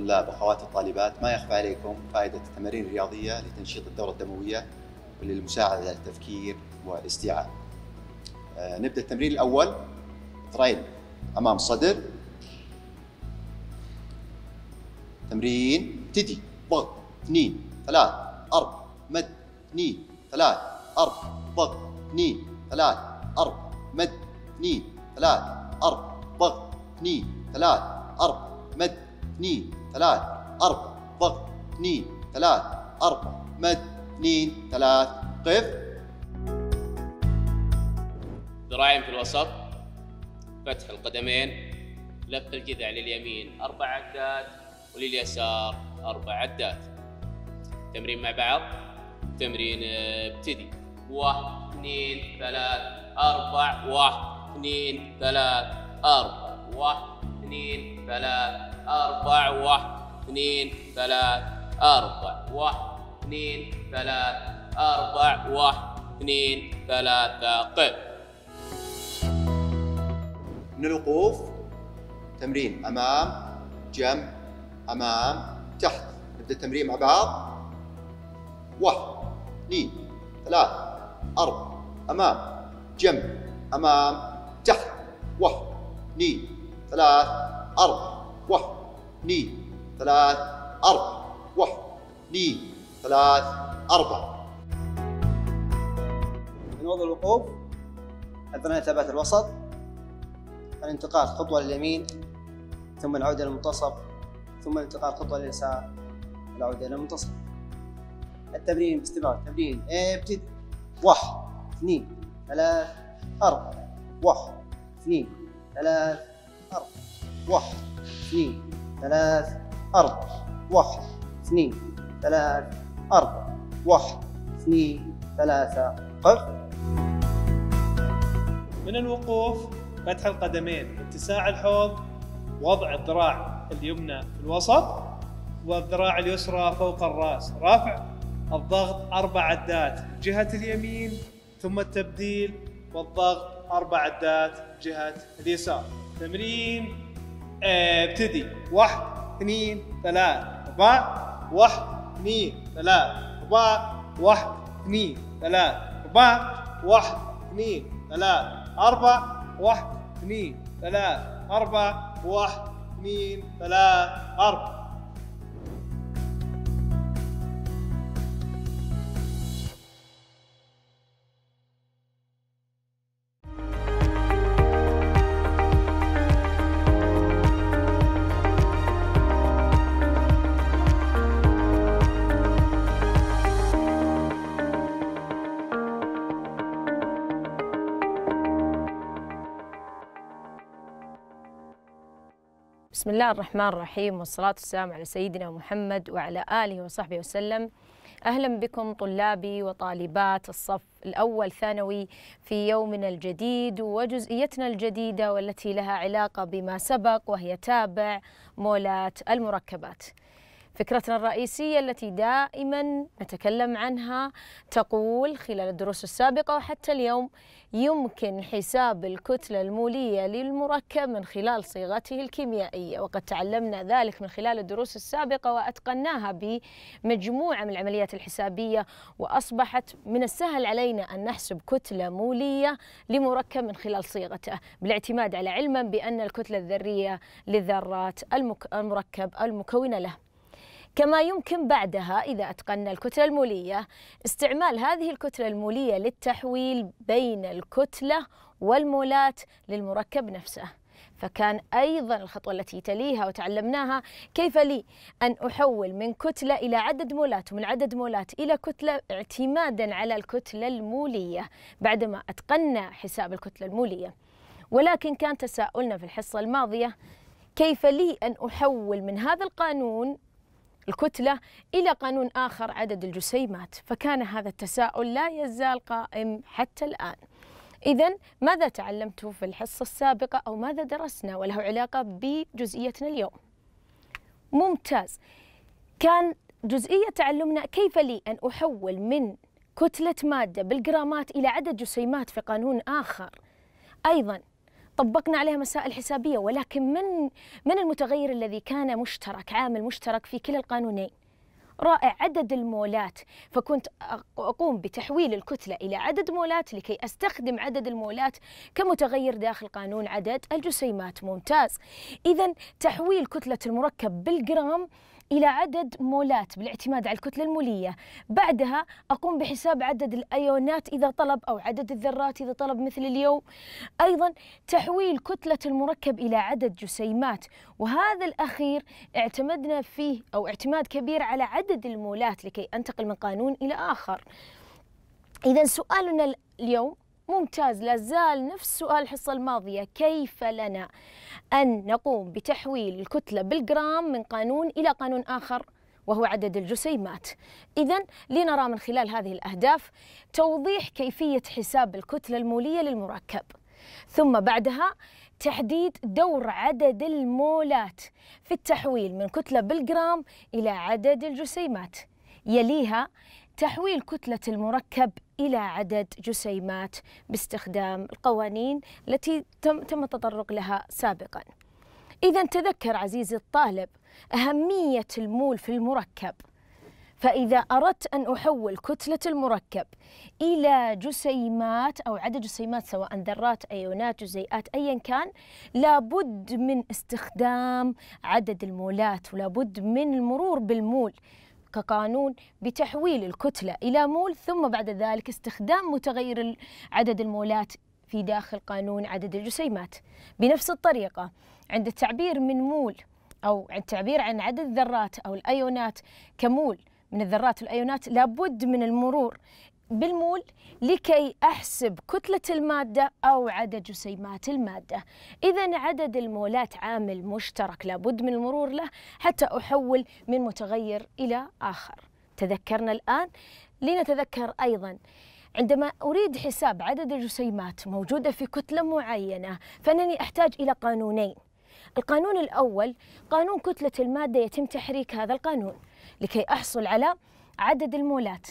الطلاب أخواتي الطالبات ما يخفى عليكم فائدة التمارين الرياضية لتنشيط الدورة الدموية وللمساعدة على التفكير والاستيعاب آه نبدأ التمرين الأول ترين أمام صدر تمرين تدي ضغط اثنين يسار أربع عدات تمرين مع بعض تمرين آه، ابتدي واحد اثنين ثلاث أربع واحد اثنين ثلاث أربع واحد اثنين ثلاث أربع واحد اثنين ثلاث أربع واحد اثنين ثلاث أربع واحد اثنين ثلاثة قف من الوقوف تمرين أمام جنب امام تحت نبدا التمرين مع بعض واحد اثنين ثلاث اربع امام جنب امام تحت واحد اثنين ثلاث اربع واحد اثنين ثلاث اربع واحد اثنين ثلاث اربع من وضع الوقوف اثناء ثبات الوسط الانتقال خطوه لليمين ثم العوده للمنتصف ثم التقاء الخطوة اليسار العودة إلى المنتصف التمرين باستمرار تمرين إيه، ابتدي واحد اثنين ثلاث أربعة واحد اثنين ثلاث أربعة واحد اثنين ثلاث أربعة واحد اثنين ثلاث أربعة واحد اثنين ثلاثة قف من الوقوف فتح القدمين اتساع الحوض وضع الذراع اليمنى في الوسط والذراع اليسرى فوق الراس رفع الضغط اربع عدات جهه اليمين ثم التبديل والضغط اربع عدات جهه اليسار تمرين آه، ابتدي واحد اثنين ثلاث اربع واحد اثنين ثلاث اربع واحد اثنين ثلاث اربع واحد اثنين ثلاث اربع واحد اثنين ثلاث اربع واحد اثنين ثلاث أربعة بسم الله الرحمن الرحيم والصلاة والسلام على سيدنا محمد وعلى آله وصحبه وسلم أهلا بكم طلابي وطالبات الصف الأول ثانوي في يومنا الجديد وجزئيتنا الجديدة والتي لها علاقة بما سبق وهي تابع مولات المركبات فكرتنا الرئيسية التي دائما نتكلم عنها تقول خلال الدروس السابقة وحتى اليوم يمكن حساب الكتلة المولية للمركب من خلال صيغته الكيميائية وقد تعلمنا ذلك من خلال الدروس السابقة وأتقناها بمجموعة من العمليات الحسابية وأصبحت من السهل علينا أن نحسب كتلة مولية لمركب من خلال صيغته بالاعتماد على علما بأن الكتلة الذرية للذرات المركب المكونة له كما يمكن بعدها إذا أتقنا الكتلة المولية استعمال هذه الكتلة المولية للتحويل بين الكتلة والمولات للمركب نفسه فكان أيضا الخطوة التي تليها وتعلمناها كيف لي أن أحول من كتلة إلى عدد مولات ومن عدد مولات إلى كتلة اعتمادا على الكتلة المولية بعدما أتقنا حساب الكتلة المولية ولكن كان تساؤلنا في الحصة الماضية كيف لي أن أحول من هذا القانون الكتلة إلى قانون آخر عدد الجسيمات فكان هذا التساؤل لا يزال قائم حتى الآن إذا ماذا تعلمت في الحصة السابقة أو ماذا درسنا وله علاقة بجزئيتنا اليوم ممتاز كان جزئية تعلمنا كيف لي أن أحول من كتلة مادة بالجرامات إلى عدد جسيمات في قانون آخر أيضا طبقنا عليها مسائل حسابيه ولكن من من المتغير الذي كان مشترك عامل مشترك في كلا القانونين رائع عدد المولات فكنت أقوم بتحويل الكتلة إلى عدد مولات لكي أستخدم عدد المولات كمتغير داخل قانون عدد الجسيمات ممتاز إذا تحويل كتلة المركب بالجرام إلى عدد مولات بالاعتماد على الكتلة المولية بعدها أقوم بحساب عدد الأيونات إذا طلب أو عدد الذرات إذا طلب مثل اليوم أيضا تحويل كتلة المركب إلى عدد جسيمات وهذا الأخير اعتمدنا فيه أو اعتماد كبير على عدد المولات لكي أنتقل من قانون إلى آخر إذا سؤالنا اليوم ممتاز لازال نفس سؤال الحصة الماضية كيف لنا أن نقوم بتحويل الكتلة بالجرام من قانون إلى قانون آخر وهو عدد الجسيمات إذا لنرى من خلال هذه الأهداف توضيح كيفية حساب الكتلة المولية للمركب ثم بعدها تحديد دور عدد المولات في التحويل من كتلة بالجرام إلى عدد الجسيمات يليها تحويل كتلة المركب إلى عدد جسيمات باستخدام القوانين التي تم, تم التطرق لها سابقا إذا تذكر عزيزي الطالب أهمية المول في المركب فإذا أردت أن أحول كتلة المركب إلى جسيمات أو عدد جسيمات سواء ذرات أيونات جزيئات أيا كان لابد من استخدام عدد المولات ولابد من المرور بالمول كقانون بتحويل الكتلة إلى مول ثم بعد ذلك استخدام متغير عدد المولات في داخل قانون عدد الجسيمات بنفس الطريقة عند التعبير من مول أو عند التعبير عن عدد الذرات أو الأيونات كمول من الذرات والأيونات لابد من المرور بالمول لكي أحسب كتلة المادة أو عدد جسيمات المادة إذا عدد المولات عامل مشترك لابد من المرور له حتى أحول من متغير إلى آخر تذكرنا الآن لنتذكر أيضاً عندما أريد حساب عدد الجسيمات موجودة في كتلة معينة فأنني أحتاج إلى قانونين القانون الأول قانون كتلة المادة يتم تحريك هذا القانون لكي أحصل على عدد المولات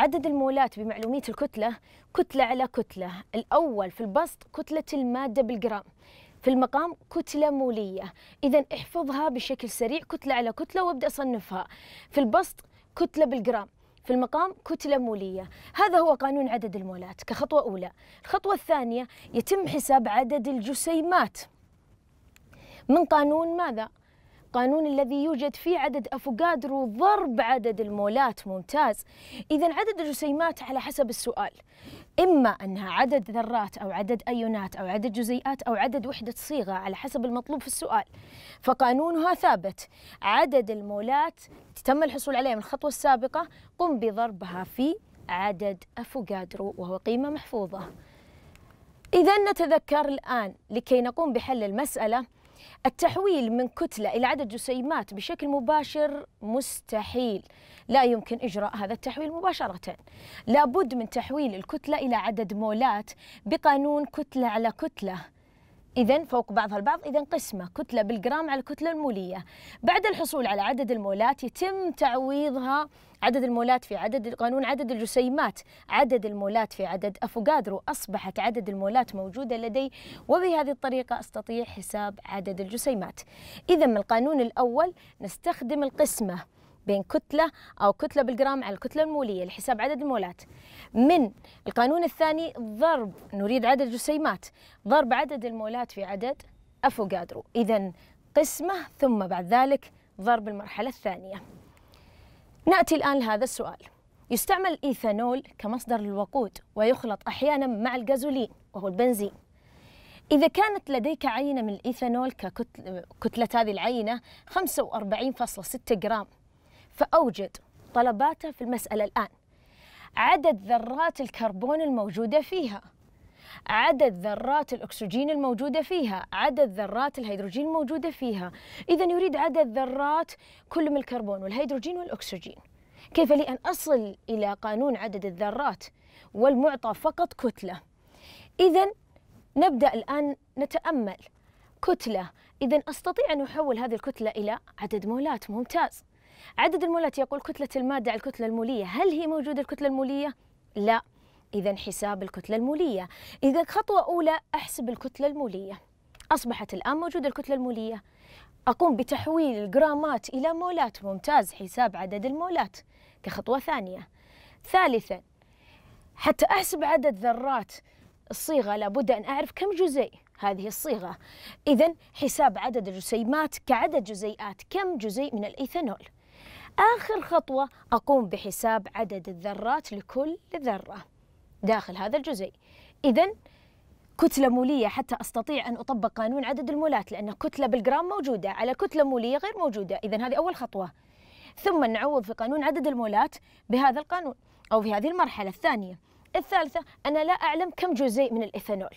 عدد المولات بمعلومية الكتلة كتلة على كتلة الأول في البسط كتلة المادة بالجرام في المقام كتلة مولية إذا احفظها بشكل سريع كتلة على كتلة وابدأ صنفها في البسط كتلة بالجرام في المقام كتلة مولية هذا هو قانون عدد المولات كخطوة أولى الخطوة الثانية يتم حساب عدد الجسيمات من قانون ماذا؟ قانون الذي يوجد فيه عدد أفوكادرو ضرب عدد المولات ممتاز إذا عدد الجسيمات على حسب السؤال إما أنها عدد ذرات أو عدد أيونات أو عدد جزيئات أو عدد وحدة صيغة على حسب المطلوب في السؤال فقانونها ثابت عدد المولات تم الحصول عليها من الخطوة السابقة قم بضربها في عدد أفوكادرو وهو قيمة محفوظة إذا نتذكر الآن لكي نقوم بحل المسألة التحويل من كتلة إلى عدد جسيمات بشكل مباشر مستحيل لا يمكن إجراء هذا التحويل مباشرة لابد من تحويل الكتلة إلى عدد مولات بقانون كتلة على كتلة إذا فوق بعضها البعض إذا قسمة كتلة بالجرام على الكتلة المولية بعد الحصول على عدد المولات يتم تعويضها عدد المولات في عدد قانون عدد الجسيمات عدد المولات في عدد أفوكادرو أصبحت عدد المولات موجودة لدي وبهذه الطريقة أستطيع حساب عدد الجسيمات إذا من القانون الأول نستخدم القسمة بين كتلة أو كتلة بالجرام على الكتلة المولية لحساب عدد المولات من القانون الثاني ضرب نريد عدد جسيمات ضرب عدد المولات في عدد أفوغادرو إذا قسمة ثم بعد ذلك ضرب المرحلة الثانية نأتي الآن لهذا السؤال يستعمل الإيثانول كمصدر للوقود ويخلط أحيانا مع الغازولين وهو البنزين إذا كانت لديك عينة من الإيثانول ككتلة هذه العينة 45.6 جرام فأوجد طلباته في المسألة الآن عدد ذرات الكربون الموجودة فيها عدد ذرات الأكسجين الموجودة فيها عدد ذرات الهيدروجين الموجودة فيها إذا يريد عدد ذرات كل من الكربون والهيدروجين والأكسجين كيف لي أن أصل إلى قانون عدد الذرات والمعطى فقط كتلة إذا نبدأ الآن نتأمل كتلة إذا أستطيع أن أحول هذه الكتلة إلى عدد مولات ممتاز عدد المولات يقول كتلة المادة على الكتلة المولية هل هي موجودة الكتلة المولية؟ لا إذا حساب الكتلة المولية إذا خطوة أولى أحسب الكتلة المولية أصبحت الآن موجودة الكتلة المولية أقوم بتحويل الجرامات إلى مولات ممتاز حساب عدد المولات كخطوة ثانية ثالثا حتى أحسب عدد ذرات الصيغة لابد أن أعرف كم جزيء هذه الصيغة إذا حساب عدد الجسيمات كعدد جزيئات كم جزيء من الإيثانول آخر خطوة أقوم بحساب عدد الذرات لكل ذرة داخل هذا الجزيء إذا كتلة مولية حتى أستطيع أن أطبق قانون عدد المولات لأن كتلة بالجرام موجودة على كتلة مولية غير موجودة إذا هذه أول خطوة ثم نعوض في قانون عدد المولات بهذا القانون أو في هذه المرحلة الثانية الثالثة أنا لا أعلم كم جزيء من الإيثانول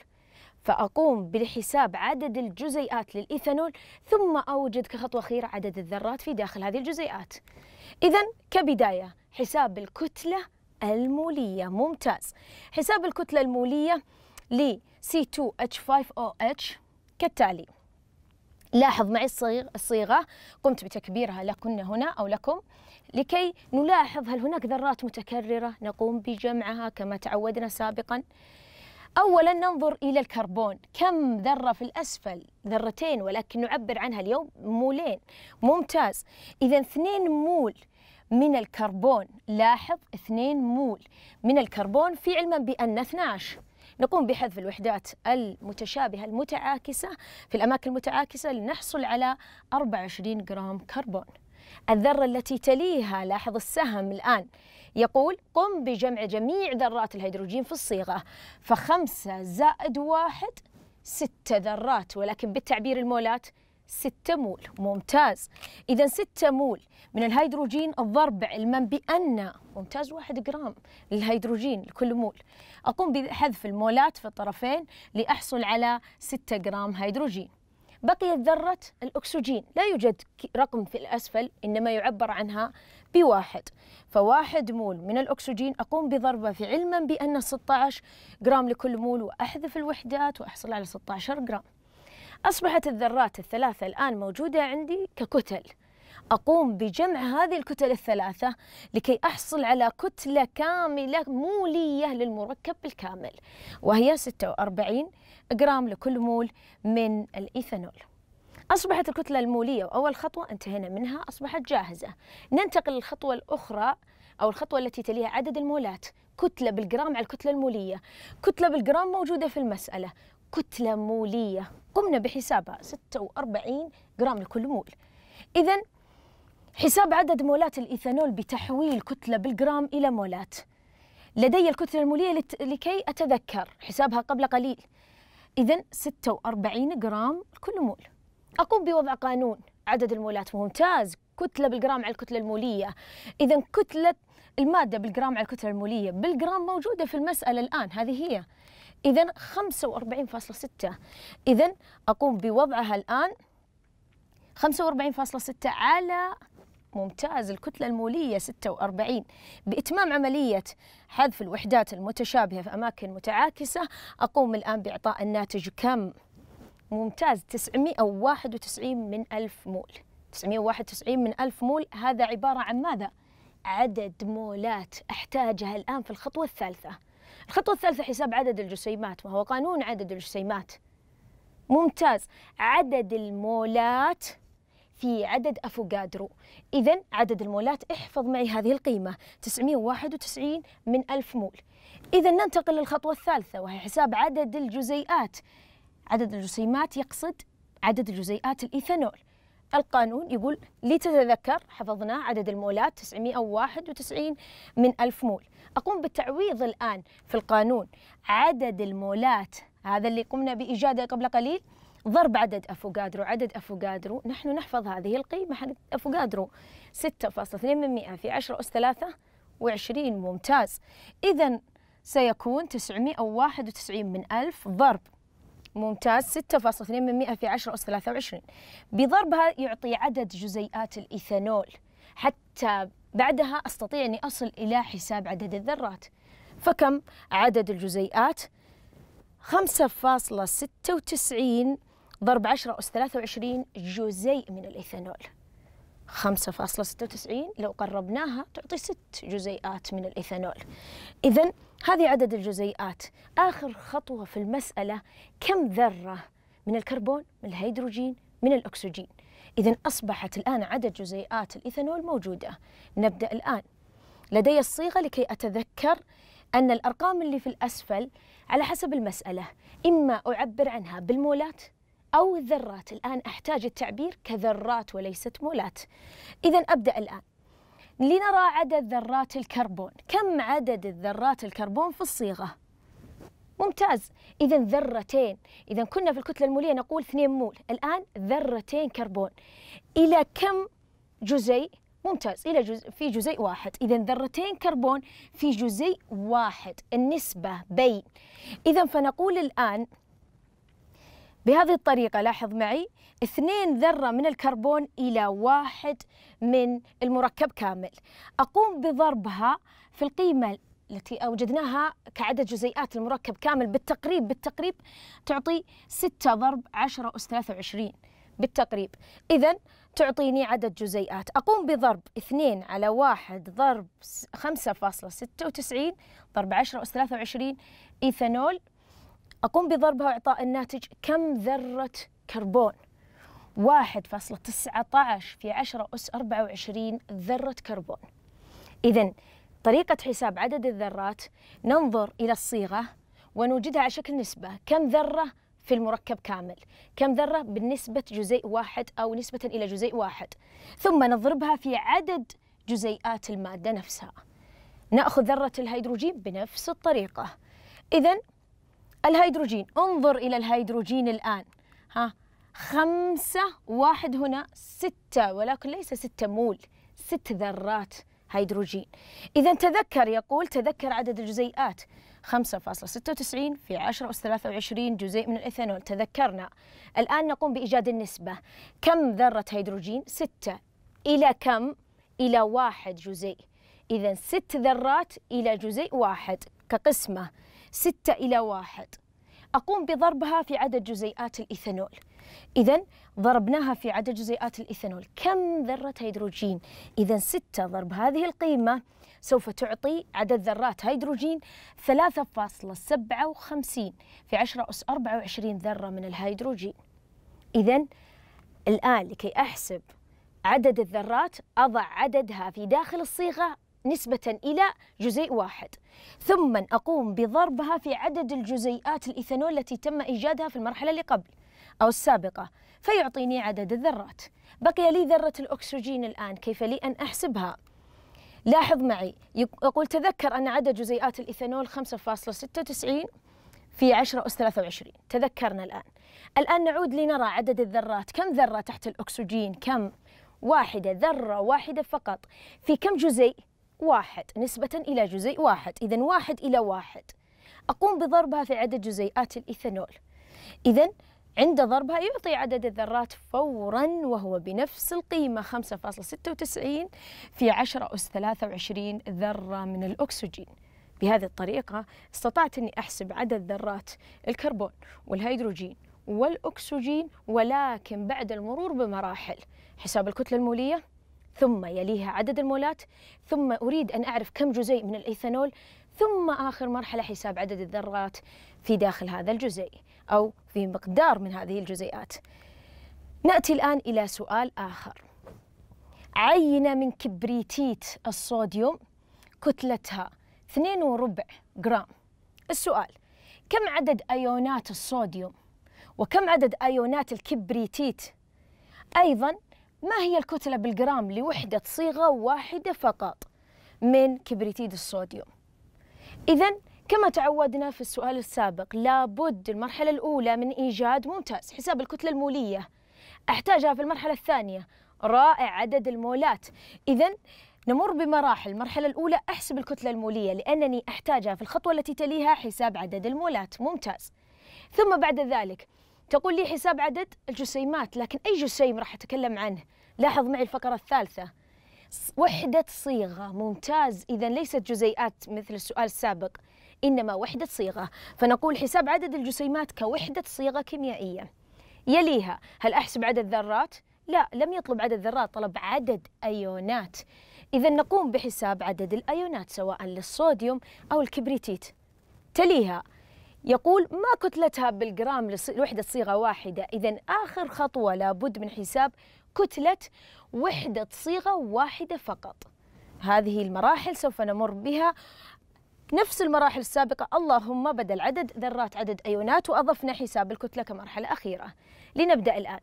فأقوم بحساب عدد الجزيئات للإيثانول ثم أوجد كخطوة أخيرة عدد الذرات في داخل هذه الجزيئات إذا كبداية حساب الكتلة المولية ممتاز حساب الكتلة المولية ل C2H5OH كالتالي لاحظ معي الصيغة قمت بتكبيرها لكن هنا أو لكم لكي نلاحظ هل هناك ذرات متكررة نقوم بجمعها كما تعودنا سابقا أولا ننظر إلى الكربون كم ذرة في الأسفل ذرتين ولكن نعبر عنها اليوم مولين ممتاز إذا اثنين مول من الكربون لاحظ اثنين مول من الكربون في علما بأن 12 نقوم بحذف الوحدات المتشابهة المتعاكسة في الأماكن المتعاكسة لنحصل على 24 جرام كربون الذرة التي تليها لاحظ السهم الآن يقول قم بجمع جميع ذرات الهيدروجين في الصيغة فخمسة زائد واحد ستة ذرات ولكن بالتعبير المولات ستة مول ممتاز إذا ستة مول من الهيدروجين الضرب علما بأن ممتاز واحد جرام للهيدروجين لكل مول أقوم بحذف المولات في الطرفين لأحصل على ستة جرام هيدروجين بقيت ذرة الأكسجين لا يوجد رقم في الأسفل إنما يعبر عنها بواحد فواحد مول من الأكسجين أقوم بضربه في علما بأن 16 جرام لكل مول وأحذف الوحدات وأحصل على 16 جرام أصبحت الذرات الثلاثة الآن موجودة عندي ككتل أقوم بجمع هذه الكتل الثلاثة لكي أحصل على كتلة كاملة مولية للمركب بالكامل وهي 46 جرام لكل مول من الإيثانول أصبحت الكتلة المولية وأول خطوة انتهينا منها أصبحت جاهزة ننتقل للخطوة الأخرى أو الخطوة التي تليها عدد المولات كتلة بالجرام على الكتلة المولية كتلة بالجرام موجودة في المسألة كتلة مولية قمنا بحسابها 46 جرام لكل مول إذا حساب عدد مولات الإيثانول بتحويل كتلة بالجرام إلى مولات لدي الكتلة المولية لكي أتذكر حسابها قبل قليل إذا 46 جرام لكل مول أقوم بوضع قانون عدد المولات ممتاز كتلة بالجرام على الكتلة المولية إذا كتلة المادة بالجرام على الكتلة المولية بالجرام موجودة في المسألة الآن هذه هي إذا 45.6 إذا أقوم بوضعها الآن 45.6 على ممتاز الكتلة المولية 46 بإتمام عملية حذف الوحدات المتشابهة في أماكن متعاكسة أقوم الآن بإعطاء الناتج كم؟ ممتاز 991 من ألف مول 991 من ألف مول هذا عبارة عن ماذا؟ عدد مولات أحتاجها الآن في الخطوة الثالثة الخطوة الثالثة حساب عدد الجسيمات وهو قانون عدد الجسيمات ممتاز عدد المولات في عدد أفوكادرو إذا عدد المولات احفظ معي هذه القيمة 991 من ألف مول إذا ننتقل للخطوة الثالثة وهي حساب عدد الجزيئات عدد الجسيمات يقصد عدد الجزيئات الإيثانول القانون يقول لتتذكر حفظناه عدد المولات 991 من ألف مول أقوم بالتعويض الآن في القانون عدد المولات هذا اللي قمنا بإيجاده قبل قليل ضرب عدد أفوكادرو عدد أفوكادرو نحن نحفظ هذه القيمة حق أفوكادرو 6.2 من 100 في 10 أس 23 ممتاز إذا سيكون 991 من 1000 ضرب ممتاز 6.2% في 10 أس 23 بضربها يعطي عدد جزيئات الإيثانول حتى بعدها أستطيع أني أصل إلى حساب عدد الذرات فكم عدد الجزيئات 5.96 ضرب 10 أس 23 جزيء من الإيثانول 5.96 لو قربناها تعطي ست جزيئات من الإيثانول إذا هذه عدد الجزيئات آخر خطوة في المسألة كم ذرة من الكربون من الهيدروجين من الأكسجين إذا أصبحت الآن عدد جزيئات الإيثانول موجودة نبدأ الآن لدي الصيغة لكي أتذكر أن الأرقام اللي في الأسفل على حسب المسألة إما أعبر عنها بالمولات أو الذرات الآن أحتاج التعبير كذرات وليست مولات إذا أبدأ الآن لنرى عدد ذرات الكربون كم عدد الذرات الكربون في الصيغة ممتاز إذا ذرتين إذا كنا في الكتلة المولية نقول اثنين مول الآن ذرتين كربون إلى كم جزيء ممتاز إلى جزء في جزيء واحد إذا ذرتين كربون في جزيء واحد النسبة بين إذا فنقول الآن بهذه الطريقة لاحظ معي اثنين ذرة من الكربون إلى واحد من المركب كامل أقوم بضربها في القيمة التي أوجدناها كعدد جزيئات المركب كامل بالتقريب بالتقريب تعطي 6 ضرب 10 أس 23 بالتقريب إذا تعطيني عدد جزيئات أقوم بضرب 2 على 1 ضرب 5.96 ضرب 10 أس 23 إيثانول أقوم بضربها وإعطاء الناتج كم ذرة كربون 1.19 في 10 أس 24 ذرة كربون إذا طريقة حساب عدد الذرات ننظر إلى الصيغة ونوجدها على شكل نسبة كم ذرة في المركب كامل كم ذرة بالنسبة جزيء واحد أو نسبة إلى جزيء واحد ثم نضربها في عدد جزيئات المادة نفسها نأخذ ذرة الهيدروجين بنفس الطريقة إذا الهيدروجين انظر إلى الهيدروجين الآن ها خمسة واحد هنا ستة ولكن ليس ستة مول ست ذرات هيدروجين إذا تذكر يقول تذكر عدد الجزيئات 5.96 في 10 أس 23 جزيء من الإيثانول تذكرنا الآن نقوم بإيجاد النسبة كم ذرة هيدروجين؟ ستة إلى كم؟ إلى واحد جزيء إذا ست ذرات إلى جزيء واحد كقسمة ستة إلى واحد أقوم بضربها في عدد جزيئات الإيثانول إذا ضربناها في عدد جزيئات الإيثانول كم ذرة هيدروجين؟ إذا 6 ضرب هذه القيمة سوف تعطي عدد ذرات هيدروجين 3.57 في 10 أس 24 ذرة من الهيدروجين إذا الآن لكي أحسب عدد الذرات أضع عددها في داخل الصيغة نسبة إلى جزيء واحد ثم أقوم بضربها في عدد الجزيئات الإيثانول التي تم إيجادها في المرحلة اللي قبل أو السابقة فيعطيني عدد الذرات بقي لي ذرة الأكسجين الآن كيف لي أن أحسبها؟ لاحظ معي يقول تذكر أن عدد جزيئات الإيثانول 5.96 في 10 أس 23 تذكرنا الآن الآن نعود لنرى عدد الذرات كم ذرة تحت الأكسجين كم واحدة ذرة واحدة فقط في كم جزيء واحد نسبة إلى جزيء واحد إذا واحد إلى واحد أقوم بضربها في عدد جزيئات الإيثانول إذا عند ضربها يعطي عدد الذرات فورا وهو بنفس القيمة 5.96 في 10 أس 23 ذرة من الأكسجين بهذه الطريقة استطعت أني أحسب عدد ذرات الكربون والهيدروجين والأكسجين ولكن بعد المرور بمراحل حساب الكتلة المولية ثم يليها عدد المولات ثم أريد أن أعرف كم جزيء من الإيثانول ثم آخر مرحلة حساب عدد الذرات في داخل هذا الجزيء أو في مقدار من هذه الجزيئات نأتي الآن إلى سؤال آخر عينة من كبريتيت الصوديوم كتلتها وربع جرام السؤال كم عدد أيونات الصوديوم وكم عدد أيونات الكبريتيت أيضا ما هي الكتلة بالجرام لوحدة صيغة واحدة فقط من كبريتيد الصوديوم إذا كما تعودنا في السؤال السابق لابد المرحلة الأولى من إيجاد ممتاز حساب الكتلة المولية أحتاجها في المرحلة الثانية رائع عدد المولات إذا نمر بمراحل المرحلة الأولى أحسب الكتلة المولية لأنني أحتاجها في الخطوة التي تليها حساب عدد المولات ممتاز ثم بعد ذلك تقول لي حساب عدد الجسيمات لكن أي جسيم راح أتكلم عنه لاحظ معي الفقرة الثالثة وحدة صيغة ممتاز إذا ليست جزيئات مثل السؤال السابق إنما وحدة صيغة فنقول حساب عدد الجسيمات كوحدة صيغة كيميائية يليها هل أحسب عدد ذرات؟ لا لم يطلب عدد ذرات طلب عدد أيونات إذا نقوم بحساب عدد الأيونات سواء للصوديوم أو الكبريتيت تليها يقول ما كتلتها بالجرام لوحدة صيغة واحدة إذا آخر خطوة لابد من حساب كتلة وحدة صيغة واحدة فقط هذه المراحل سوف نمر بها نفس المراحل السابقة اللهم بدل عدد ذرات عدد أيونات وأضفنا حساب الكتلة كمرحلة أخيرة لنبدأ الآن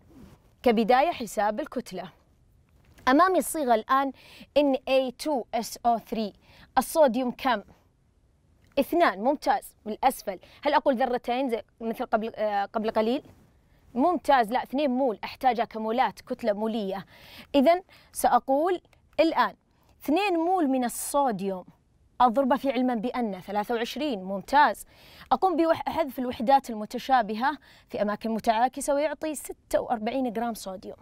كبداية حساب الكتلة أمامي الصيغة الآن Na2SO3 الصوديوم كم؟ اثنان ممتاز من الأسفل هل أقول ذرتين زي مثل قبل آه، قبل قليل ممتاز لا اثنين مول أحتاجها كمولات كتلة مولية إذا سأقول الآن اثنين مول من الصوديوم أضربه في علما بأن 23 ممتاز أقوم بحذف الوحدات المتشابهة في أماكن متعاكسة ويعطي 46 جرام صوديوم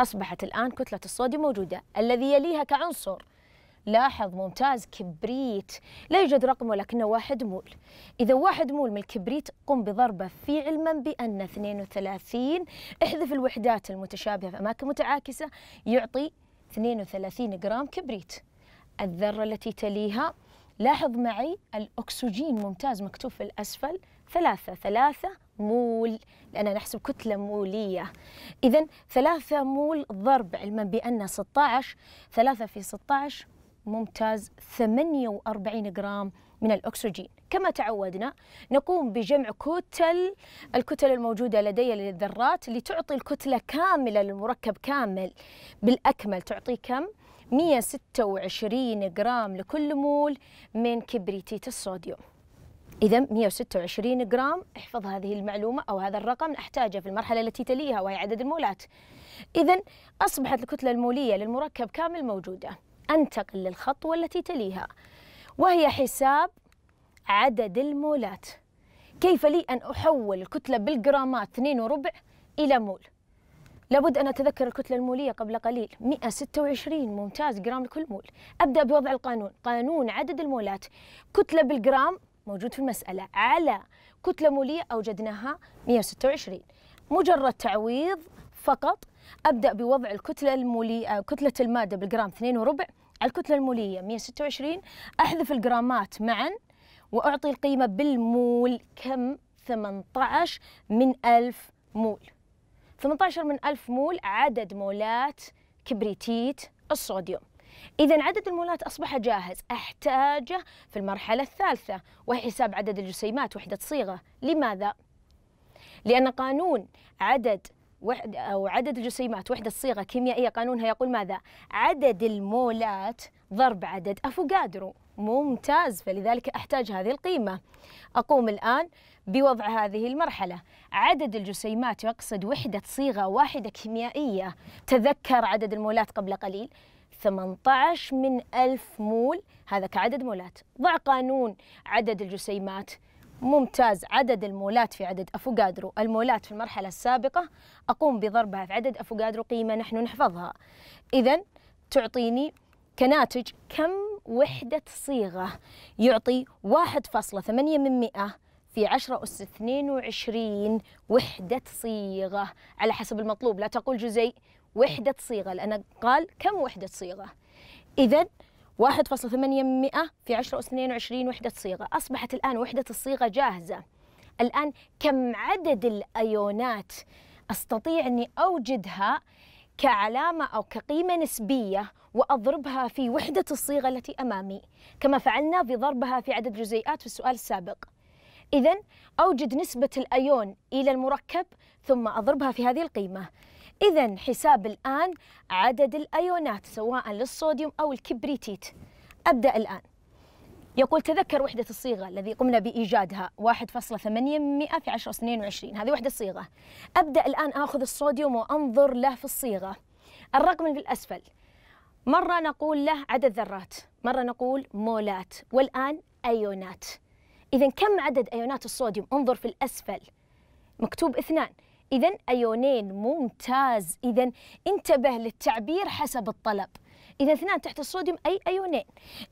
أصبحت الآن كتلة الصوديوم موجودة الذي يليها كعنصر لاحظ ممتاز كبريت لا يوجد رقم ولكنه واحد مول إذا واحد مول من الكبريت قم بضربه في علما بأن 32 احذف الوحدات المتشابهة في أماكن متعاكسة يعطي 32 جرام كبريت الذرة التي تليها لاحظ معي الأكسجين ممتاز مكتوب في الأسفل ثلاثة ثلاثة مول لأننا نحسب كتلة مولية إذا ثلاثة مول ضرب علما بأن 16 ثلاثة في 16 ممتاز 48 جرام من الأكسجين كما تعودنا نقوم بجمع كتل الكتل الموجودة لدي للذرات لتعطي الكتلة كاملة للمركب كامل بالأكمل تعطي كم؟ 126 جرام لكل مول من كبريتيت الصوديوم إذا 126 جرام احفظ هذه المعلومة أو هذا الرقم نحتاجه في المرحلة التي تليها وهي عدد المولات إذا أصبحت الكتلة المولية للمركب كامل موجودة أنتقل للخطوة التي تليها وهي حساب عدد المولات كيف لي أن أحول الكتلة بالجرامات 2 وربع إلى مول لابد أن أتذكر الكتلة المولية قبل قليل 126 ممتاز جرام لكل مول أبدأ بوضع القانون قانون عدد المولات كتلة بالجرام موجود في المسألة على كتلة مولية أوجدناها 126 مجرد تعويض فقط ابدا بوضع الكتله المولية آه، كتله الماده بالجرام 2 وربع على الكتله الموليه 126 احذف الجرامات معا واعطي القيمه بالمول كم 18 من 1000 مول 18 من 1000 مول عدد مولات كبريتيت الصوديوم إذا عدد المولات أصبح جاهز أحتاجه في المرحلة الثالثة وهي حساب عدد الجسيمات وحدة صيغة لماذا؟ لأن قانون عدد أو عدد الجسيمات وحدة صيغة كيميائية قانونها يقول ماذا؟ عدد المولات ضرب عدد أفوغادرو ممتاز فلذلك أحتاج هذه القيمة أقوم الآن بوضع هذه المرحلة عدد الجسيمات يقصد وحدة صيغة واحدة كيميائية تذكر عدد المولات قبل قليل 18 من ألف مول هذا كعدد مولات ضع قانون عدد الجسيمات ممتاز عدد المولات في عدد أفوكادرو المولات في المرحلة السابقة أقوم بضربها في عدد أفوكادرو قيمة نحن نحفظها إذا تعطيني كناتج كم وحدة صيغة يعطي 1.8 من مئة في 10 أس 22 وحدة صيغة على حسب المطلوب لا تقول جزيء وحدة صيغة لأن قال كم وحدة صيغة إذا 1.8 في 10 أس 22 وحدة صيغة أصبحت الآن وحدة الصيغة جاهزة الآن كم عدد الأيونات أستطيع أني أوجدها كعلامة أو كقيمة نسبية وأضربها في وحدة الصيغة التي أمامي كما فعلنا في ضربها في عدد جزيئات في السؤال السابق إذا أوجد نسبة الأيون إلى المركب ثم أضربها في هذه القيمة إذا حساب الآن عدد الأيونات سواء للصوديوم أو الكبريتيت أبدأ الآن يقول تذكر وحدة الصيغة الذي قمنا بإيجادها 1.8 في 10 22 هذه وحدة الصيغة أبدأ الآن آخذ الصوديوم وأنظر له في الصيغة الرقم في الأسفل مرة نقول له عدد ذرات مرة نقول مولات والآن أيونات إذا كم عدد أيونات الصوديوم انظر في الأسفل مكتوب اثنان إذا أيونين ممتاز إذا انتبه للتعبير حسب الطلب إذا اثنان تحت الصوديوم أي أيونين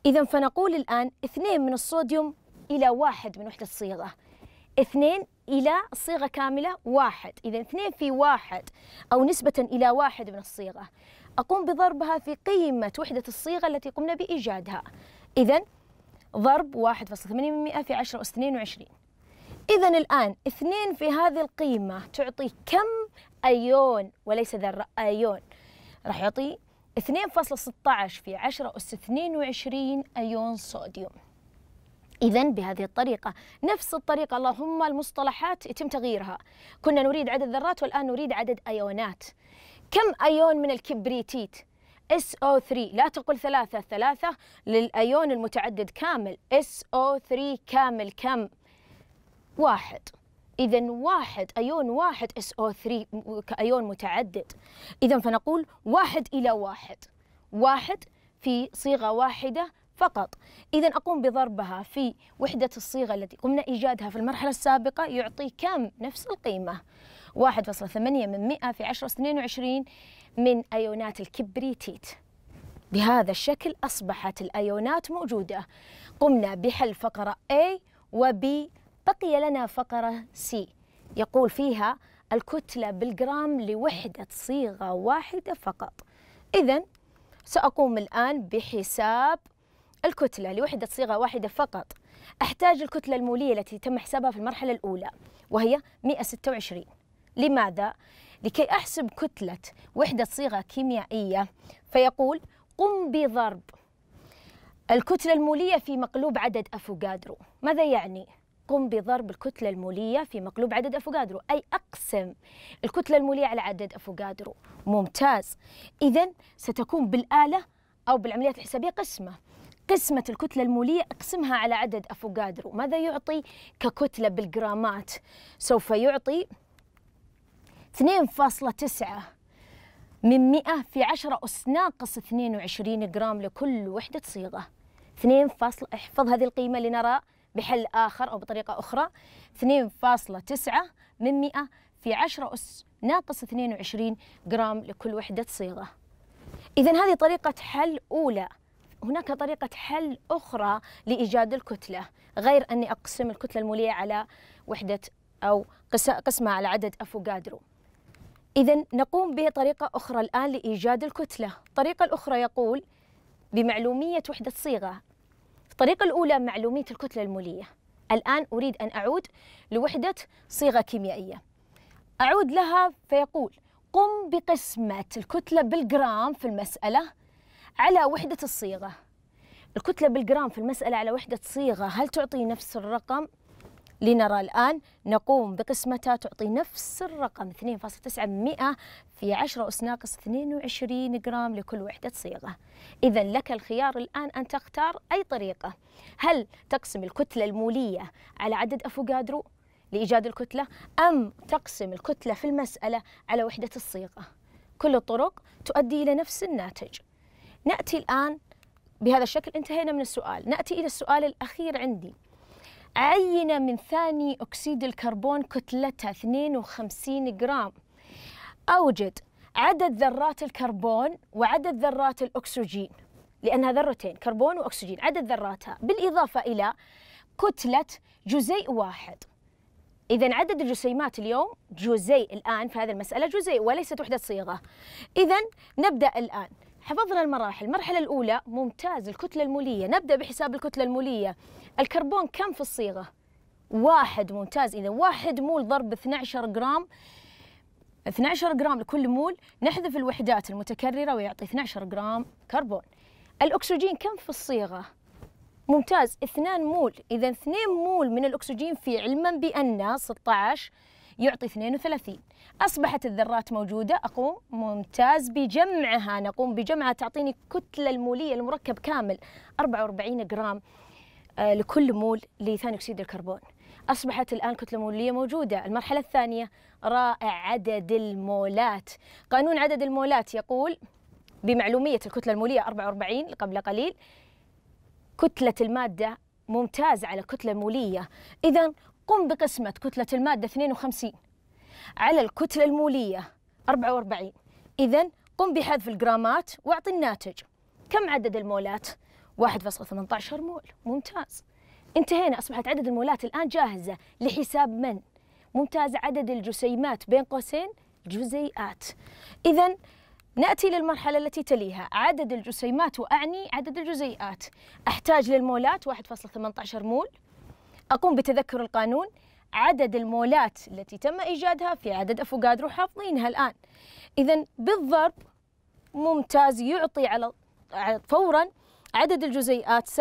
إذا فنقول الآن اثنين من الصوديوم إلى واحد من وحدة الصيغة اثنين إلى صيغة كاملة واحد إذا اثنين في واحد أو نسبة إلى واحد من الصيغة أقوم بضربها في قيمة وحدة الصيغة التي قمنا بإيجادها إذا ضرب 1.8% في 10 أس 22 إذا الآن اثنين في هذه القيمة تعطي كم أيون وليس ذرة أيون راح يعطي 2.16 في 10 أس 22 أيون صوديوم إذا بهذه الطريقة نفس الطريقة اللهم المصطلحات يتم تغييرها كنا نريد عدد ذرات والآن نريد عدد أيونات كم أيون من الكبريتيت SO3 لا تقل ثلاثة ثلاثة للأيون المتعدد كامل SO3 كامل كم واحد إذا واحد أيون واحد SO3 كأيون متعدد إذا فنقول واحد إلى واحد واحد في صيغة واحدة فقط إذا أقوم بضربها في وحدة الصيغة التي قمنا إيجادها في المرحلة السابقة يعطي كم نفس القيمة 1.8 من 100 في 10 22 من أيونات الكبريتيت بهذا الشكل أصبحت الأيونات موجودة قمنا بحل فقرة A و B بقي لنا فقرة سي يقول فيها الكتلة بالجرام لوحدة صيغة واحدة فقط إذا سأقوم الآن بحساب الكتلة لوحدة صيغة واحدة فقط أحتاج الكتلة المولية التي تم حسابها في المرحلة الأولى وهي 126 لماذا؟ لكي أحسب كتلة وحدة صيغة كيميائية فيقول قم بضرب الكتلة المولية في مقلوب عدد أفوغادرو ماذا يعني؟ قم بضرب الكتلة المولية في مقلوب عدد أفوكادرو أي أقسم الكتلة المولية على عدد أفوكادرو ممتاز إذا ستكون بالآلة أو بالعمليات الحسابية قسمة قسمة الكتلة المولية اقسمها على عدد أفوكادرو ماذا يعطي ككتلة بالجرامات سوف يعطي 2.9 من 100 في 10 أس ناقص 22 جرام لكل وحدة صيغة 2. احفظ هذه القيمة لنرى بحل آخر أو بطريقة أخرى 2.9 من 100 في 10 أس ناقص 22 جرام لكل وحدة صيغة إذا هذه طريقة حل أولى هناك طريقة حل أخرى لإيجاد الكتلة غير أني أقسم الكتلة المولية على وحدة أو قسمها على عدد أفوكادرو إذا نقوم بطريقة أخرى الآن لإيجاد الكتلة الطريقة الأخرى يقول بمعلومية وحدة صيغة الطريقة الأولى معلومية الكتلة المولية الآن أريد أن أعود لوحدة صيغة كيميائية أعود لها فيقول قم بقسمة الكتلة بالجرام في المسألة على وحدة الصيغة الكتلة بالجرام في المسألة على وحدة صيغة هل تعطي نفس الرقم؟ لنرى الآن نقوم بقسمتها تعطي نفس الرقم 2.9 في 10 أس ناقص 22 جرام لكل وحدة صيغة إذا لك الخيار الآن أن تختار أي طريقة هل تقسم الكتلة المولية على عدد أفوكادرو لإيجاد الكتلة أم تقسم الكتلة في المسألة على وحدة الصيغة كل الطرق تؤدي إلى نفس الناتج نأتي الآن بهذا الشكل انتهينا من السؤال نأتي إلى السؤال الأخير عندي عينة من ثاني أكسيد الكربون كتلتها 52 جرام أوجد عدد ذرات الكربون وعدد ذرات الأكسجين لأنها ذرتين كربون وأكسجين عدد ذراتها بالإضافة إلى كتلة جزيء واحد إذا عدد الجسيمات اليوم جزيء الآن في هذه المسألة جزيء وليست وحدة صيغة إذا نبدأ الآن حفظنا المراحل المرحلة الأولى ممتاز الكتلة المولية نبدأ بحساب الكتلة المولية الكربون كم في الصيغة؟ واحد ممتاز إذا واحد مول ضرب 12 جرام 12 جرام لكل مول نحذف الوحدات المتكررة ويعطي 12 جرام كربون الأكسجين كم في الصيغة؟ ممتاز 2 مول إذا 2 مول من الأكسجين في علما بأن 16 يعطي 32 أصبحت الذرات موجودة أقوم ممتاز بجمعها نقوم بجمعها تعطيني كتلة المولية المركب كامل 44 جرام آه، لكل مول لثاني اكسيد الكربون أصبحت الآن كتلة مولية موجودة المرحلة الثانية رائع عدد المولات قانون عدد المولات يقول بمعلومية الكتلة المولية 44 قبل قليل كتلة المادة ممتازة على كتلة مولية إذا قم بقسمة كتلة المادة 52 على الكتلة المولية 44 إذا قم بحذف الجرامات واعطي الناتج كم عدد المولات؟ 1.18 مول ممتاز انتهينا أصبحت عدد المولات الآن جاهزة لحساب من؟ ممتاز عدد الجسيمات بين قوسين جزيئات إذا نأتي للمرحلة التي تليها عدد الجسيمات وأعني عدد الجزيئات أحتاج للمولات 1.18 مول أقوم بتذكر القانون عدد المولات التي تم إيجادها في عدد أفوكادرو حافظينها الآن إذا بالضرب ممتاز يعطي على فورا عدد الجزيئات 7.11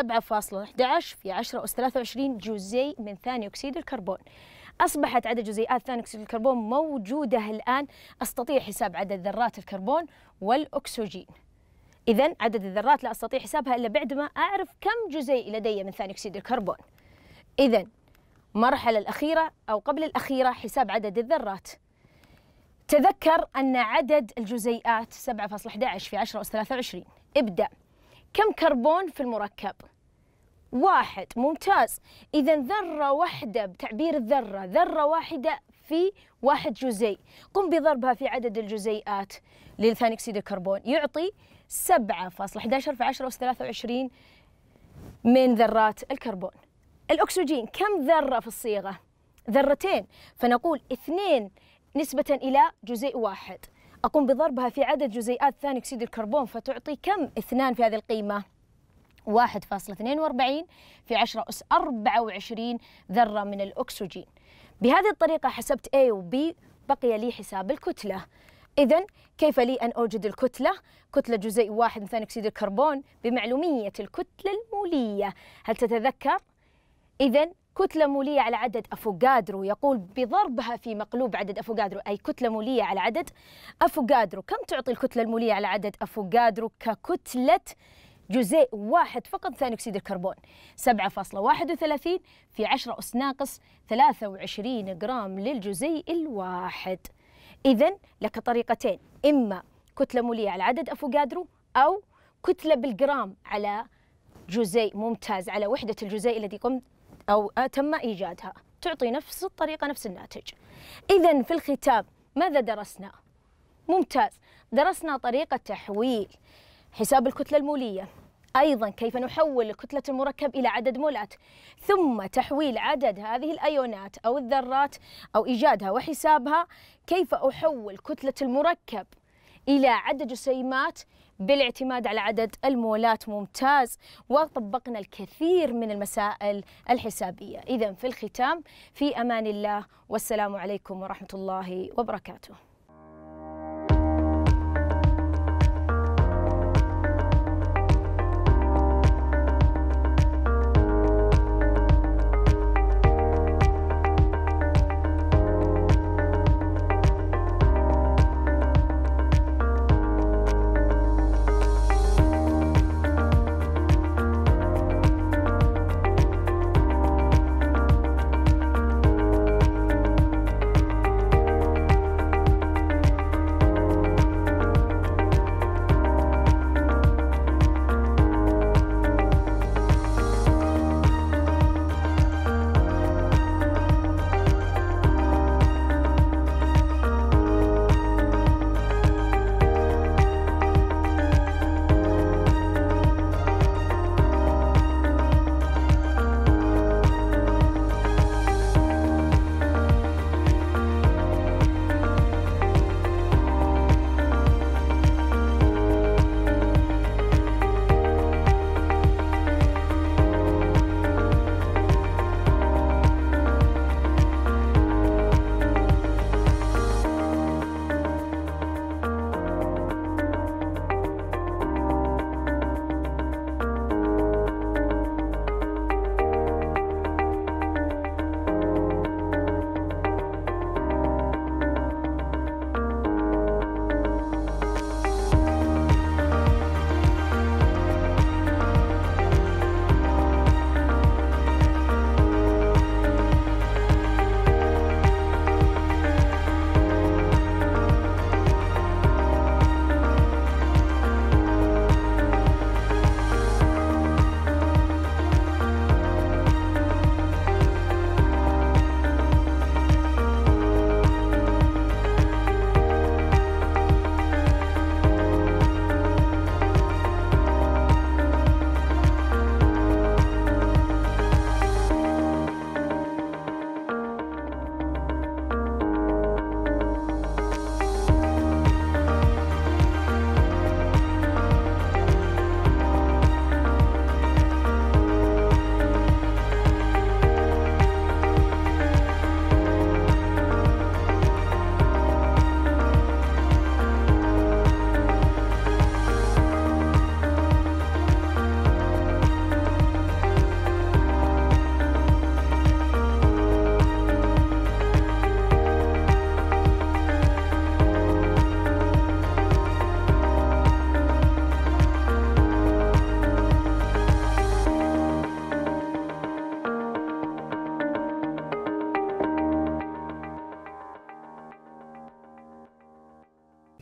في 10 أس 23 جزيء من ثاني أكسيد الكربون أصبحت عدد جزيئات ثاني أكسيد الكربون موجودة الآن أستطيع حساب عدد ذرات الكربون والأكسجين إذا عدد الذرات لا أستطيع حسابها إلا بعدما أعرف كم جزيء لدي من ثاني أكسيد الكربون إذا مرحلة الأخيرة أو قبل الأخيرة حساب عدد الذرات تذكر أن عدد الجزيئات 7.11 في 10 أس 23 ابدأ كم كربون في المركب واحد ممتاز إذا ذرة واحدة بتعبير الذرة ذرة واحدة في واحد جزيء قم بضربها في عدد الجزيئات لثاني أكسيد الكربون يعطي 7.11 في 10 أس 23 من ذرات الكربون الأكسجين كم ذرة في الصيغة؟ ذرتين فنقول اثنين نسبة إلى جزيء واحد أقوم بضربها في عدد جزيئات ثاني أكسيد الكربون فتعطي كم اثنان في هذه القيمة 1.42 في 10 أس 24 ذرة من الأكسجين بهذه الطريقة حسبت A و B بقي لي حساب الكتلة إذا كيف لي أن أوجد الكتلة؟ كتلة جزيء واحد من ثاني أكسيد الكربون بمعلومية الكتلة المولية هل تتذكر؟ إذا كتلة مولية على عدد أفوكادرو يقول بضربها في مقلوب عدد أفوكادرو أي كتلة مولية على عدد أفوكادرو كم تعطي الكتلة المولية على عدد أفوكادرو ككتلة جزيء واحد فقط ثاني أكسيد الكربون 7.31 في 10 أس ناقص 23 جرام للجزيء الواحد إذا لك طريقتين إما كتلة مولية على عدد أفوكادرو أو كتلة بالجرام على جزيء ممتاز على وحدة الجزيء الذي قمت أو تم إيجادها تعطي نفس الطريقة نفس الناتج إذا في الختام ماذا درسنا؟ ممتاز درسنا طريقة تحويل حساب الكتلة المولية أيضا كيف نحول كتلة المركب إلى عدد مولات ثم تحويل عدد هذه الأيونات أو الذرات أو إيجادها وحسابها كيف أحول كتلة المركب إلى عدد جسيمات بالاعتماد على عدد المولات ممتاز وطبقنا الكثير من المسائل الحسابية إذا في الختام في أمان الله والسلام عليكم ورحمة الله وبركاته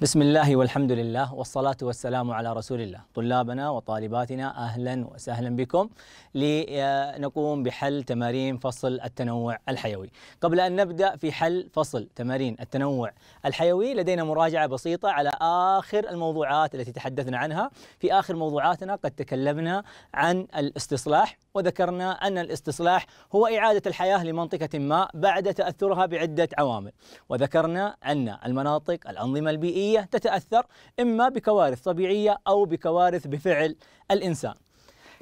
بسم الله والحمد لله والصلاة والسلام على رسول الله طلابنا وطالباتنا أهلا وسهلا بكم لنقوم بحل تمارين فصل التنوع الحيوي قبل أن نبدأ في حل فصل تمارين التنوع الحيوي لدينا مراجعة بسيطة على آخر الموضوعات التي تحدثنا عنها في آخر موضوعاتنا قد تكلمنا عن الاستصلاح وذكرنا أن الاستصلاح هو إعادة الحياة لمنطقة ما بعد تأثرها بعدة عوامل وذكرنا أن المناطق الأنظمة البيئية تتأثر إما بكوارث طبيعية أو بكوارث بفعل الإنسان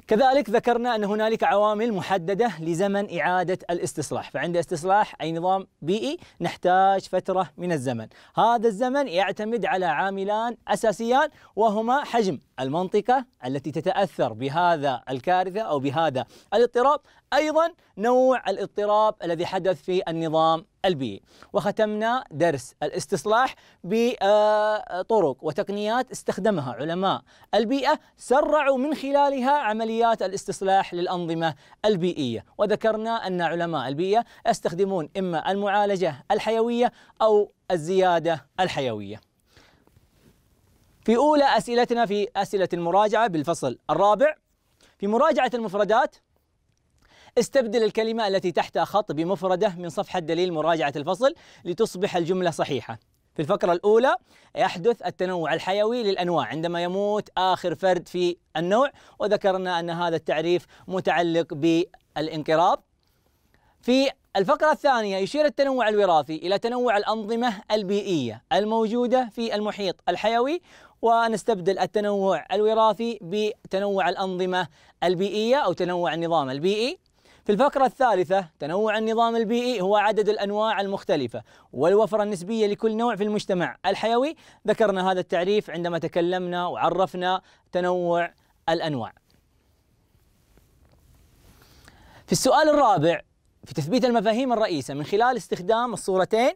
كذلك ذكرنا أن هنالك عوامل محددة لزمن إعادة الاستصلاح فعند استصلاح أي نظام بيئي نحتاج فترة من الزمن هذا الزمن يعتمد على عاملان أساسيان وهما حجم المنطقة التي تتأثر بهذا الكارثة أو بهذا الاضطراب أيضا نوع الاضطراب الذي حدث في النظام البيئي وختمنا درس الاستصلاح بطرق وتقنيات استخدمها علماء البيئة سرعوا من خلالها عمليات الاستصلاح للأنظمة البيئية وذكرنا أن علماء البيئة يستخدمون إما المعالجة الحيوية أو الزيادة الحيوية في أولى أسئلتنا في أسئلة المراجعة بالفصل الرابع في مراجعة المفردات استبدل الكلمة التي تحت خط بمفردة من صفحة دليل مراجعة الفصل لتصبح الجملة صحيحة في الفقرة الأولى يحدث التنوع الحيوي للأنواع عندما يموت آخر فرد في النوع وذكرنا أن هذا التعريف متعلق بالانقراض في الفقرة الثانية يشير التنوع الوراثي إلى تنوع الأنظمة البيئية الموجودة في المحيط الحيوي ونستبدل التنوع الوراثي بتنوع الأنظمة البيئية أو تنوع النظام البيئي في الفقرة الثالثة تنوع النظام البيئي هو عدد الأنواع المختلفة والوفرة النسبية لكل نوع في المجتمع الحيوي ذكرنا هذا التعريف عندما تكلمنا وعرفنا تنوع الأنواع في السؤال الرابع في تثبيت المفاهيم الرئيسة من خلال استخدام الصورتين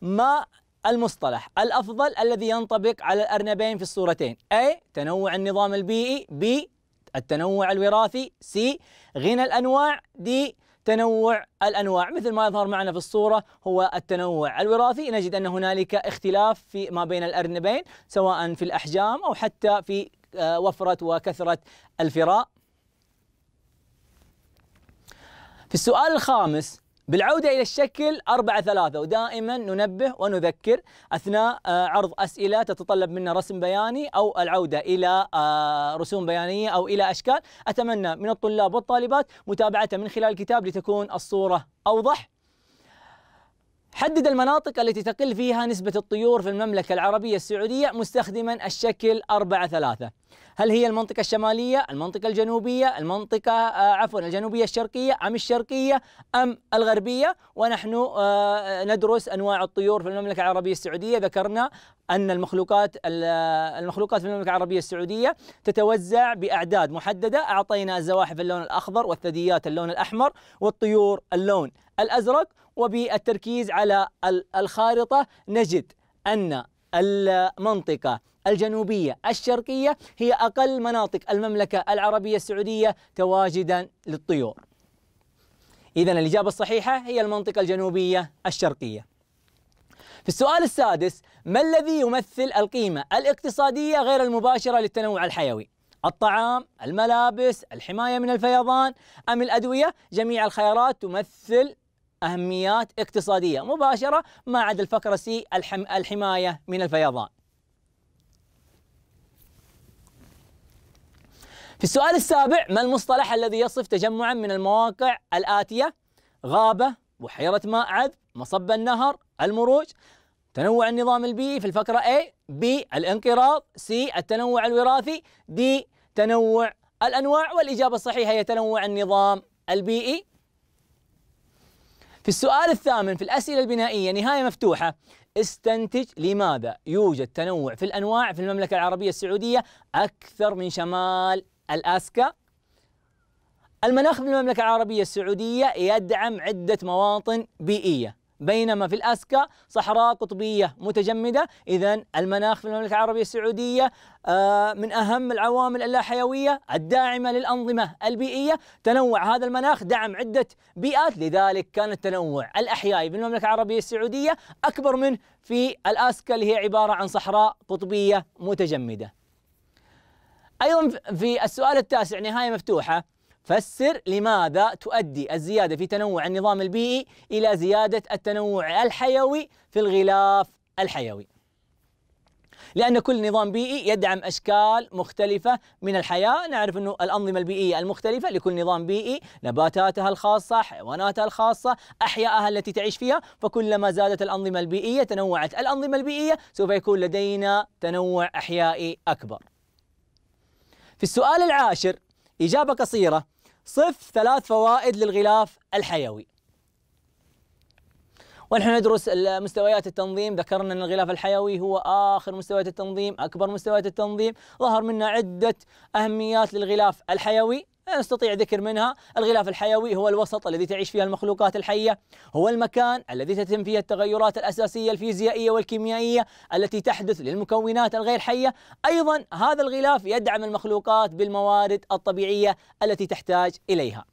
ما المصطلح الأفضل الذي ينطبق على الأرنبين في الصورتين A تنوع النظام البيئي B التنوع الوراثي سي غنى الأنواع دي تنوع الانواع مثل ما يظهر معنا في الصوره هو التنوع الوراثي نجد ان هنالك اختلاف في ما بين الارنبين سواء في الاحجام او حتى في آه، وفره وكثره الفراء. في السؤال الخامس بالعودة إلى الشكل أربعة ثلاثة ودائما ننبه ونذكر أثناء آه، عرض أسئلة تتطلب منا رسم بياني أو العودة إلى آه، رسوم بيانية أو إلى أشكال أتمنى من الطلاب والطالبات متابعتها من خلال الكتاب لتكون الصورة أوضح حدد المناطق التي تقل فيها نسبة الطيور في المملكة العربية السعودية مستخدما الشكل 4 3 هل هي المنطقة الشمالية، المنطقة الجنوبية، المنطقة آه عفوا الجنوبية الشرقية أم الشرقية أم الغربية؟ ونحن آه ندرس أنواع الطيور في المملكة العربية السعودية، ذكرنا أن المخلوقات المخلوقات في المملكة العربية السعودية تتوزع بأعداد محددة، أعطينا الزواحف اللون الأخضر والثدييات اللون الأحمر والطيور اللون الأزرق وبالتركيز على الخارطة نجد أن المنطقة الجنوبية الشرقية هي أقل مناطق المملكة العربية السعودية تواجدا للطيور إذا الإجابة الصحيحة هي المنطقة الجنوبية الشرقية في السؤال السادس ما الذي يمثل القيمة الاقتصادية غير المباشرة للتنوع الحيوي؟ الطعام، الملابس، الحماية من الفيضان أم الأدوية؟ جميع الخيارات تمثل أهميات اقتصادية مباشرة ما عدا الفقرة سي الحماية من الفيضان في السؤال السابع ما المصطلح الذي يصف تجمعا من المواقع الآتية غابة بحيرة ماء عذب مصب النهر المروج تنوع النظام البيئي في الفقرة A B الانقراض C التنوع الوراثي D تنوع الأنواع والإجابة الصحيحة هي تنوع النظام البيئي في السؤال الثامن في الأسئلة البنائية نهاية مفتوحة استنتج لماذا يوجد تنوع في الأنواع في المملكة العربية السعودية أكثر من شمال الأسكا المناخ في المملكة العربية السعودية يدعم عدة مواطن بيئية بينما في الأسكا صحراء قطبية متجمدة إذا المناخ في المملكة العربية السعودية آه، من أهم العوامل اللاحيوية الداعمة للأنظمة البيئية تنوع هذا المناخ دعم عدة بيئات لذلك كان التنوع الأحيائي في المملكة العربية السعودية أكبر منه في الأسكا اللي هي عبارة عن صحراء قطبية متجمدة أيضا في السؤال التاسع نهاية مفتوحة فسر لماذا تؤدي الزيادة في تنوع النظام البيئي إلى زيادة التنوع الحيوي في الغلاف الحيوي لأن كل نظام بيئي يدعم أشكال مختلفة من الحياة نعرف أنه الأنظمة البيئية المختلفة لكل نظام بيئي نباتاتها الخاصة حيواناتها الخاصة أحيائها التي تعيش فيها فكلما زادت الأنظمة البيئية تنوعت الأنظمة البيئية سوف يكون لدينا تنوع أحيائي أكبر في السؤال العاشر إجابة قصيرة صف ثلاث فوائد للغلاف الحيوي ونحن ندرس مستويات التنظيم ذكرنا أن الغلاف الحيوي هو آخر مستويات التنظيم أكبر مستويات التنظيم ظهر منا عدة أهميات للغلاف الحيوي نستطيع إيه، ذكر منها الغلاف الحيوي هو الوسط الذي تعيش فيها المخلوقات الحية هو المكان الذي تتم فيه التغيرات الأساسية الفيزيائية والكيميائية التي تحدث للمكونات الغير حية أيضا هذا الغلاف يدعم المخلوقات بالموارد الطبيعية التي تحتاج إليها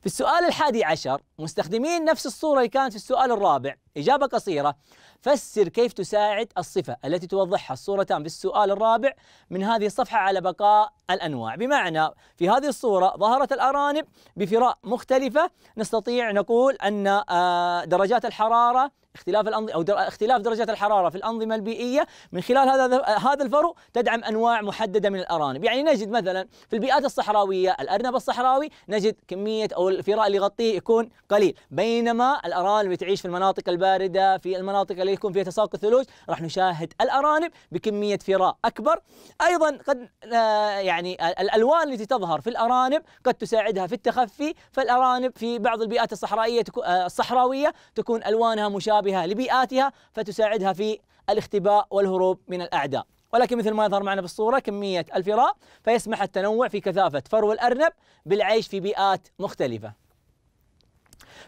في السؤال الحادي عشر مستخدمين نفس الصورة اللي كانت في السؤال الرابع إجابة قصيرة فسر كيف تساعد الصفة التي توضحها الصورتان السؤال الرابع من هذه الصفحة على بقاء الأنواع بمعنى في هذه الصورة ظهرت الأرانب بفراء مختلفة نستطيع نقول أن آه، درجات الحرارة اختلاف الأنظمة أو در... اختلاف درجات الحرارة في الأنظمة البيئية من خلال هذا هذا الفرو تدعم أنواع محددة من الأرانب، يعني نجد مثلا في البيئات الصحراوية الأرنب الصحراوي نجد كمية أو الفراء اللي يغطيه يكون قليل، بينما الأرانب اللي تعيش في المناطق البارده في المناطق اللي يكون فيها تساقط ثلوج راح نشاهد الارانب بكميه فراء اكبر ايضا قد آه، يعني الالوان التي تظهر في الارانب قد تساعدها في التخفي فالارانب في بعض البيئات الصحراويه آه، الصحراويه تكون الوانها مشابهه لبيئاتها فتساعدها في الاختباء والهروب من الاعداء ولكن مثل ما يظهر معنا بالصورة كمية الفراء فيسمح التنوع في كثافة فرو الأرنب بالعيش في بيئات مختلفة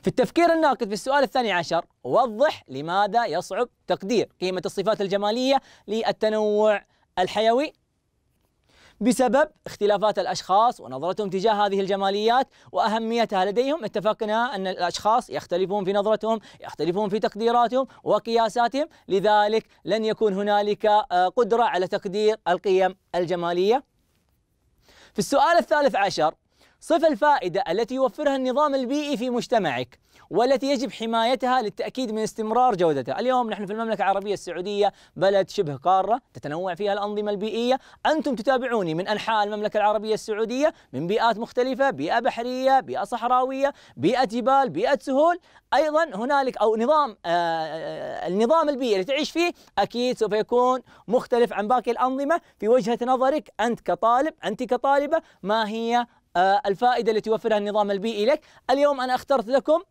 في التفكير الناقد في السؤال الثاني عشر وضح لماذا يصعب تقدير قيمة الصفات الجمالية للتنوع الحيوي بسبب اختلافات الاشخاص ونظرتهم تجاه هذه الجماليات واهميتها لديهم اتفقنا ان الاشخاص يختلفون في نظرتهم يختلفون في تقديراتهم وقياساتهم لذلك لن يكون هنالك آه، قدره على تقدير القيم الجماليه في السؤال الثالث عشر صف الفائدة التي يوفرها النظام البيئي في مجتمعك والتي يجب حمايتها للتأكيد من استمرار جودتها اليوم نحن في المملكة العربية السعودية بلد شبه قارة تتنوع فيها الأنظمة البيئية أنتم تتابعوني من أنحاء المملكة العربية السعودية من بيئات مختلفة بيئة بحرية بيئة صحراوية بيئة جبال بيئة سهول أيضا هنالك أو نظام آه, آه، النظام البيئي اللي تعيش فيه أكيد سوف يكون مختلف عن باقي الأنظمة في وجهة نظرك أنت كطالب أنت كطالبة ما هي آه، الفائدة التي يوفرها النظام البيئي لك اليوم أنا اخترت لكم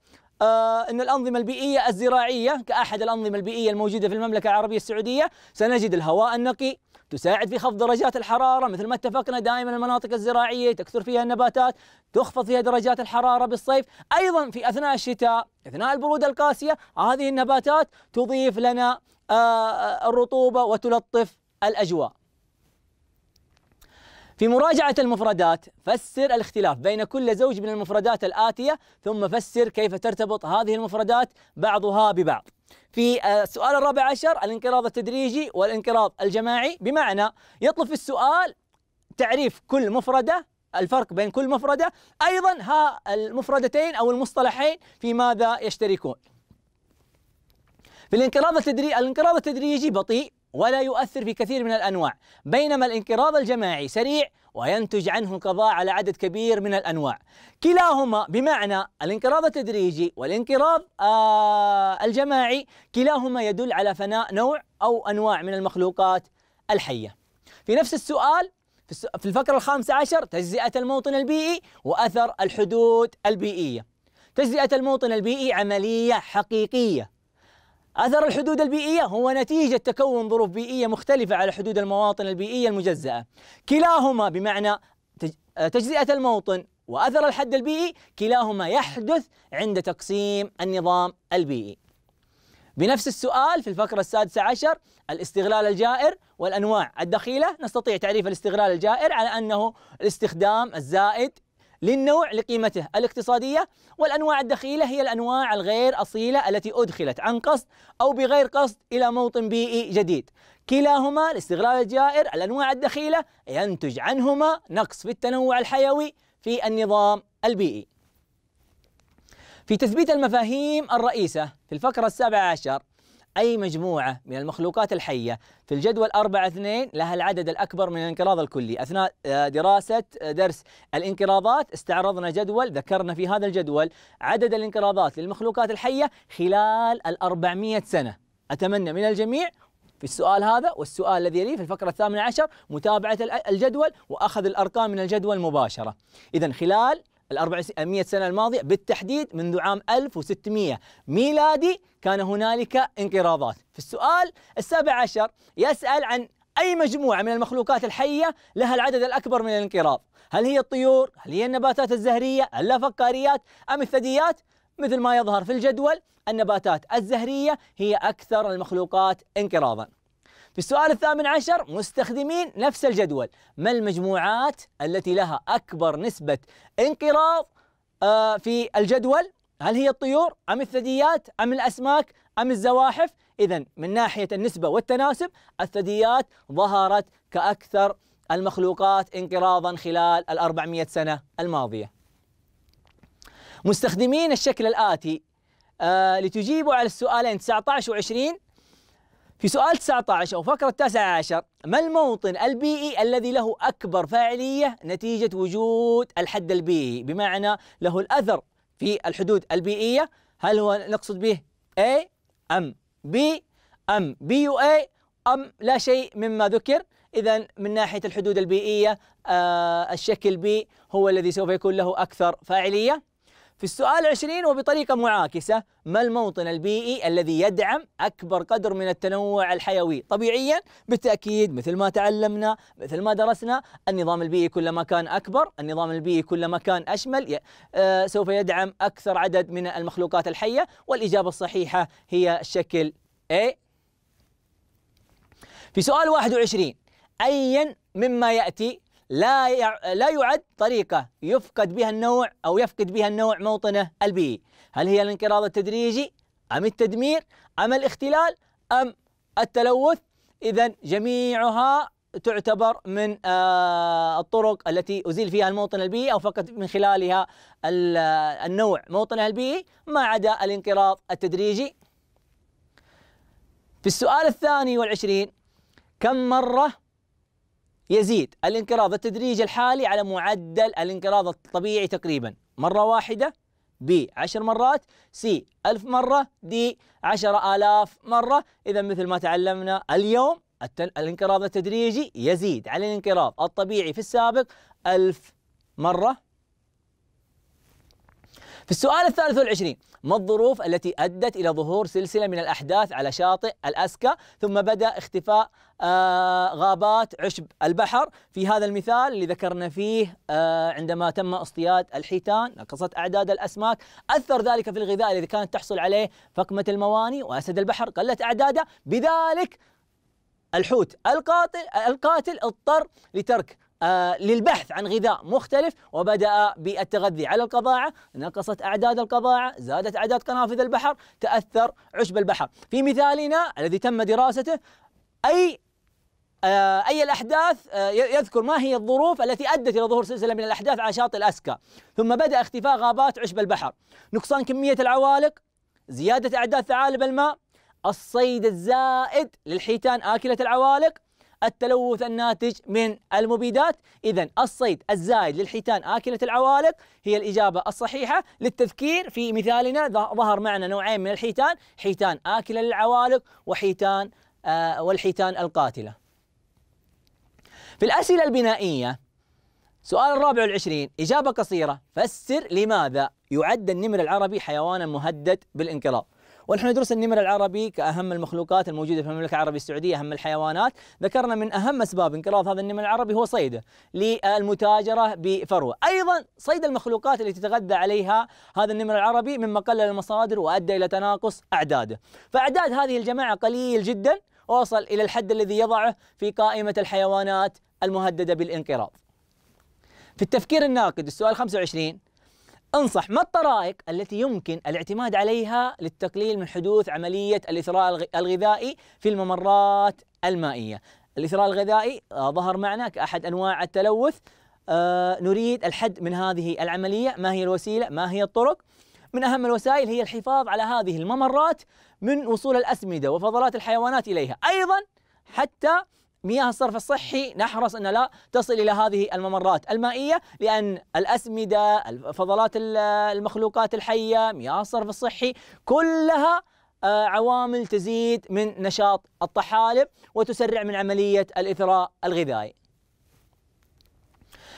آه، أن الأنظمة البيئية الزراعية كأحد الأنظمة البيئية الموجودة في المملكة العربية السعودية سنجد الهواء النقي تساعد في خفض درجات الحرارة مثل ما اتفقنا دائما المناطق الزراعية تكثر فيها النباتات تخفض فيها درجات الحرارة بالصيف أيضا في أثناء الشتاء أثناء البرودة القاسية هذه النباتات تضيف لنا آه، الرطوبة وتلطف الأجواء في مراجعة المفردات فسر الاختلاف بين كل زوج من المفردات الآتية ثم فسر كيف ترتبط هذه المفردات بعضها ببعض في آه، السؤال الرابع عشر الانقراض التدريجي والانقراض الجماعي بمعنى يطلب في السؤال تعريف كل مفردة الفرق بين كل مفردة أيضا ها المفردتين أو المصطلحين في ماذا يشتركون في الانقراض التدريجي الانقراض التدريجي بطيء ولا يؤثر في كثير من الانواع بينما الانقراض الجماعي سريع وينتج عنه القضاء على عدد كبير من الانواع كلاهما بمعنى الانقراض التدريجي والانقراض آه الجماعي كلاهما يدل على فناء نوع او انواع من المخلوقات الحيه في نفس السؤال في الفقره الخامسه عشر تجزئه الموطن البيئي واثر الحدود البيئيه تجزئه الموطن البيئي عمليه حقيقيه أثر الحدود البيئية هو نتيجة تكون ظروف بيئية مختلفة على حدود المواطن البيئية المجزأة كلاهما بمعنى آه، تجزئة الموطن وأثر الحد البيئي كلاهما يحدث عند تقسيم النظام البيئي بنفس السؤال في الفقرة السادسة عشر الاستغلال الجائر والأنواع الدخيلة نستطيع تعريف الاستغلال الجائر على أنه الاستخدام الزائد للنوع لقيمته الاقتصادية والأنواع الدخيلة هي الأنواع الغير أصيلة التي أدخلت عن قصد أو بغير قصد إلى موطن بيئي جديد كلاهما لاستغلال الجائر الأنواع الدخيلة ينتج عنهما نقص في التنوع الحيوي في النظام البيئي في تثبيت المفاهيم الرئيسة في الفقرة السابعة عشر أي مجموعة من المخلوقات الحية في الجدول 4 2 لها العدد الأكبر من الانقراض الكلي أثناء آه، دراسة آه، درس الانقراضات استعرضنا جدول ذكرنا في هذا الجدول عدد الانقراضات للمخلوقات الحية خلال ال 400 سنة أتمنى من الجميع في السؤال هذا والسؤال الذي يليه في الفقرة الثامنة عشر متابعة الجدول وأخذ الأرقام من الجدول مباشرة إذا خلال ال 400 سنة الماضية بالتحديد منذ عام 1600 ميلادي كان هنالك انقراضات في السؤال السابع عشر يسأل عن أي مجموعة من المخلوقات الحية لها العدد الأكبر من الانقراض هل هي الطيور؟ هل هي النباتات الزهرية؟ اللافقاريات؟ أم الثدييات؟ مثل ما يظهر في الجدول النباتات الزهرية هي أكثر المخلوقات انقراضاً في السؤال الثامن عشر مستخدمين نفس الجدول ما المجموعات التي لها أكبر نسبة انقراض آه، في الجدول هل هي الطيور أم الثدييات أم الأسماك أم الزواحف إذا من ناحية النسبة والتناسب الثدييات ظهرت كأكثر المخلوقات انقراضا خلال 400 سنة الماضية مستخدمين الشكل الآتي آه لتجيبوا على السؤالين 19 و20 في سؤال 19 أو فقرة 19 ما الموطن البيئي الذي له أكبر فاعلية نتيجة وجود الحد البيئي بمعنى له الأثر في الحدود البيئية هل هو نقصد به A أم B أم B و A أم لا شيء مما ذكر إذا من ناحية الحدود البيئية آه الشكل B هو الذي سوف يكون له أكثر فاعلية في السؤال 20 وبطريقة معاكسة ما الموطن البيئي الذي يدعم أكبر قدر من التنوع الحيوي طبيعيا بالتأكيد مثل ما تعلمنا مثل ما درسنا النظام البيئي كلما كان أكبر النظام البيئي كلما كان أشمل آه، سوف يدعم أكثر عدد من المخلوقات الحية والإجابة الصحيحة هي الشكل A في سؤال 21 أيا مما يأتي لا لا يعد طريقة يفقد بها النوع أو يفقد بها النوع موطنه البيئي هل هي الانقراض التدريجي أم التدمير أم الاختلال أم التلوث إذا جميعها تعتبر من آه، الطرق التي أزيل فيها الموطن البيئي أو فقط من خلالها النوع موطنه البيئي ما عدا الانقراض التدريجي في السؤال الثاني والعشرين كم مرة يزيد الانقراض التدريجي الحالي على معدل الانقراض الطبيعي تقريبا مرة واحدة بي 10 مرات سي 1000 مرة دي 10000 مرة إذا مثل ما تعلمنا اليوم الانقراض التدريجي يزيد على الانقراض الطبيعي في السابق 1000 مرة في السؤال الثالث والعشرين ما الظروف التي أدت إلى ظهور سلسلة من الأحداث على شاطئ الأسكا ثم بدأ اختفاء آه، غابات عشب البحر في هذا المثال اللي ذكرنا فيه آه، عندما تم اصطياد الحيتان نقصت أعداد الأسماك أثر ذلك في الغذاء الذي كانت تحصل عليه فقمة المواني وأسد البحر قلت أعداده بذلك الحوت القاتل القاتل اضطر لترك آه، للبحث عن غذاء مختلف وبدأ بالتغذي على القضاعة نقصت أعداد القضاعة زادت أعداد قنافذ البحر تأثر عشب البحر في مثالنا الذي تم دراسته أي آه، أي الأحداث آه، يذكر ما هي الظروف التي أدت إلى ظهور سلسلة من الأحداث على شاطئ الأسكا ثم بدأ اختفاء غابات عشب البحر نقصان كمية العوالق زيادة أعداد ثعالب الماء الصيد الزائد للحيتان آكلة العوالق التلوث الناتج من المبيدات إذا الصيد الزايد للحيتان آكلة العوالق هي الإجابة الصحيحة للتذكير في مثالنا ظهر معنا نوعين من الحيتان حيتان آكلة للعوالق وحيتان آه والحيتان القاتلة في الأسئلة البنائية سؤال الرابع والعشرين إجابة قصيرة فسر لماذا يعد النمر العربي حيوانا مهدد بالانقراض ونحن ندرس النمر العربي كأهم المخلوقات الموجودة في المملكة العربية السعودية أهم الحيوانات ذكرنا من أهم أسباب انقراض هذا النمر العربي هو صيده للمتاجرة بفروة أيضا صيد المخلوقات التي تتغذى عليها هذا النمر العربي مما قلل المصادر وأدى إلى تناقص أعداده فأعداد هذه الجماعة قليل جدا ووصل إلى الحد الذي يضعه في قائمة الحيوانات المهددة بالانقراض في التفكير الناقد السؤال 25 انصح ما الطرائق التي يمكن الاعتماد عليها للتقليل من حدوث عملية الإثراء الغذائي في الممرات المائية الإثراء الغذائي آه، ظهر معنا كأحد أنواع التلوث آه، نريد الحد من هذه العملية ما هي الوسيلة ما هي الطرق من أهم الوسائل هي الحفاظ على هذه الممرات من وصول الأسمدة وفضلات الحيوانات إليها أيضا حتى مياه الصرف الصحي نحرص أن لا تصل إلى هذه الممرات المائية لأن الأسمدة فضلات المخلوقات الحية مياه الصرف الصحي كلها آه، عوامل تزيد من نشاط الطحالب وتسرع من عملية الإثراء الغذائي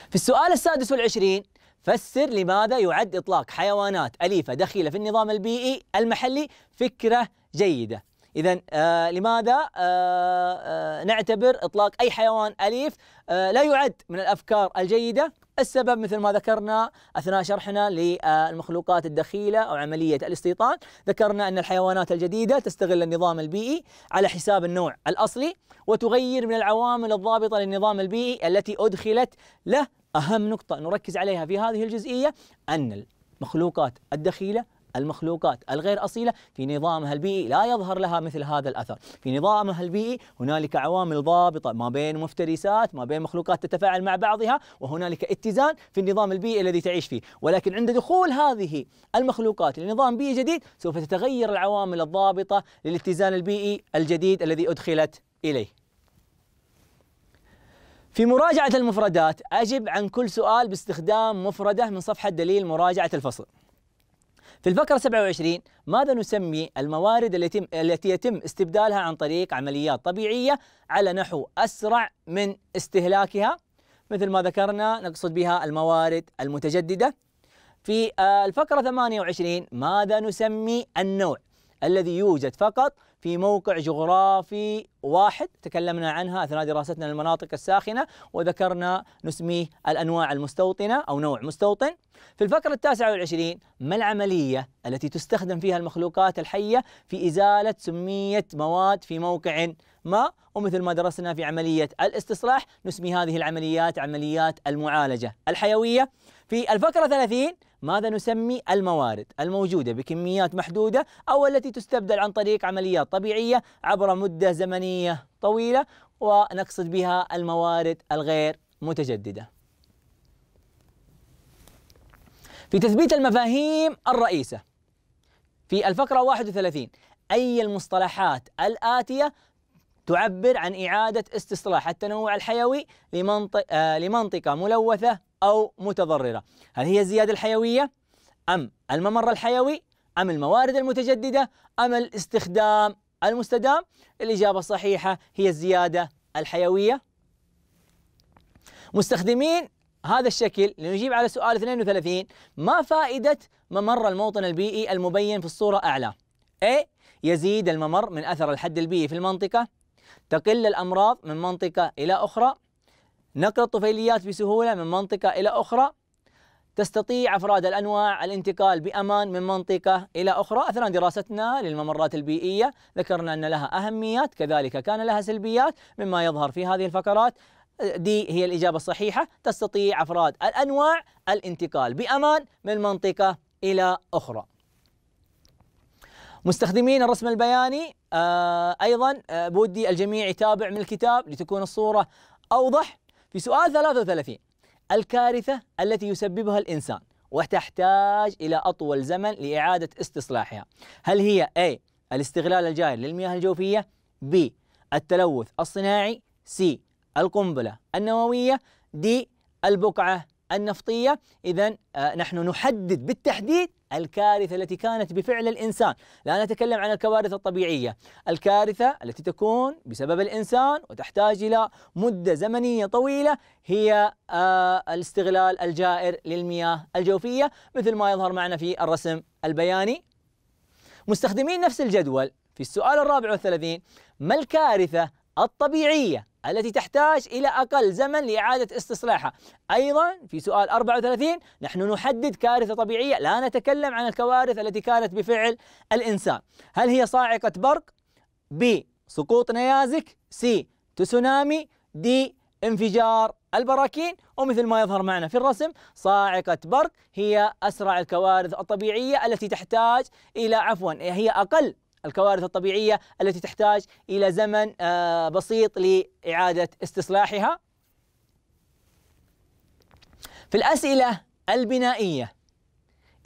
في السؤال السادس والعشرين فسر لماذا يعد إطلاق حيوانات أليفة دخيلة في النظام البيئي المحلي فكرة جيدة إذا آه لماذا آه،, آه نعتبر إطلاق أي حيوان أليف آه، لا يعد من الأفكار الجيدة السبب مثل ما ذكرنا اثناء شرحنا للمخلوقات الدخيله او عمليه الاستيطان، ذكرنا ان الحيوانات الجديده تستغل النظام البيئي على حساب النوع الاصلي وتغير من العوامل الضابطه للنظام البيئي التي ادخلت له اهم نقطه نركز عليها في هذه الجزئيه ان المخلوقات الدخيله المخلوقات الغير أصيلة في نظامها البيئي لا يظهر لها مثل هذا الأثر في نظامها البيئي هنالك عوامل ضابطة ما بين مفترسات ما بين مخلوقات تتفاعل مع بعضها وهنالك اتزان في النظام البيئي الذي تعيش فيه ولكن عند دخول هذه المخلوقات لنظام بيئي جديد سوف تتغير العوامل الضابطة للاتزان البيئي الجديد الذي أدخلت إليه في مراجعة المفردات أجب عن كل سؤال باستخدام مفردة من صفحة دليل مراجعة الفصل في الفقرة 27 ماذا نسمي الموارد التي التي يتم استبدالها عن طريق عمليات طبيعية على نحو أسرع من استهلاكها مثل ما ذكرنا نقصد بها الموارد المتجددة في آه، الفقرة 28 ماذا نسمي النوع الذي يوجد فقط في موقع جغرافي واحد تكلمنا عنها اثناء دراستنا للمناطق الساخنه وذكرنا نسميه الانواع المستوطنه او نوع مستوطن. في الفقره التاسعه والعشرين ما العمليه التي تستخدم فيها المخلوقات الحيه في ازاله سميه مواد في موقع ما ومثل ما درسنا في عمليه الاستصلاح نسمي هذه العمليات عمليات المعالجه الحيويه. في الفقره 30 ماذا نسمي الموارد الموجودة بكميات محدودة أو التي تستبدل عن طريق عمليات طبيعية عبر مدة زمنية طويلة ونقصد بها الموارد الغير متجددة في تثبيت المفاهيم الرئيسة في الفقرة 31 أي المصطلحات الآتية تعبر عن إعادة استصلاح التنوع الحيوي لمنطق آه، لمنطقة ملوثة أو متضررة هل هي الزيادة الحيوية أم الممر الحيوي أم الموارد المتجددة أم الاستخدام المستدام الإجابة الصحيحة هي الزيادة الحيوية مستخدمين هذا الشكل لنجيب على سؤال 32 ما فائدة ممر الموطن البيئي المبين في الصورة أعلى؟ A يزيد الممر من أثر الحد البيئي في المنطقة تقل الأمراض من منطقة إلى أخرى نقل الطفيليات بسهولة من منطقة إلى أخرى تستطيع أفراد الأنواع الانتقال بأمان من منطقة إلى أخرى أثناء دراستنا للممرات البيئية ذكرنا أن لها أهميات كذلك كان لها سلبيات مما يظهر في هذه الفقرات دي هي الإجابة الصحيحة تستطيع أفراد الأنواع الانتقال بأمان من منطقة إلى أخرى مستخدمين الرسم البياني آه، ايضا آه، بودي الجميع يتابع من الكتاب لتكون الصوره اوضح في سؤال 33 الكارثه التي يسببها الانسان وتحتاج الى اطول زمن لاعاده استصلاحها هل هي اي الاستغلال الجائر للمياه الجوفيه ب التلوث الصناعي سي القنبله النوويه دي البقعه النفطية إذا آه، نحن نحدد بالتحديد الكارثة التي كانت بفعل الإنسان لا نتكلم عن الكوارث الطبيعية الكارثة التي تكون بسبب الإنسان وتحتاج إلى مدة زمنية طويلة هي آه، الاستغلال الجائر للمياه الجوفية مثل ما يظهر معنا في الرسم البياني مستخدمين نفس الجدول في السؤال الرابع والثلاثين ما الكارثة الطبيعية التي تحتاج إلى أقل زمن لإعادة استصلاحها أيضا في سؤال 34 نحن نحدد كارثة طبيعية لا نتكلم عن الكوارث التي كانت بفعل الإنسان هل هي صاعقة برق ب سقوط نيازك س تسونامي د انفجار البراكين ومثل ما يظهر معنا في الرسم صاعقة برق هي أسرع الكوارث الطبيعية التي تحتاج إلى عفوا هي أقل الكوارث الطبيعية التي تحتاج إلى زمن آه، بسيط لإعادة استصلاحها في الأسئلة البنائية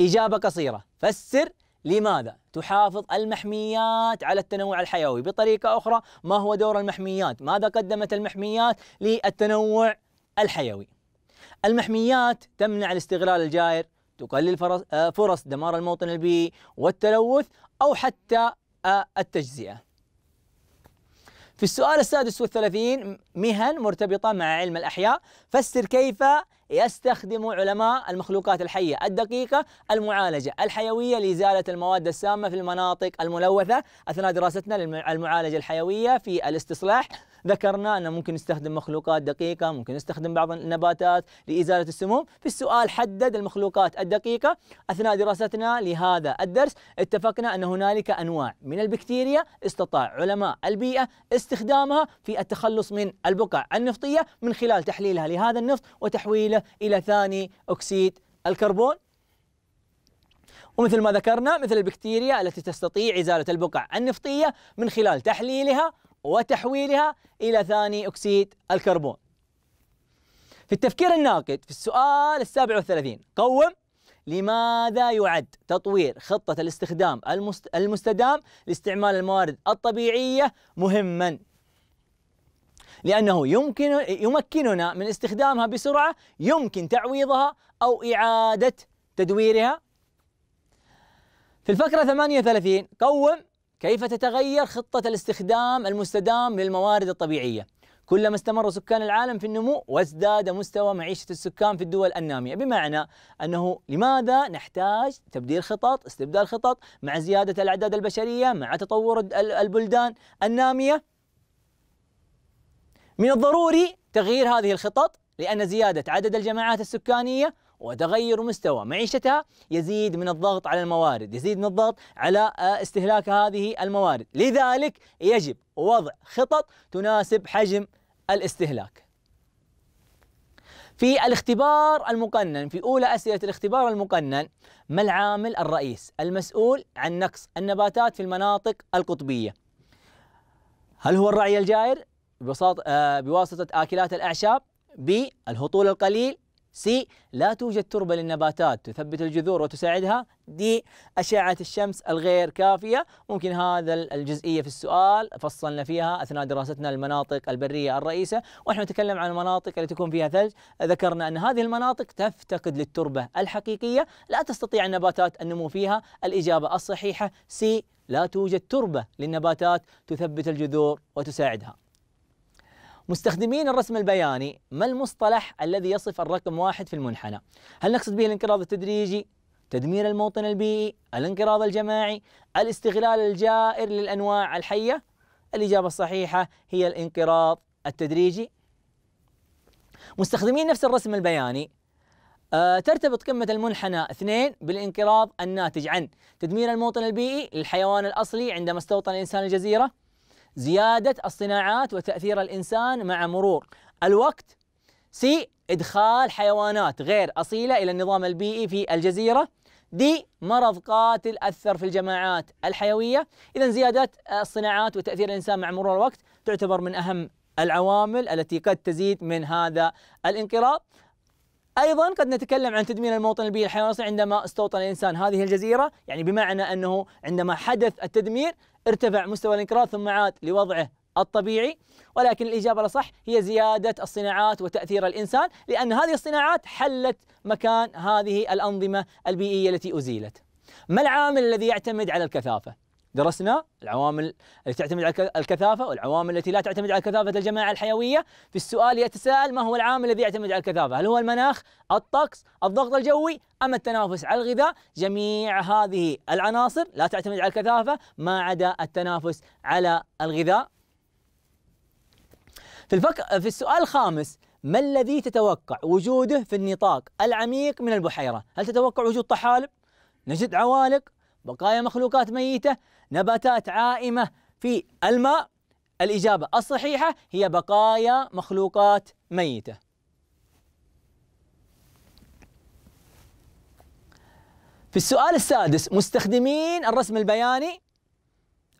إجابة قصيرة فسر لماذا تحافظ المحميات على التنوع الحيوي بطريقة أخرى ما هو دور المحميات ماذا قدمت المحميات للتنوع الحيوي المحميات تمنع الاستغلال الجائر تقلل فرص آه، دمار الموطن البيئي والتلوث أو حتى التجزئة في السؤال السادس والثلاثين مهن مرتبطة مع علم الأحياء فسر كيف يستخدم علماء المخلوقات الحية الدقيقة المعالجة الحيوية لإزالة المواد السامة في المناطق الملوثة أثناء دراستنا للمعالجة الحيوية في الاستصلاح ذكرنا أنه ممكن نستخدم مخلوقات دقيقة ممكن نستخدم بعض النباتات لإزالة السموم في السؤال حدد المخلوقات الدقيقة أثناء دراستنا لهذا الدرس اتفقنا أن هنالك أنواع من البكتيريا استطاع علماء البيئة استخدامها في التخلص من البقع النفطية من خلال تحليلها لهذا النفط وتحويله إلى ثاني أكسيد الكربون ومثل ما ذكرنا مثل البكتيريا التي تستطيع إزالة البقع النفطية من خلال تحليلها وتحويلها إلى ثاني أكسيد الكربون في التفكير الناقد في السؤال السابع والثلاثين قوم لماذا يعد تطوير خطة الاستخدام المستدام لاستعمال الموارد الطبيعية مهما لأنه يمكن يمكننا من استخدامها بسرعة يمكن تعويضها أو إعادة تدويرها في الفقرة 38 قوم كيف تتغير خطة الاستخدام المستدام للموارد الطبيعية كلما استمر سكان العالم في النمو وازداد مستوى معيشة السكان في الدول النامية بمعنى أنه لماذا نحتاج تبديل خطط استبدال خطط مع زيادة الأعداد البشرية مع تطور البلدان النامية من الضروري تغيير هذه الخطط لأن زيادة عدد الجماعات السكانية وتغير مستوى معيشتها يزيد من الضغط على الموارد يزيد من الضغط على آه، استهلاك هذه الموارد لذلك يجب وضع خطط تناسب حجم الاستهلاك في الاختبار المقنن في أولى أسئلة الاختبار المقنن ما العامل الرئيس المسؤول عن نقص النباتات في المناطق القطبية هل هو الرعي الجائر آه، بواسطة آكلات الأعشاب ب الهطول القليل سي لا توجد تربة للنباتات تثبت الجذور وتساعدها دي أشعة الشمس الغير كافية ممكن هذا الجزئية في السؤال فصلنا فيها أثناء دراستنا المناطق البرية الرئيسة ونحن نتكلم عن المناطق التي تكون فيها ثلج ذكرنا أن هذه المناطق تفتقد للتربة الحقيقية لا تستطيع النباتات النمو فيها الإجابة الصحيحة سي لا توجد تربة للنباتات تثبت الجذور وتساعدها مستخدمين الرسم البياني ما المصطلح الذي يصف الرقم واحد في المنحنى؟ هل نقصد به الانقراض التدريجي؟ تدمير الموطن البيئي؟ الانقراض الجماعي؟ الاستغلال الجائر للأنواع الحية؟ الإجابة الصحيحة هي الانقراض التدريجي مستخدمين نفس الرسم البياني آه، ترتبط قمة المنحنى اثنين بالانقراض الناتج عن تدمير الموطن البيئي للحيوان الأصلي عندما استوطن الإنسان الجزيرة زيادة الصناعات وتأثير الإنسان مع مرور الوقت سي إدخال حيوانات غير أصيلة إلى النظام البيئي في الجزيرة دي مرض قاتل أثر في الجماعات الحيوية إذا زيادة الصناعات وتأثير الإنسان مع مرور الوقت تعتبر من أهم العوامل التي قد تزيد من هذا الانقراض ايضا قد نتكلم عن تدمير الموطن البيئي الحيواني عندما استوطن الانسان هذه الجزيره يعني بمعنى انه عندما حدث التدمير ارتفع مستوى الانقراض ثم عاد لوضعه الطبيعي ولكن الإجابة الأصح هي زيادة الصناعات وتأثير الإنسان لأن هذه الصناعات حلت مكان هذه الأنظمة البيئية التي أزيلت ما العامل الذي يعتمد على الكثافة؟ درسنا العوامل التي تعتمد على الكثافة والعوامل التي لا تعتمد على كثافة الجماعة الحيوية في السؤال يتساءل ما هو العامل الذي يعتمد على الكثافة هل هو المناخ الطقس الضغط الجوي أم التنافس على الغذاء جميع هذه العناصر لا تعتمد على الكثافة ما عدا التنافس على الغذاء في, الفك... في السؤال الخامس ما الذي تتوقع وجوده في النطاق العميق من البحيرة هل تتوقع وجود طحالب نجد عوالق بقايا مخلوقات ميتة نباتات عائمة في الماء الإجابة الصحيحة هي بقايا مخلوقات ميتة في السؤال السادس مستخدمين الرسم البياني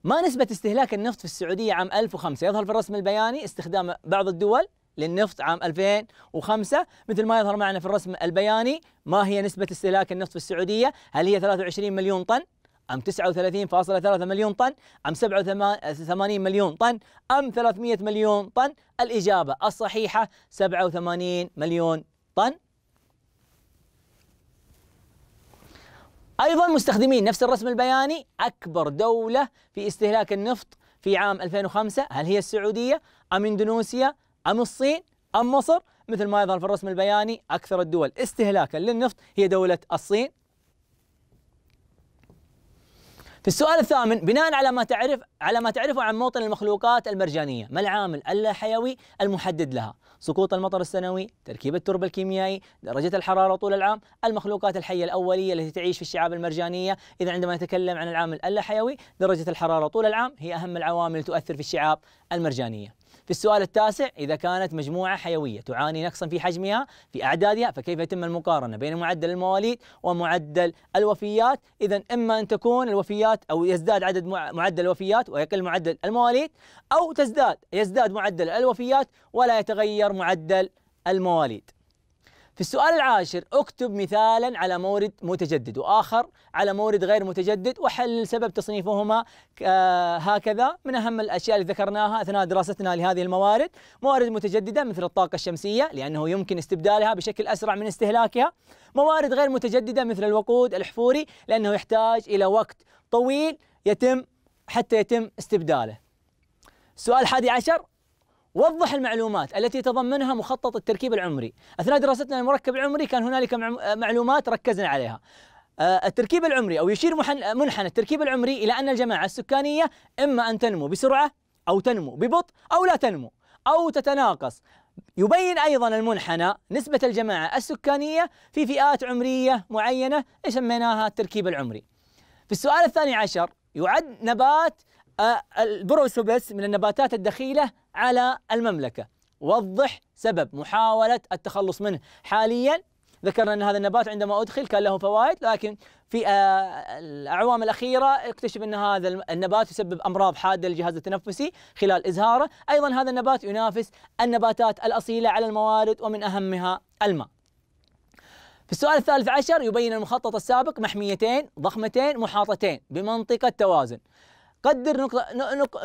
ما نسبة استهلاك النفط في السعودية عام 2005 يظهر في الرسم البياني استخدام بعض الدول للنفط عام 2005 مثل ما يظهر معنا في الرسم البياني ما هي نسبة استهلاك النفط في السعودية هل هي 23 مليون طن أم 39.3 مليون طن أم 87 مليون طن أم 300 مليون طن الإجابة الصحيحة 87 مليون طن أيضا مستخدمين نفس الرسم البياني أكبر دولة في استهلاك النفط في عام 2005 هل هي السعودية أم إندونيسيا أم الصين أم مصر مثل ما يظهر في الرسم البياني أكثر الدول استهلاكا للنفط هي دولة الصين في السؤال الثامن بناء على ما تعرف على ما تعرفه عن موطن المخلوقات المرجانيه، ما العامل اللاحيوي المحدد لها؟ سقوط المطر السنوي، تركيب التربه الكيميائي، درجه الحراره طول العام، المخلوقات الحيه الاوليه التي تعيش في الشعاب المرجانيه، اذا عندما نتكلم عن العامل اللاحيوي درجه الحراره طول العام هي اهم العوامل تؤثر في الشعاب المرجانيه. في السؤال التاسع إذا كانت مجموعة حيوية تعاني نقصا في حجمها في أعدادها فكيف يتم المقارنة بين معدل المواليد ومعدل الوفيات إذا إما أن تكون الوفيات أو يزداد عدد معدل الوفيات ويقل معدل المواليد أو تزداد يزداد معدل الوفيات ولا يتغير معدل المواليد في السؤال العاشر اكتب مثالا على مورد متجدد واخر على مورد غير متجدد وحلل سبب تصنيفهما آه، هكذا من اهم الاشياء اللي ذكرناها اثناء دراستنا لهذه الموارد موارد متجدده مثل الطاقه الشمسيه لانه يمكن استبدالها بشكل اسرع من استهلاكها موارد غير متجدده مثل الوقود الحفوري لانه يحتاج الى وقت طويل يتم حتى يتم استبداله السؤال الحادي عشر وضح المعلومات التي تضمنها مخطط التركيب العمري أثناء دراستنا للمركب العمري كان هنالك معلومات ركزنا عليها آه، التركيب العمري أو يشير منحنى التركيب العمري إلى أن الجماعة السكانية إما أن تنمو بسرعة أو تنمو ببطء أو لا تنمو أو تتناقص يبين أيضا المنحنى نسبة الجماعة السكانية في فئات عمرية معينة سميناها التركيب العمري في السؤال الثاني عشر يعد نبات آه، البروسوبس من النباتات الدخيلة على المملكة وضح سبب محاولة التخلص منه حاليا ذكرنا أن هذا النبات عندما أدخل كان له فوائد لكن في آه، الأعوام الأخيرة اكتشف أن هذا النبات يسبب أمراض حادة للجهاز التنفسي خلال إزهاره أيضا هذا النبات ينافس النباتات الأصيلة على الموارد ومن أهمها الماء في السؤال الثالث عشر يبين المخطط السابق محميتين ضخمتين محاطتين بمنطقة توازن قدر نقطة,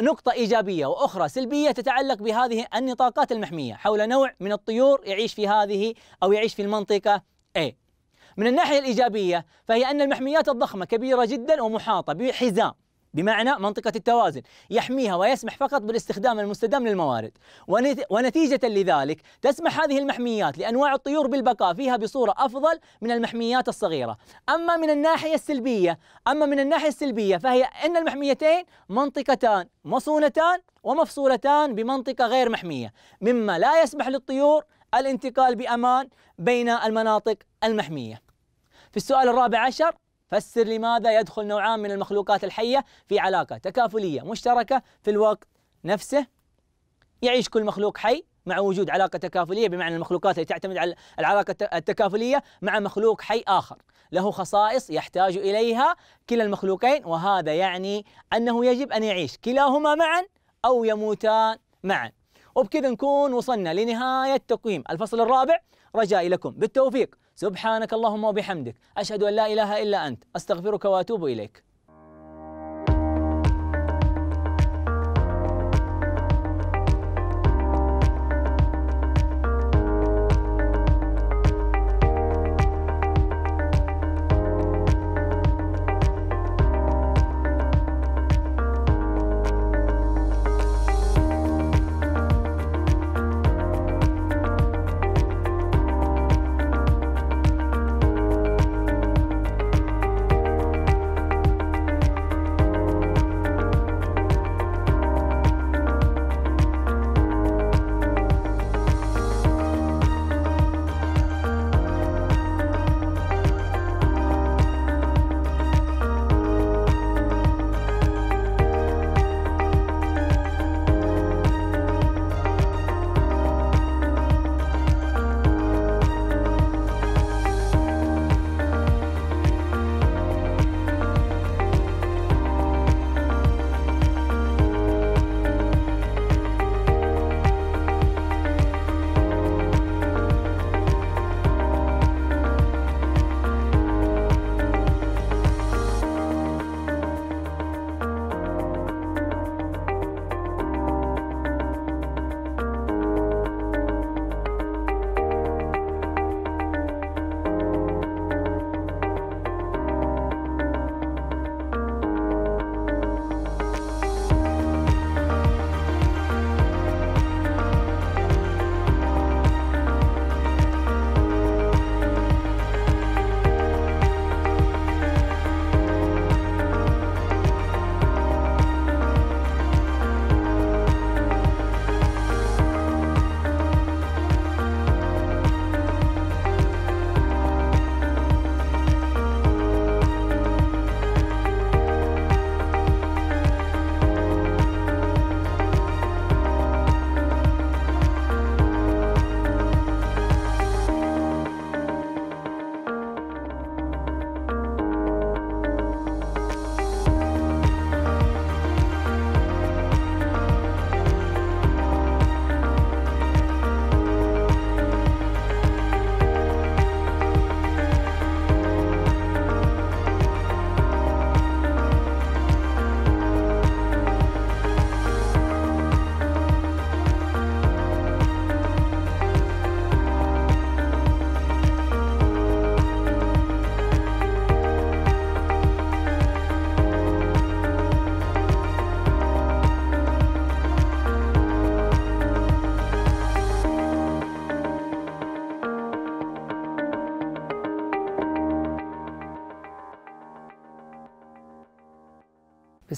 نقطة إيجابية وأخرى سلبية تتعلق بهذه النطاقات المحمية حول نوع من الطيور يعيش في هذه أو يعيش في المنطقة A من الناحية الإيجابية فهي أن المحميات الضخمة كبيرة جدا ومحاطة بحزام بمعنى منطقة التوازن يحميها ويسمح فقط بالاستخدام المستدام للموارد ونتيجة لذلك تسمح هذه المحميات لأنواع الطيور بالبقاء فيها بصورة أفضل من المحميات الصغيرة أما من الناحية السلبية أما من الناحية السلبية فهي أن المحميتين منطقتان مصونتان ومفصولتان بمنطقة غير محمية مما لا يسمح للطيور الانتقال بأمان بين المناطق المحمية في السؤال الرابع عشر فسر لماذا يدخل نوعان من المخلوقات الحية في علاقة تكافلية مشتركة في الوقت نفسه يعيش كل مخلوق حي مع وجود علاقة تكافلية بمعنى المخلوقات اللي تعتمد على العلاقة التكافلية مع مخلوق حي آخر له خصائص يحتاج إليها كلا المخلوقين وهذا يعني أنه يجب أن يعيش كلاهما معا أو يموتان معا وبكذا نكون وصلنا لنهاية تقويم الفصل الرابع رجائي لكم بالتوفيق سبحانك اللهم وبحمدك أشهد أن لا إله إلا أنت أستغفرك وأتوب إليك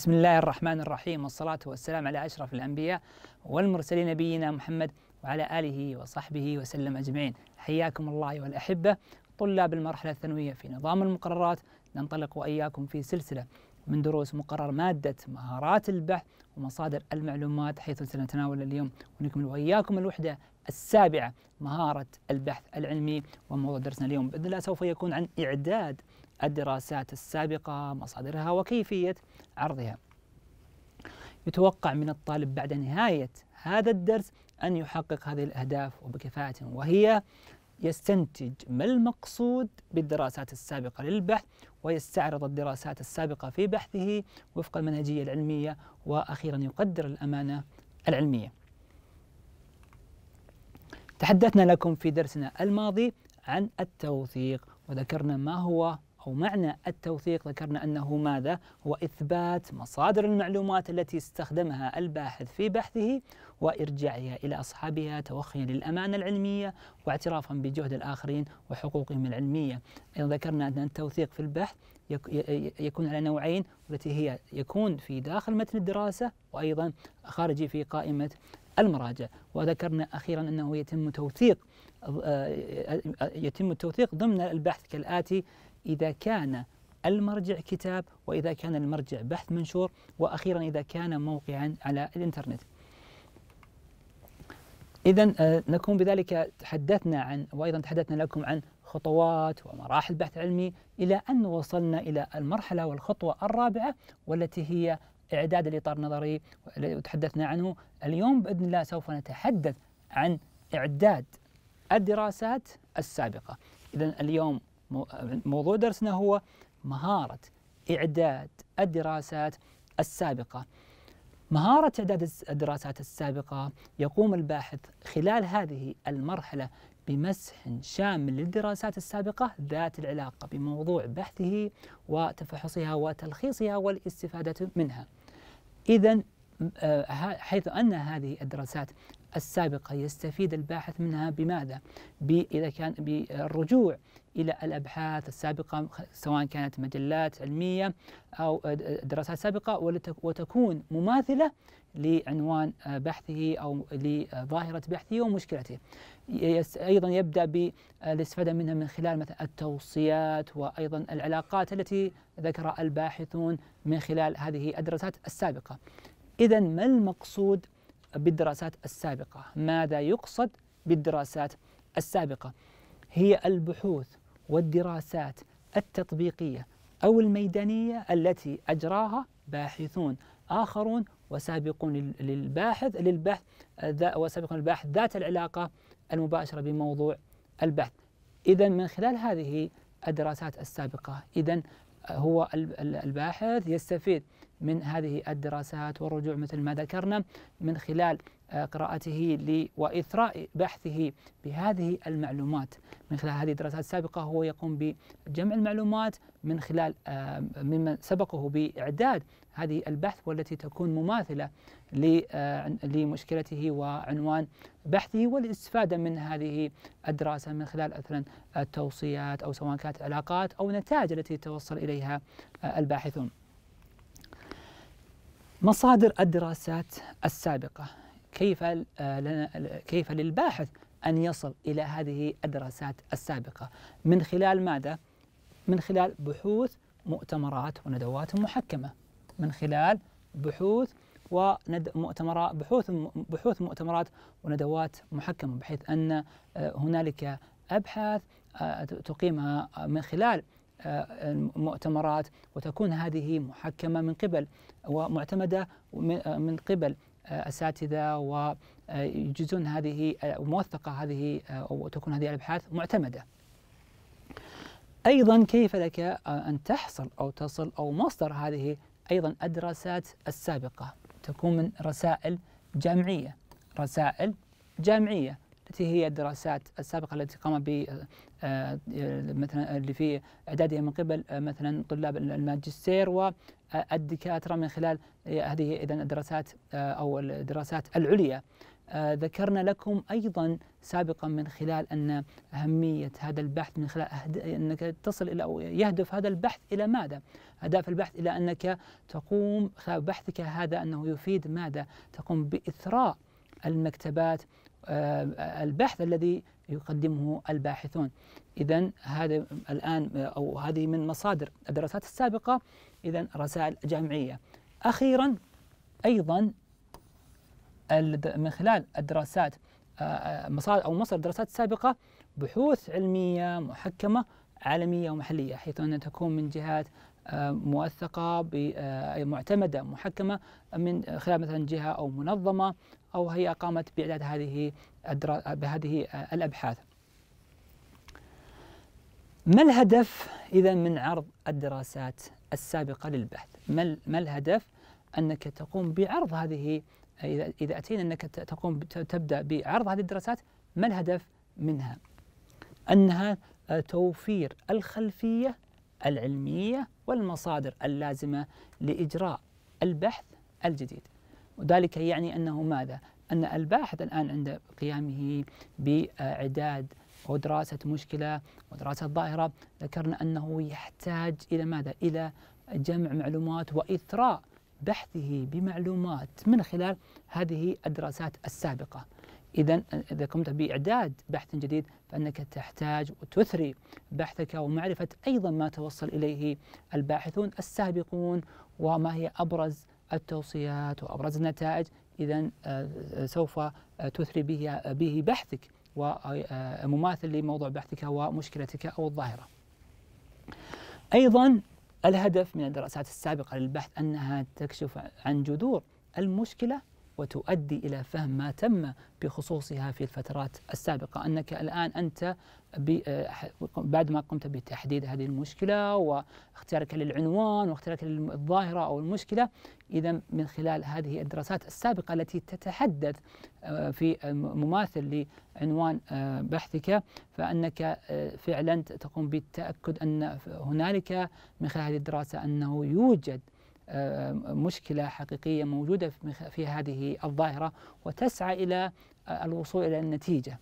بسم الله الرحمن الرحيم والصلاة والسلام على أشرف الأنبياء والمرسلين نبينا محمد وعلى آله وصحبه وسلم أجمعين حياكم الله والأحبة طلاب المرحلة الثانوية في نظام المقررات ننطلق وإياكم في سلسلة من دروس مقرر مادة مهارات البحث ومصادر المعلومات حيث سنتناول اليوم ونكمل وإياكم الوحدة السابعة مهارة البحث العلمي وموضوع درسنا اليوم بإذن الله سوف يكون عن إعداد الدراسات السابقة مصادرها وكيفية عرضها يتوقع من الطالب بعد نهاية هذا الدرس أن يحقق هذه الأهداف وبكفاءة وهي يستنتج ما المقصود بالدراسات السابقة للبحث ويستعرض الدراسات السابقة في بحثه وفق المنهجية العلمية وأخيرا يقدر الأمانة العلمية تحدثنا لكم في درسنا الماضي عن التوثيق وذكرنا ما هو أو معنى التوثيق ذكرنا أنه ماذا؟ هو إثبات مصادر المعلومات التي استخدمها الباحث في بحثه وإرجاعها إلى أصحابها توخيا للأمانة العلمية واعترافا بجهد الآخرين وحقوقهم العلمية أيضا ذكرنا أن التوثيق في البحث يكون على نوعين والتي هي يكون في داخل متن الدراسة وأيضا خارجي في قائمة المراجع وذكرنا أخيرا أنه يتم توثيق آه، آه، يتم التوثيق ضمن البحث كالآتي إذا كان المرجع كتاب وإذا كان المرجع بحث منشور وأخيرا إذا كان موقعا على الإنترنت إذا آه، نكون بذلك تحدثنا عن وأيضا تحدثنا لكم عن خطوات ومراحل بحث علمي إلى أن وصلنا إلى المرحلة والخطوة الرابعة والتي هي إعداد الإطار النظري وتحدثنا عنه اليوم بإذن الله سوف نتحدث عن إعداد الدراسات السابقة إذا اليوم موضوع درسنا هو مهارة إعداد الدراسات السابقة مهارة إعداد الدراسات السابقة يقوم الباحث خلال هذه المرحلة بمسح شامل للدراسات السابقة ذات العلاقة بموضوع بحثه وتفحصها وتلخيصها والاستفادة منها إذا آه، حيث أن هذه الدراسات السابقة يستفيد الباحث منها بماذا؟ إذا كان بالرجوع إلى الأبحاث السابقة سواء كانت مجلات علمية أو دراسات سابقة وتكون مماثلة لعنوان بحثه أو لظاهرة بحثه ومشكلته أيضا يبدأ بالاستفادة منها من خلال مثلا التوصيات وأيضا العلاقات التي ذكر الباحثون من خلال هذه الدراسات السابقة إذا ما المقصود بالدراسات السابقة ماذا يقصد بالدراسات السابقة هي البحوث والدراسات التطبيقية أو الميدانية التي أجراها باحثون آخرون وسابقون للباحث للبحث وسابقون الباحث ذات العلاقة المباشرة بموضوع البحث إذا من خلال هذه الدراسات السابقة إذا هو الباحث يستفيد من هذه الدراسات والرجوع مثل ما ذكرنا من خلال آه، قراءته وإثراء بحثه بهذه المعلومات من خلال هذه الدراسات السابقة هو يقوم بجمع المعلومات من خلال آه، ممن سبقه بإعداد هذه البحث والتي تكون مماثلة آه، لمشكلته وعنوان بحثه والاستفادة من هذه الدراسة من خلال مثلا التوصيات أو سواء كانت علاقات أو نتائج التي توصل إليها الباحثون مصادر الدراسات السابقة كيف آه، لنا كيف للباحث أن يصل إلى هذه الدراسات السابقة من خلال ماذا؟ من خلال بحوث مؤتمرات وندوات محكمة من خلال بحوث ومؤتمرات بحوث بحوث مؤتمرات وندوات محكمة بحيث أن آه، هنالك أبحاث آه، تقيمها من خلال آه، المؤتمرات وتكون هذه محكمة من قبل ومعتمدة من آه، قبل آه، أساتذة ويجزون هذه موثقة هذه وتكون هذه الأبحاث معتمدة أيضا كيف لك أن تحصل أو تصل أو مصدر هذه أيضا الدراسات السابقة تكون من رسائل جامعية رسائل جامعية التي هي الدراسات السابقه التي قام ب آه، آه، مثلا اللي في اعدادها من قبل آه، مثلا طلاب الماجستير والدكاتره من خلال هذه اذا الدراسات او الدراسات العليا ذكرنا لكم ايضا سابقا من خلال ان اهميه هذا البحث من خلال انك تصل الى او يهدف هذا البحث الى ماذا؟ اهداف البحث الى انك تقوم خلال بحثك هذا انه يفيد ماذا؟ تقوم باثراء المكتبات آه، البحث الذي يقدمه الباحثون إذا هذا الآن آه، أو هذه من مصادر الدراسات السابقة إذا رسائل جامعية أخيرا أيضا من خلال الدراسات آه، مصادر أو مصدر الدراسات السابقة بحوث علمية محكمة عالمية ومحلية حيث أنها تكون من جهات موثقة معتمدة محكمة من خلال مثلا جهة أو منظمة أو هي قامت بإعداد هذه بهذه الأبحاث ما الهدف إذا من عرض الدراسات السابقة للبحث ما, ما الهدف أنك تقوم بعرض هذه إذا, إذا أتينا أنك تقوم تبدأ بعرض هذه الدراسات ما الهدف منها أنها آه، توفير الخلفية العلمية والمصادر اللازمة لإجراء البحث الجديد وذلك يعني أنه ماذا؟ أن الباحث الآن عند قيامه بإعداد ودراسة مشكلة ودراسة ظاهرة ذكرنا أنه يحتاج إلى ماذا؟ إلى جمع معلومات وإثراء بحثه بمعلومات من خلال هذه الدراسات السابقة إذا إذا قمت بإعداد بحث جديد فأنك تحتاج وتثري بحثك ومعرفة أيضا ما توصل إليه الباحثون السابقون وما هي أبرز التوصيات وأبرز النتائج إذا آه، آه، سوف آه، تثري به به بحثك ومماثل لموضوع بحثك ومشكلتك أو الظاهرة أيضا الهدف من الدراسات السابقة للبحث أنها تكشف عن جذور المشكلة وتؤدي إلى فهم ما تم بخصوصها في الفترات السابقة أنك الآن أنت آه، بعد ما قمت بتحديد هذه المشكلة واختيارك للعنوان واختيارك للظاهرة أو المشكلة إذا من خلال هذه الدراسات السابقة التي تتحدث آه، في مماثل لعنوان آه، بحثك فأنك فعلا تقوم بالتأكد أن هنالك من خلال هذه الدراسة أنه يوجد آه، مشكلة حقيقية موجودة في هذه الظاهرة وتسعى إلى آه، الوصول إلى النتيجة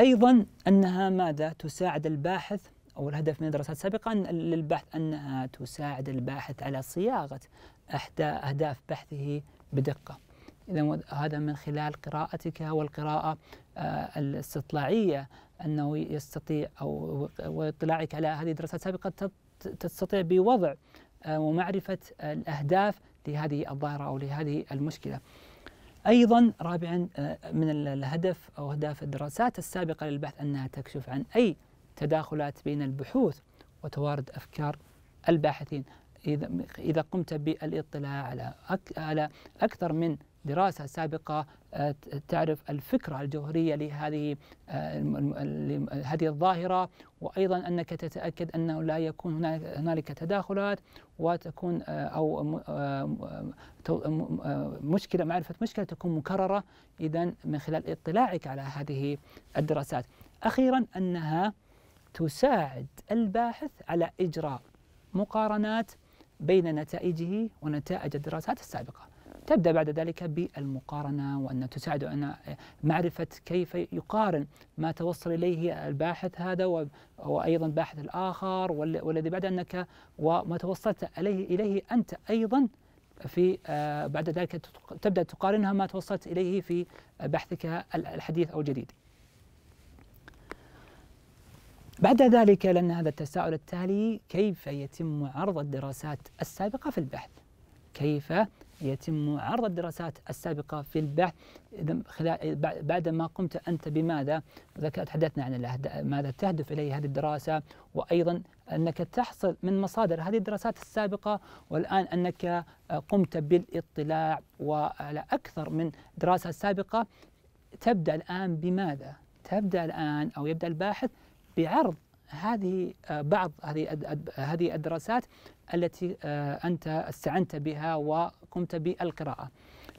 أيضا أنها ماذا تساعد الباحث أو الهدف من الدراسات السابقه للبحث أنها تساعد الباحث على صياغة إحدى أهداف بحثه بدقة إذا هذا من خلال قراءتك والقراءة آه، الاستطلاعية أنه يستطيع أو واطلاعك على هذه الدراسات السابقة تستطيع بوضع آه، ومعرفة الأهداف لهذه الظاهرة أو لهذه المشكلة أيضا رابعا آه، من الهدف أو أهداف الدراسات السابقة للبحث أنها تكشف عن أي تداخلات بين البحوث وتوارد أفكار الباحثين إذا قمت بالاطلاع على على أكثر من دراسة سابقة آه، تعرف الفكرة الجوهرية لهذه آه، هذه الظاهرة وأيضا أنك تتأكد أنه لا يكون هنالك تداخلات وتكون آه، أو مشكلة معرفة مشكلة تكون مكررة إذا من خلال اطلاعك على هذه الدراسات أخيرا أنها تساعد الباحث على إجراء مقارنات بين نتائجه ونتائج الدراسات السابقه تبدأ بعد ذلك بالمقارنة وأن تساعد أن معرفة كيف يقارن ما توصل إليه الباحث هذا وأيضا باحث الآخر والذي بعد أنك وما توصلت إليه, إليه أنت أيضا في آه، بعد ذلك تبدأ تقارنها ما توصلت إليه في بحثك الحديث أو الجديد بعد ذلك لأن هذا التساؤل التالي كيف يتم عرض الدراسات السابقة في البحث كيف يتم عرض الدراسات السابقة في البحث خلال ما قمت أنت بماذا ذكرت تحدثنا عن ماذا تهدف إليه هذه الدراسة وأيضا أنك تحصل من مصادر هذه الدراسات السابقة والآن أنك آه، قمت بالاطلاع وعلى أكثر من دراسة سابقة تبدأ الآن بماذا؟ تبدأ الآن أو يبدأ الباحث بعرض هذه آه، بعض هذه هذه الدراسات التي آه، انت استعنت بها و قمت بالقراءة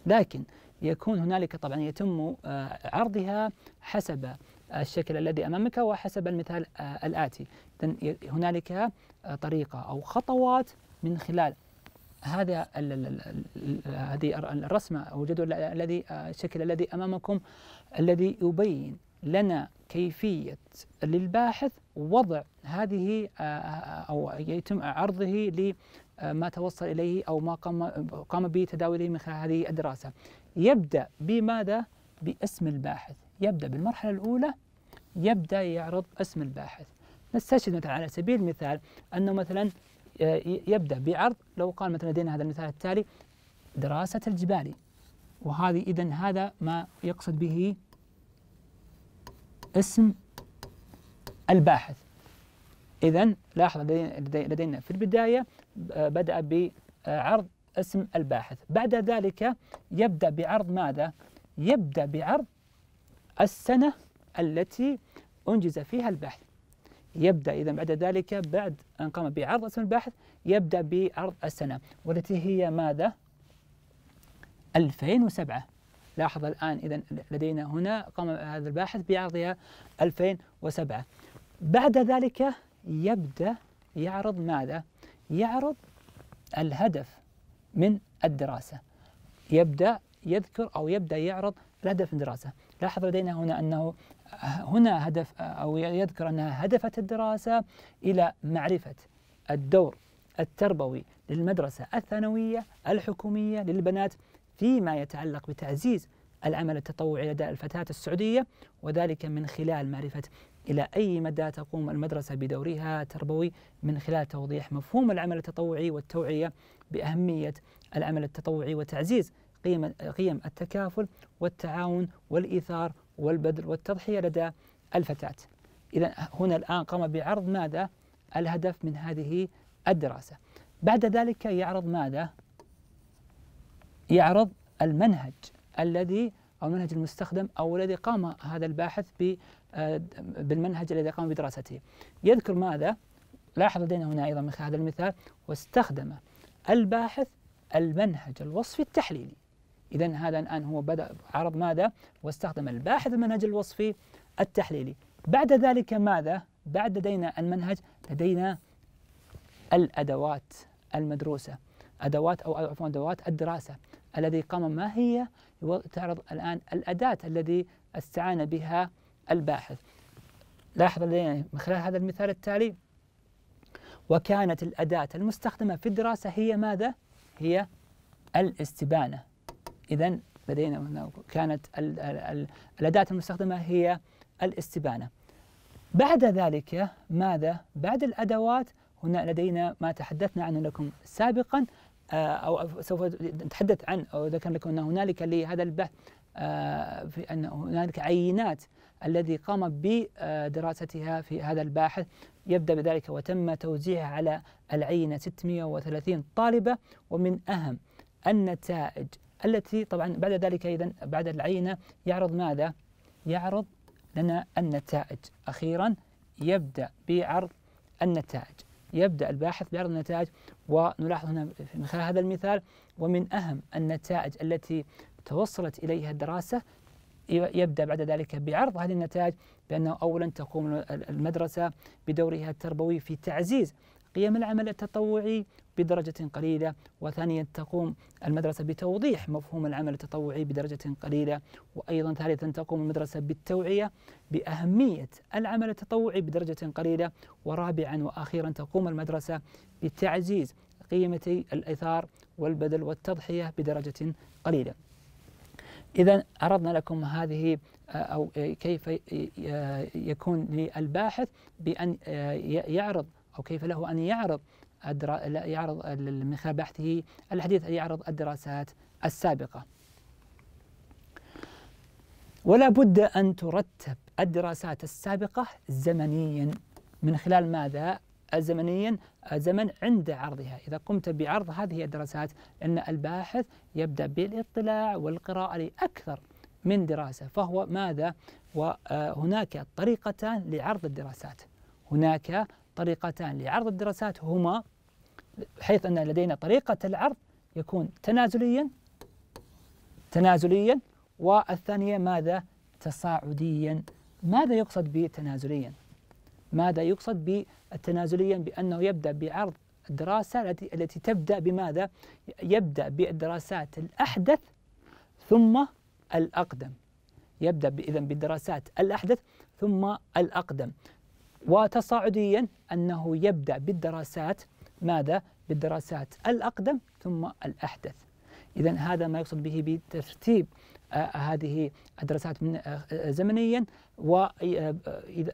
لكن يكون هنالك طبعا يتم آه، عرضها حسب الشكل الذي امامك وحسب المثال آه، الاتي هنالك آه، طريقه او خطوات من خلال هذا هذه الرسمه او الجدول الذي الشكل الذي امامكم الذي يبين لنا كيفيه للباحث وضع هذه او يتم عرضه ما توصل إليه أو ما قام, قام به تداوله من خلال هذه الدراسة يبدأ بماذا؟ باسم الباحث يبدأ بالمرحلة الأولى يبدأ يعرض اسم الباحث نستشهد مثلا على سبيل المثال أنه مثلا آه، يبدأ بعرض لو قال مثلا لدينا هذا المثال التالي دراسة الجبال وهذه إذا هذا ما يقصد به اسم الباحث إذا لاحظ لدينا في البداية آه، بدأ بعرض اسم الباحث بعد ذلك يبدأ بعرض ماذا؟ يبدأ بعرض السنة التي أنجز فيها البحث يبدأ إذا بعد ذلك بعد أن قام بعرض اسم الباحث يبدأ بعرض السنة والتي هي ماذا؟ 2007 لاحظ الآن إذا لدينا هنا قام هذا الباحث بعرضها 2007 بعد ذلك يبدأ يعرض ماذا؟ يعرض الهدف من الدراسة يبدأ يذكر أو يبدأ يعرض الهدف من الدراسة لاحظ لدينا هنا أنه هنا هدف أو يذكر أنها هدفت الدراسة إلى معرفة الدور التربوي للمدرسة الثانوية الحكومية للبنات فيما يتعلق بتعزيز العمل التطوعي لدى الفتاة السعودية وذلك من خلال معرفة إلى أي مدى تقوم المدرسة بدورها التربوي من خلال توضيح مفهوم العمل التطوعي والتوعية بأهمية العمل التطوعي وتعزيز قيم قيم التكافل والتعاون والإيثار والبذل والتضحية لدى الفتاة. إذا هنا الآن قام بعرض ماذا؟ الهدف من هذه الدراسة. بعد ذلك يعرض ماذا؟ يعرض المنهج الذي أو المنهج المستخدم أو الذي قام هذا الباحث آه، بالمنهج الذي قام بدراسته يذكر ماذا لاحظ لدينا هنا أيضا مثل هذا المثال واستخدم الباحث المنهج الوصفي التحليلي إذا هذا الآن هو بدأ عرض ماذا واستخدم الباحث المنهج الوصفي التحليلي بعد ذلك ماذا بعد لدينا المنهج لدينا الأدوات المدروسة أدوات أو عفوا أدوات الدراسة الذي قام ما هي تعرض الآن الأداة الذي استعان بها الباحث لاحظ يعني من خلال هذا المثال التالي وكانت الأداة المستخدمة في الدراسة هي ماذا؟ هي الاستبانة إذا لدينا كانت الأداة المستخدمة هي الاستبانة بعد ذلك ماذا؟ بعد الأدوات هنا لدينا ما تحدثنا عنه لكم سابقا آه، أو سوف نتحدث عن أو ذكر لكم أن هنالك لهذا البحث آه، في أن هنالك عينات الذي قام بدراستها في هذا الباحث يبدأ بذلك وتم توزيعها على العينة 630 طالبة ومن أهم النتائج التي طبعا بعد ذلك إذا بعد العينة يعرض ماذا؟ يعرض لنا النتائج أخيرا يبدأ بعرض النتائج يبدأ الباحث بعرض النتائج ونلاحظ هنا من خلال هذا المثال ومن أهم النتائج التي توصلت إليها الدراسة يبدأ بعد ذلك بعرض هذه النتائج بأنه أولا تقوم المدرسة بدورها التربوي في تعزيز قيم العمل التطوعي بدرجة قليلة وثانيا تقوم المدرسة بتوضيح مفهوم العمل التطوعي بدرجة قليلة وأيضا ثالثا تقوم المدرسة بالتوعية بأهمية العمل التطوعي بدرجة قليلة ورابعا وأخيرا تقوم المدرسة بتعزيز قيمة الإثار والبذل والتضحية بدرجة قليلة إذا عرضنا لكم هذه أو كيف يكون للباحث بأن يعرض أو كيف له أن يعرض يعرض من خلال بحثه الحديث أن يعرض الدراسات السابقة ولا بد أن ترتب الدراسات السابقة زمنيا من خلال ماذا؟ زمنيا زمن عند عرضها إذا قمت بعرض هذه الدراسات أن الباحث يبدأ بالاطلاع والقراءة لأكثر من دراسة فهو ماذا وهناك آه، طريقتان لعرض الدراسات هناك طريقتان لعرض الدراسات هما حيث أن لدينا طريقة العرض يكون تنازليا تنازليا والثانية ماذا تصاعديا ماذا يقصد بتنازليا ماذا يقصد تنازليا بأنه يبدأ بعرض الدراسة التي تبدأ بماذا؟ يبدأ بالدراسات الأحدث ثم الأقدم يبدأ إذا بالدراسات الأحدث ثم الأقدم وتصاعديا أنه يبدأ بالدراسات ماذا؟ بالدراسات الأقدم ثم الأحدث إذا هذا ما يقصد به بترتيب آه، هذه الدراسات من آه، آه، زمنيا آه، آه،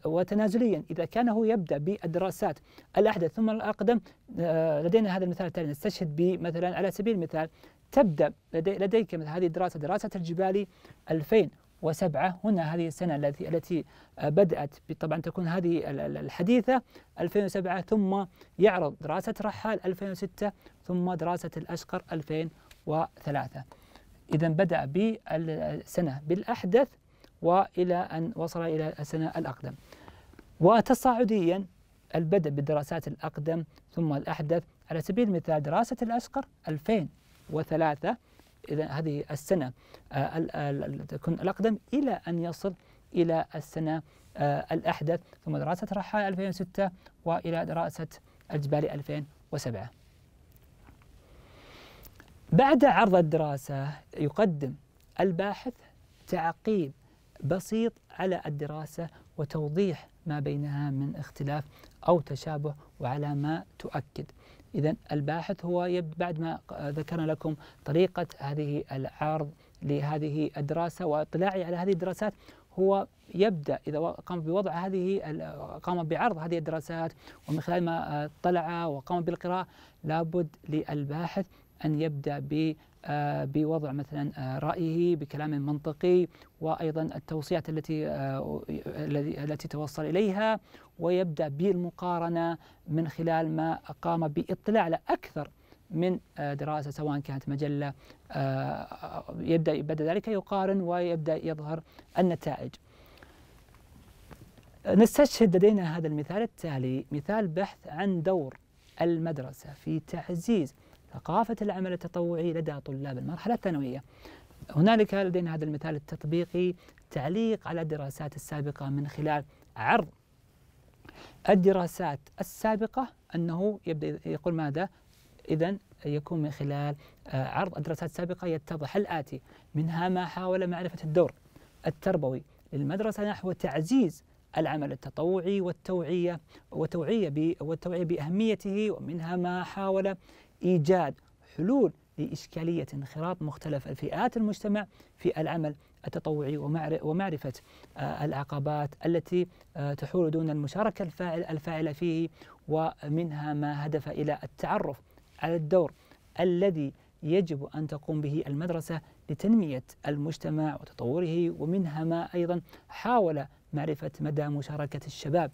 وتنازليا إذا كان هو يبدأ بالدراسات الأحدث ثم الأقدم آه، لدينا هذا المثال التالي نستشهد بمثلا على سبيل المثال تبدأ لدي لديك مثل هذه الدراسة دراسة الجبالي 2007 هنا هذه السنة التي التي بدأت طبعا تكون هذه الحديثة 2007 ثم يعرض دراسة رحال 2006 ثم دراسة الأشقر 2003 إذا بدأ بالسنة بالأحدث وإلى أن وصل إلى السنة الأقدم وتصاعديا البدء بالدراسات الأقدم ثم الأحدث على سبيل المثال دراسة الاشقر 2003 إذا هذه السنة آه، آه، تكون الأقدم إلى أن يصل إلى السنة آه، الأحدث ثم دراسة رحال 2006 وإلى دراسة الجبال 2007 بعد عرض الدراسة يقدم الباحث تعقيب بسيط على الدراسة وتوضيح ما بينها من اختلاف أو تشابه وعلى ما تؤكد إذا الباحث هو بعد ما ذكرنا لكم طريقة هذه العرض لهذه الدراسة واطلاعي على هذه الدراسات هو يبدا اذا قام بوضع هذه قام بعرض هذه الدراسات ومن خلال ما اطلع آه، وقام بالقراءه لابد للباحث ان يبدا آه، بوضع مثلا آه، رايه بكلام منطقي وايضا التوصيات التي آه، التي توصل اليها ويبدا بالمقارنه من خلال ما قام باطلاع على اكثر من دراسة سواء كانت مجلة يبدأ بعد ذلك يقارن ويبدأ يظهر النتائج نستشهد لدينا هذا المثال التالي مثال بحث عن دور المدرسة في تعزيز ثقافة العمل التطوعي لدى طلاب المرحلة الثانوية هنالك لدينا هذا المثال التطبيقي تعليق على الدراسات السابقة من خلال عرض الدراسات السابقة أنه يبدأ يقول ماذا إذا يكون من خلال آه، عرض الدراسات السابقة يتضح الآتي منها ما حاول معرفة الدور التربوي للمدرسة نحو تعزيز العمل التطوعي والتوعية وتوعية والتوعية بأهميته ومنها ما حاول إيجاد حلول لإشكالية انخراط مختلف الفئات المجتمع في العمل التطوعي ومعرفة آه، العقبات التي آه، تحول دون المشاركة الفاعل الفاعلة فيه ومنها ما هدف إلى التعرف على الدور الذي يجب أن تقوم به المدرسة لتنمية المجتمع وتطوره ومنها ما أيضا حاول معرفة مدى مشاركة الشباب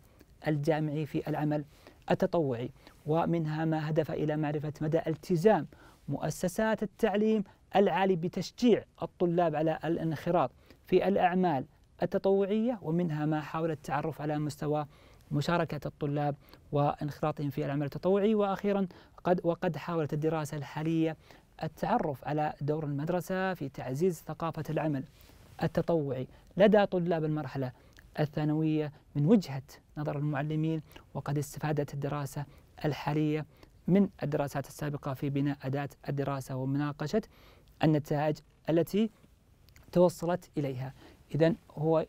الجامعي في العمل التطوعي ومنها ما هدف إلى معرفة مدى التزام مؤسسات التعليم العالي بتشجيع الطلاب على الانخراط في الأعمال التطوعية ومنها ما حاول التعرف على مستوى مشاركة الطلاب وانخراطهم في العمل التطوعي وأخيرا قد وقد حاولت الدراسة الحالية التعرف على دور المدرسة في تعزيز ثقافة العمل التطوعي لدى طلاب المرحلة الثانوية من وجهة نظر المعلمين وقد استفادت الدراسة الحالية من الدراسات السابقة في بناء أداة الدراسة ومناقشة النتائج التي توصلت إليها إذا هو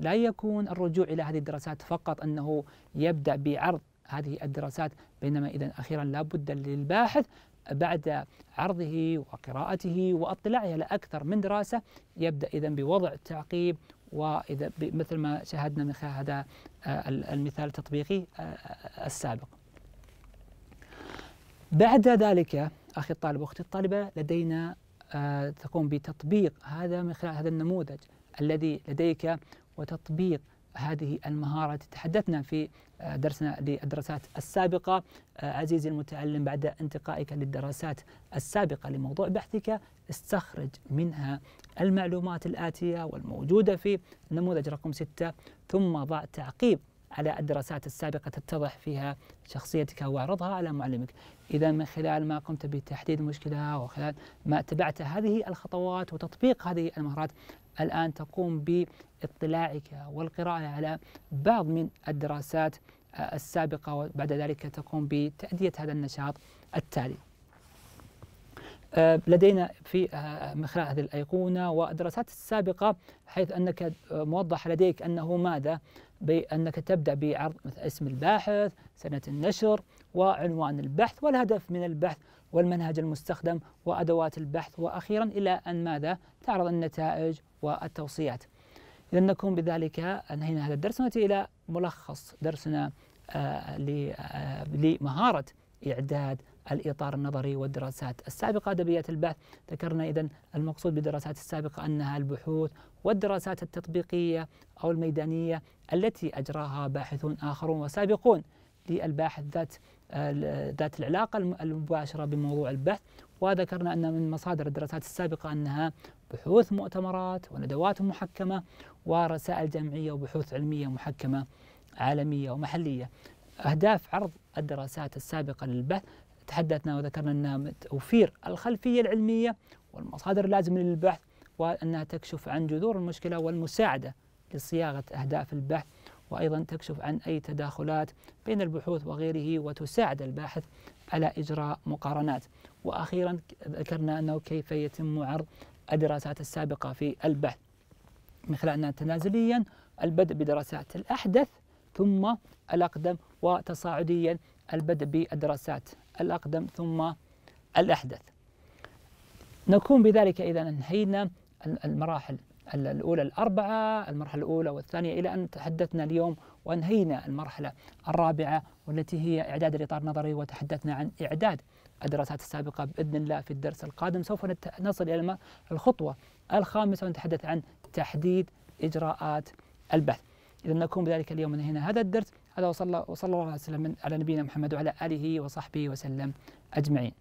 لا يكون الرجوع إلى هذه الدراسات فقط أنه يبدأ بعرض هذه الدراسات بينما إذا أخيرا لا بد للباحث بعد عرضه وقراءته واطلاعه على أكثر من دراسة يبدأ إذا بوضع تعقيب وإذا مثل ما شاهدنا من خلال هذا آه، المثال التطبيقي آه، آه، السابق بعد ذلك أخي الطالب وأختي الطالبة لدينا آه، تقوم بتطبيق هذا من خلال هذا النموذج الذي لديك وتطبيق هذه المهارة تحدثنا في آه، درسنا للدراسات السابقة آه، عزيزي المتعلم بعد انتقائك للدراسات السابقة لموضوع بحثك استخرج منها المعلومات الآتية والموجودة في نموذج رقم 6 ثم ضع تعقيب على الدراسات السابقة تتضح فيها شخصيتك واعرضها على معلمك إذا من خلال ما قمت بتحديد المشكلة وخلال ما اتبعت هذه الخطوات وتطبيق هذه المهارات الآن تقوم باطلاعك والقراءة على بعض من الدراسات السابقة وبعد ذلك تقوم بتأدية هذا النشاط التالي آه، لدينا في آه، من خلال هذه الأيقونة والدراسات السابقة حيث أنك موضح لديك أنه ماذا بأنك تبدأ بعرض مثل اسم الباحث سنة النشر وعنوان البحث والهدف من البحث والمنهج المستخدم وأدوات البحث وأخيرا إلى أن ماذا تعرض النتائج والتوصيات إذا نكون بذلك أنهينا هذا الدرس ونأتي إلى ملخص درسنا آه، آه، لمهارة إعداد الإطار النظري والدراسات السابقة أدبيات البحث ذكرنا إذا المقصود بالدراسات السابقة أنها البحوث والدراسات التطبيقية أو الميدانية التي أجراها باحثون آخرون وسابقون للباحث ذات ذات العلاقة المباشرة بموضوع البحث وذكرنا أن من مصادر الدراسات السابقة أنها بحوث مؤتمرات وندوات محكمة ورسائل جامعية وبحوث علمية محكمة عالمية ومحلية أهداف عرض الدراسات السابقة للبحث تحدثنا وذكرنا أن توفير الخلفية العلمية والمصادر اللازمة للبحث وأنها تكشف عن جذور المشكلة والمساعدة لصياغة أهداف البحث وأيضا تكشف عن أي تداخلات بين البحوث وغيره وتساعد الباحث على إجراء مقارنات وأخيرا ذكرنا أنه كيف يتم عرض الدراسات السابقة في البحث من خلال أنها تنازليا البدء بدراسات الأحدث ثم الأقدم وتصاعديا البدء بالدراسات الأقدم ثم الأحدث نكون بذلك إذا انهينا المراحل الأولى الأربعة المرحلة الأولى والثانية إلى أن تحدثنا اليوم وأنهينا المرحلة الرابعة والتي هي إعداد الإطار النظري وتحدثنا عن إعداد الدراسات السابقة بإذن الله في الدرس القادم سوف نصل إلى الخطوة الخامسة ونتحدث عن تحديد إجراءات البحث إذا نكون بذلك اليوم انهينا هذا الدرس هذا وصلى وصلى الله وسلم على نبينا محمد وعلى آله وصحبه وسلم أجمعين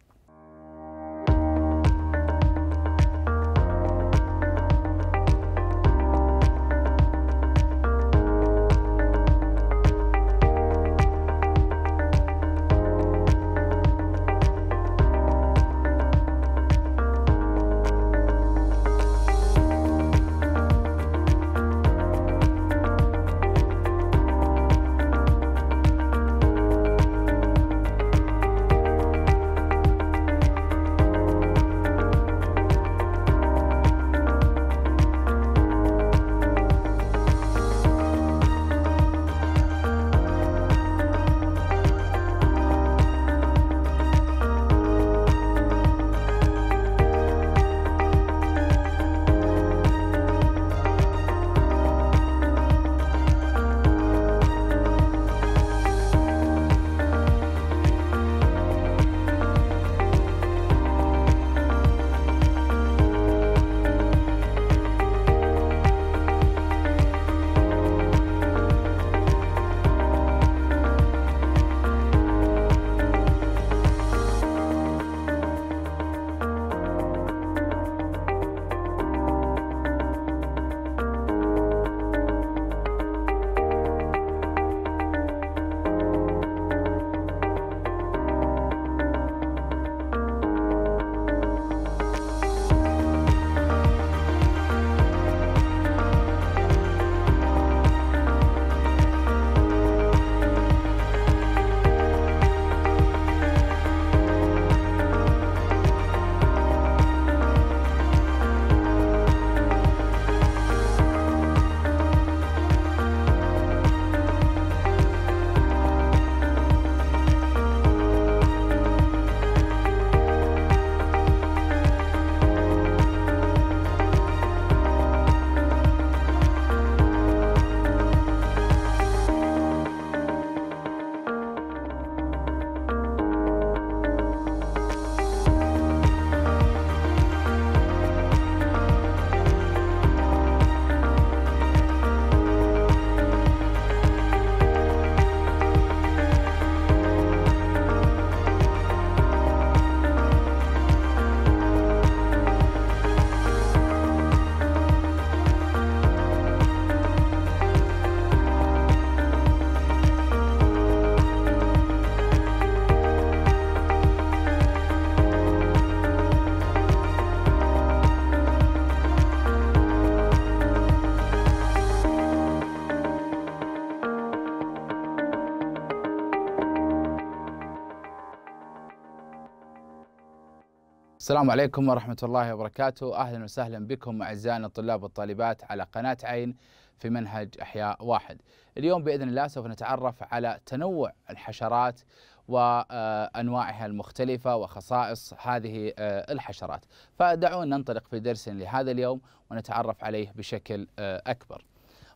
السلام عليكم ورحمة الله وبركاته أهلا وسهلا بكم أعزائنا الطلاب والطالبات على قناة عين في منهج أحياء واحد اليوم بإذن الله سوف نتعرف على تنوع الحشرات وأنواعها المختلفة وخصائص هذه آه، الحشرات فدعونا ننطلق في درس لهذا اليوم ونتعرف عليه بشكل آه، أكبر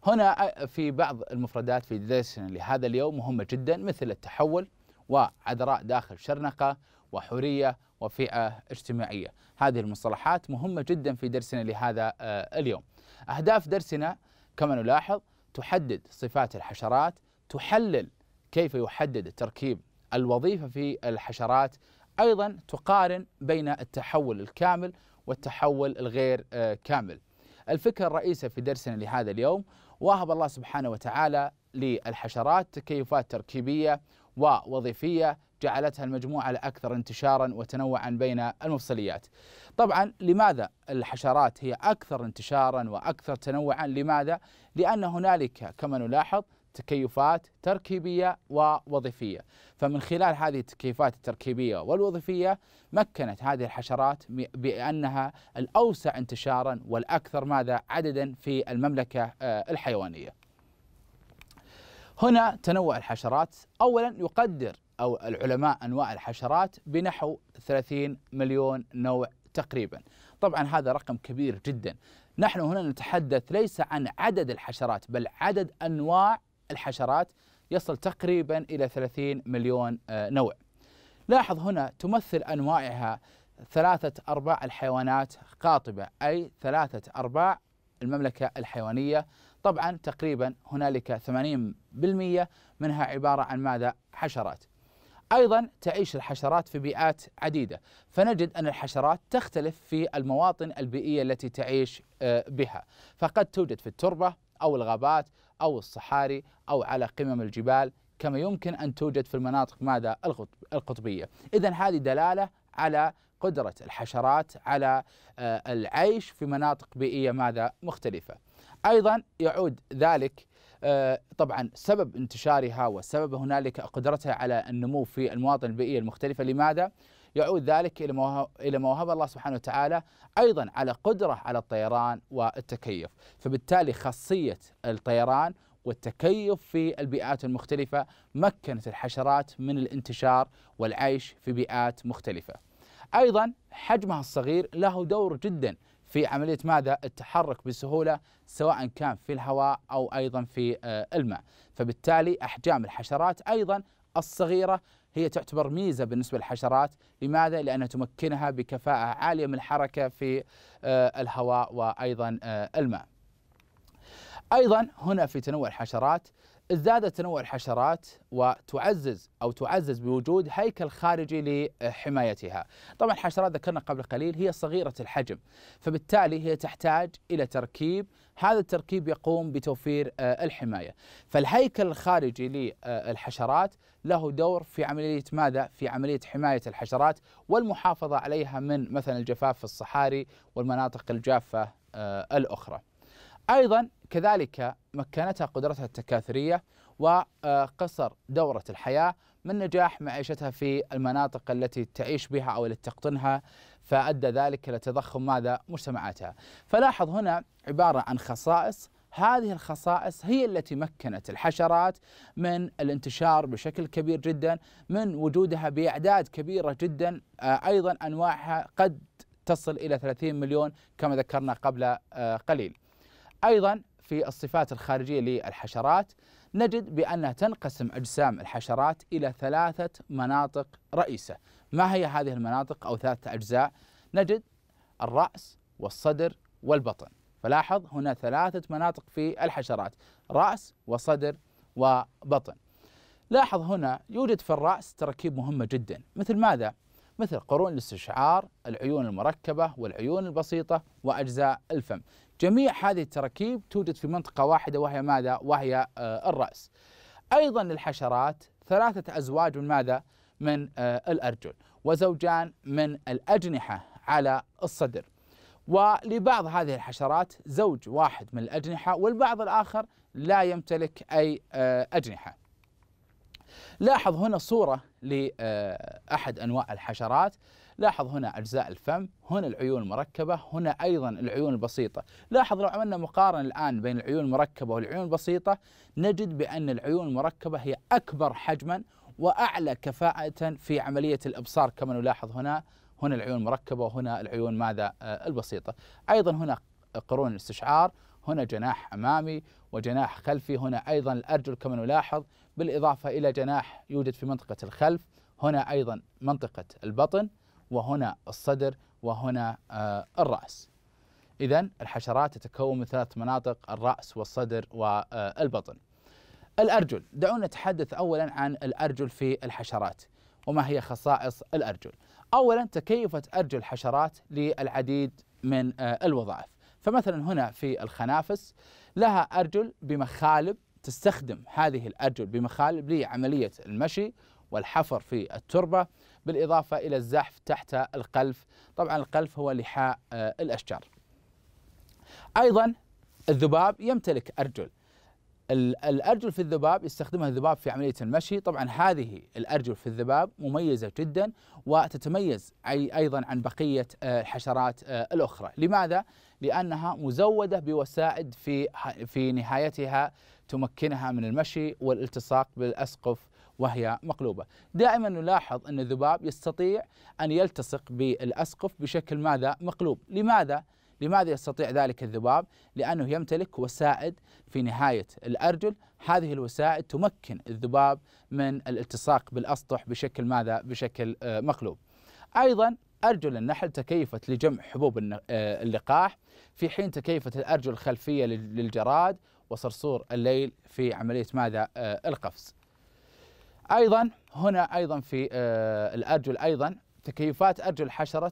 هنا آه، في بعض المفردات في درسنا لهذا اليوم مهمة جدا مثل التحول وعذراء داخل شرنقة وحرية وفئة اجتماعية هذه المصطلحات مهمة جدا في درسنا لهذا آه، اليوم أهداف درسنا كما نلاحظ تحدد صفات الحشرات تحلل كيف يحدد التركيب الوظيفة في الحشرات أيضا تقارن بين التحول الكامل والتحول الغير آه، كامل الفكرة الرئيسة في درسنا لهذا اليوم وهب الله سبحانه وتعالى للحشرات تكيفات تركيبية ووظيفية جعلتها المجموعة الأكثر انتشارا وتنوعا بين المفصليات طبعا لماذا الحشرات هي أكثر انتشارا وأكثر تنوعا لماذا؟ لأن هنالك كما نلاحظ تكيفات تركيبية ووظيفية فمن خلال هذه التكيفات التركيبية والوظيفية مكنت هذه الحشرات بأنها الأوسع انتشارا والأكثر ماذا عددا في المملكة آه، الحيوانية هنا تنوع الحشرات أولا يقدر أو العلماء أنواع الحشرات بنحو 30 مليون نوع تقريبا طبعا هذا رقم كبير جدا نحن هنا نتحدث ليس عن عدد الحشرات بل عدد أنواع الحشرات يصل تقريبا إلى 30 مليون آه، نوع لاحظ هنا تمثل أنواعها ثلاثة أرباع الحيوانات قاطبة أي ثلاثة أرباع المملكة الحيوانية طبعا تقريبا هنالك 80% منها عبارة عن ماذا؟ حشرات أيضا تعيش الحشرات في بيئات عديدة فنجد أن الحشرات تختلف في المواطن البيئية التي تعيش آه، بها فقد توجد في التربة أو الغابات أو الصحاري أو على قمم الجبال كما يمكن أن توجد في المناطق ماذا القطبية إذا هذه دلالة على قدرة الحشرات على آه، العيش في مناطق بيئية ماذا مختلفة أيضا يعود ذلك آه، طبعا سبب انتشارها وسبب هنالك قدرتها على النمو في المواطن البيئية المختلفة لماذا؟ يعود ذلك إلى الى وهب الله سبحانه وتعالى أيضا على قدرة على الطيران والتكيف فبالتالي خاصية الطيران والتكيف في البيئات المختلفة مكنت الحشرات من الانتشار والعيش في بيئات مختلفة أيضا حجمها الصغير له دور جدا في عملية ماذا؟ التحرك بسهولة سواء كان في الهواء أو أيضا في آه، الماء فبالتالي أحجام الحشرات أيضا الصغيرة هي تعتبر ميزة بالنسبة للحشرات لماذا؟ لأنها تمكنها بكفاءة عالية من الحركة في آه، الهواء وأيضا آه، الماء أيضا هنا في تنوع الحشرات ازداد تنوع الحشرات وتعزز او تعزز بوجود هيكل خارجي لحمايتها. طبعا الحشرات ذكرنا قبل قليل هي صغيره الحجم، فبالتالي هي تحتاج الى تركيب، هذا التركيب يقوم بتوفير آه، الحمايه. فالهيكل الخارجي للحشرات له دور في عمليه ماذا؟ في عمليه حمايه الحشرات والمحافظه عليها من مثلا الجفاف في الصحاري والمناطق الجافه آه، الاخرى. ايضا كذلك مكنتها قدرتها التكاثرية وقصر آه، دورة الحياة من نجاح معيشتها في المناطق التي تعيش بها أو التي تقطنها فأدى ذلك إلى تضخم ماذا مجتمعاتها فلاحظ هنا عبارة عن خصائص هذه الخصائص هي التي مكنت الحشرات من الانتشار بشكل كبير جدا من وجودها بأعداد كبيرة جدا آه، أيضا أنواعها قد تصل إلى 30 مليون كما ذكرنا قبل آه، قليل أيضا في الصفات الخارجية للحشرات نجد بأنها تنقسم أجسام الحشرات إلى ثلاثة مناطق رئيسة ما هي هذه المناطق أو ثلاثة أجزاء نجد الرأس والصدر والبطن فلاحظ هنا ثلاثة مناطق في الحشرات رأس وصدر وبطن لاحظ هنا يوجد في الرأس تركيب مهمة جدا مثل ماذا؟ مثل قرون الاستشعار العيون المركبة والعيون البسيطة وأجزاء الفم جميع هذه التراكيب توجد في منطقة واحدة وهي ماذا؟ وهي آه، الرأس. أيضا للحشرات ثلاثة أزواج من ماذا؟ من آه، الأرجل وزوجان من الأجنحة على الصدر. ولبعض هذه الحشرات زوج واحد من الأجنحة والبعض الآخر لا يمتلك أي آه، أجنحة. لاحظ هنا صورة لأحد أنواع الحشرات لاحظ هنا أجزاء الفم هنا العيون المركبة هنا أيضا العيون البسيطة لاحظ لو عملنا مقارنة الآن بين العيون المركبة والعيون البسيطة نجد بأن العيون المركبة هي أكبر حجما وأعلى كفاءة في عملية الإبصار كما نلاحظ هنا هنا العيون المركبة وهنا العيون ماذا آه، البسيطة أيضا هنا قرون الاستشعار هنا جناح أمامي وجناح خلفي هنا أيضا الأرجل كما نلاحظ بالإضافة إلى جناح يوجد في منطقة الخلف هنا أيضا منطقة البطن وهنا الصدر وهنا آه، الرأس إذا الحشرات تتكون من ثلاث مناطق الرأس والصدر والبطن آه، الأرجل دعونا نتحدث أولا عن الأرجل في الحشرات وما هي خصائص الأرجل أولا تكيفت أرجل الحشرات للعديد من آه، الوظائف فمثلا هنا في الخنافس لها أرجل بمخالب تستخدم هذه الأرجل بمخالب لعملية المشي والحفر في التربة بالإضافة إلى الزحف تحت القلف طبعا القلف هو لحاء آه، الأشجار أيضا الذباب يمتلك أرجل الأرجل في الذباب يستخدمها الذباب في عملية المشي طبعا هذه الأرجل في الذباب مميزة جدا وتتميز أيضا عن بقية آه، الحشرات آه، الأخرى لماذا؟ لأنها مزودة بوسائد في, في نهايتها تمكنها من المشي والالتصاق بالأسقف وهي مقلوبة دائما نلاحظ أن الذباب يستطيع أن يلتصق بالأسقف بشكل ماذا مقلوب لماذا؟ لماذا يستطيع ذلك الذباب؟ لأنه يمتلك وسائد في نهاية الأرجل هذه الوسائد تمكن الذباب من الالتصاق بالأسطح بشكل ماذا؟ بشكل آه، مقلوب أيضا أرجل النحل تكيفت لجمع حبوب آه، اللقاح في حين تكيفت الأرجل الخلفية للجراد وصرصور الليل في عملية ماذا؟ آه، القفز ايضا هنا ايضا في آه، الارجل ايضا تكيفات ارجل حشره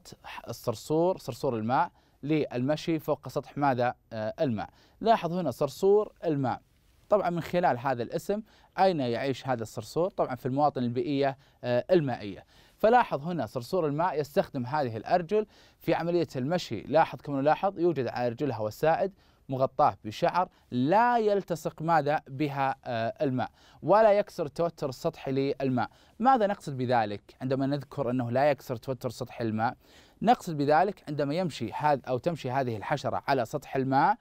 الصرصور صرصور الماء للمشي فوق سطح ماذا آه، الماء لاحظ هنا صرصور الماء طبعا من خلال هذا الاسم اين يعيش هذا الصرصور طبعا في المواطن البيئيه آه، المائيه فلاحظ هنا صرصور الماء يستخدم هذه الارجل في عمليه المشي لاحظ كما نلاحظ يوجد على رجلها وسائد مغطاه بشعر لا يلتصق ماذا بها آه، الماء ولا يكسر التوتر السطحي للماء ماذا نقصد بذلك عندما نذكر أنه لا يكسر توتر سطح الماء نقصد بذلك عندما يمشي هذا أو تمشي هذه الحشرة على سطح الماء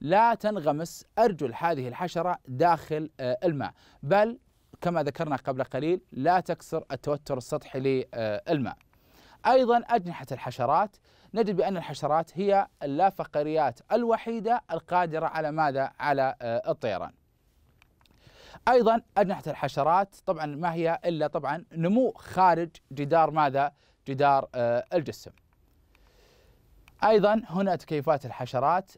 لا تنغمس أرجل هذه الحشرة داخل آه، الماء بل كما ذكرنا قبل قليل لا تكسر التوتر السطحي للماء أيضا أجنحة الحشرات نجد بأن الحشرات هي اللافقريات الوحيدة القادرة على ماذا؟ على آه، الطيران أيضا أجنحة الحشرات طبعا ما هي إلا طبعا نمو خارج جدار ماذا؟ جدار آه، الجسم أيضا هنا تكيفات الحشرات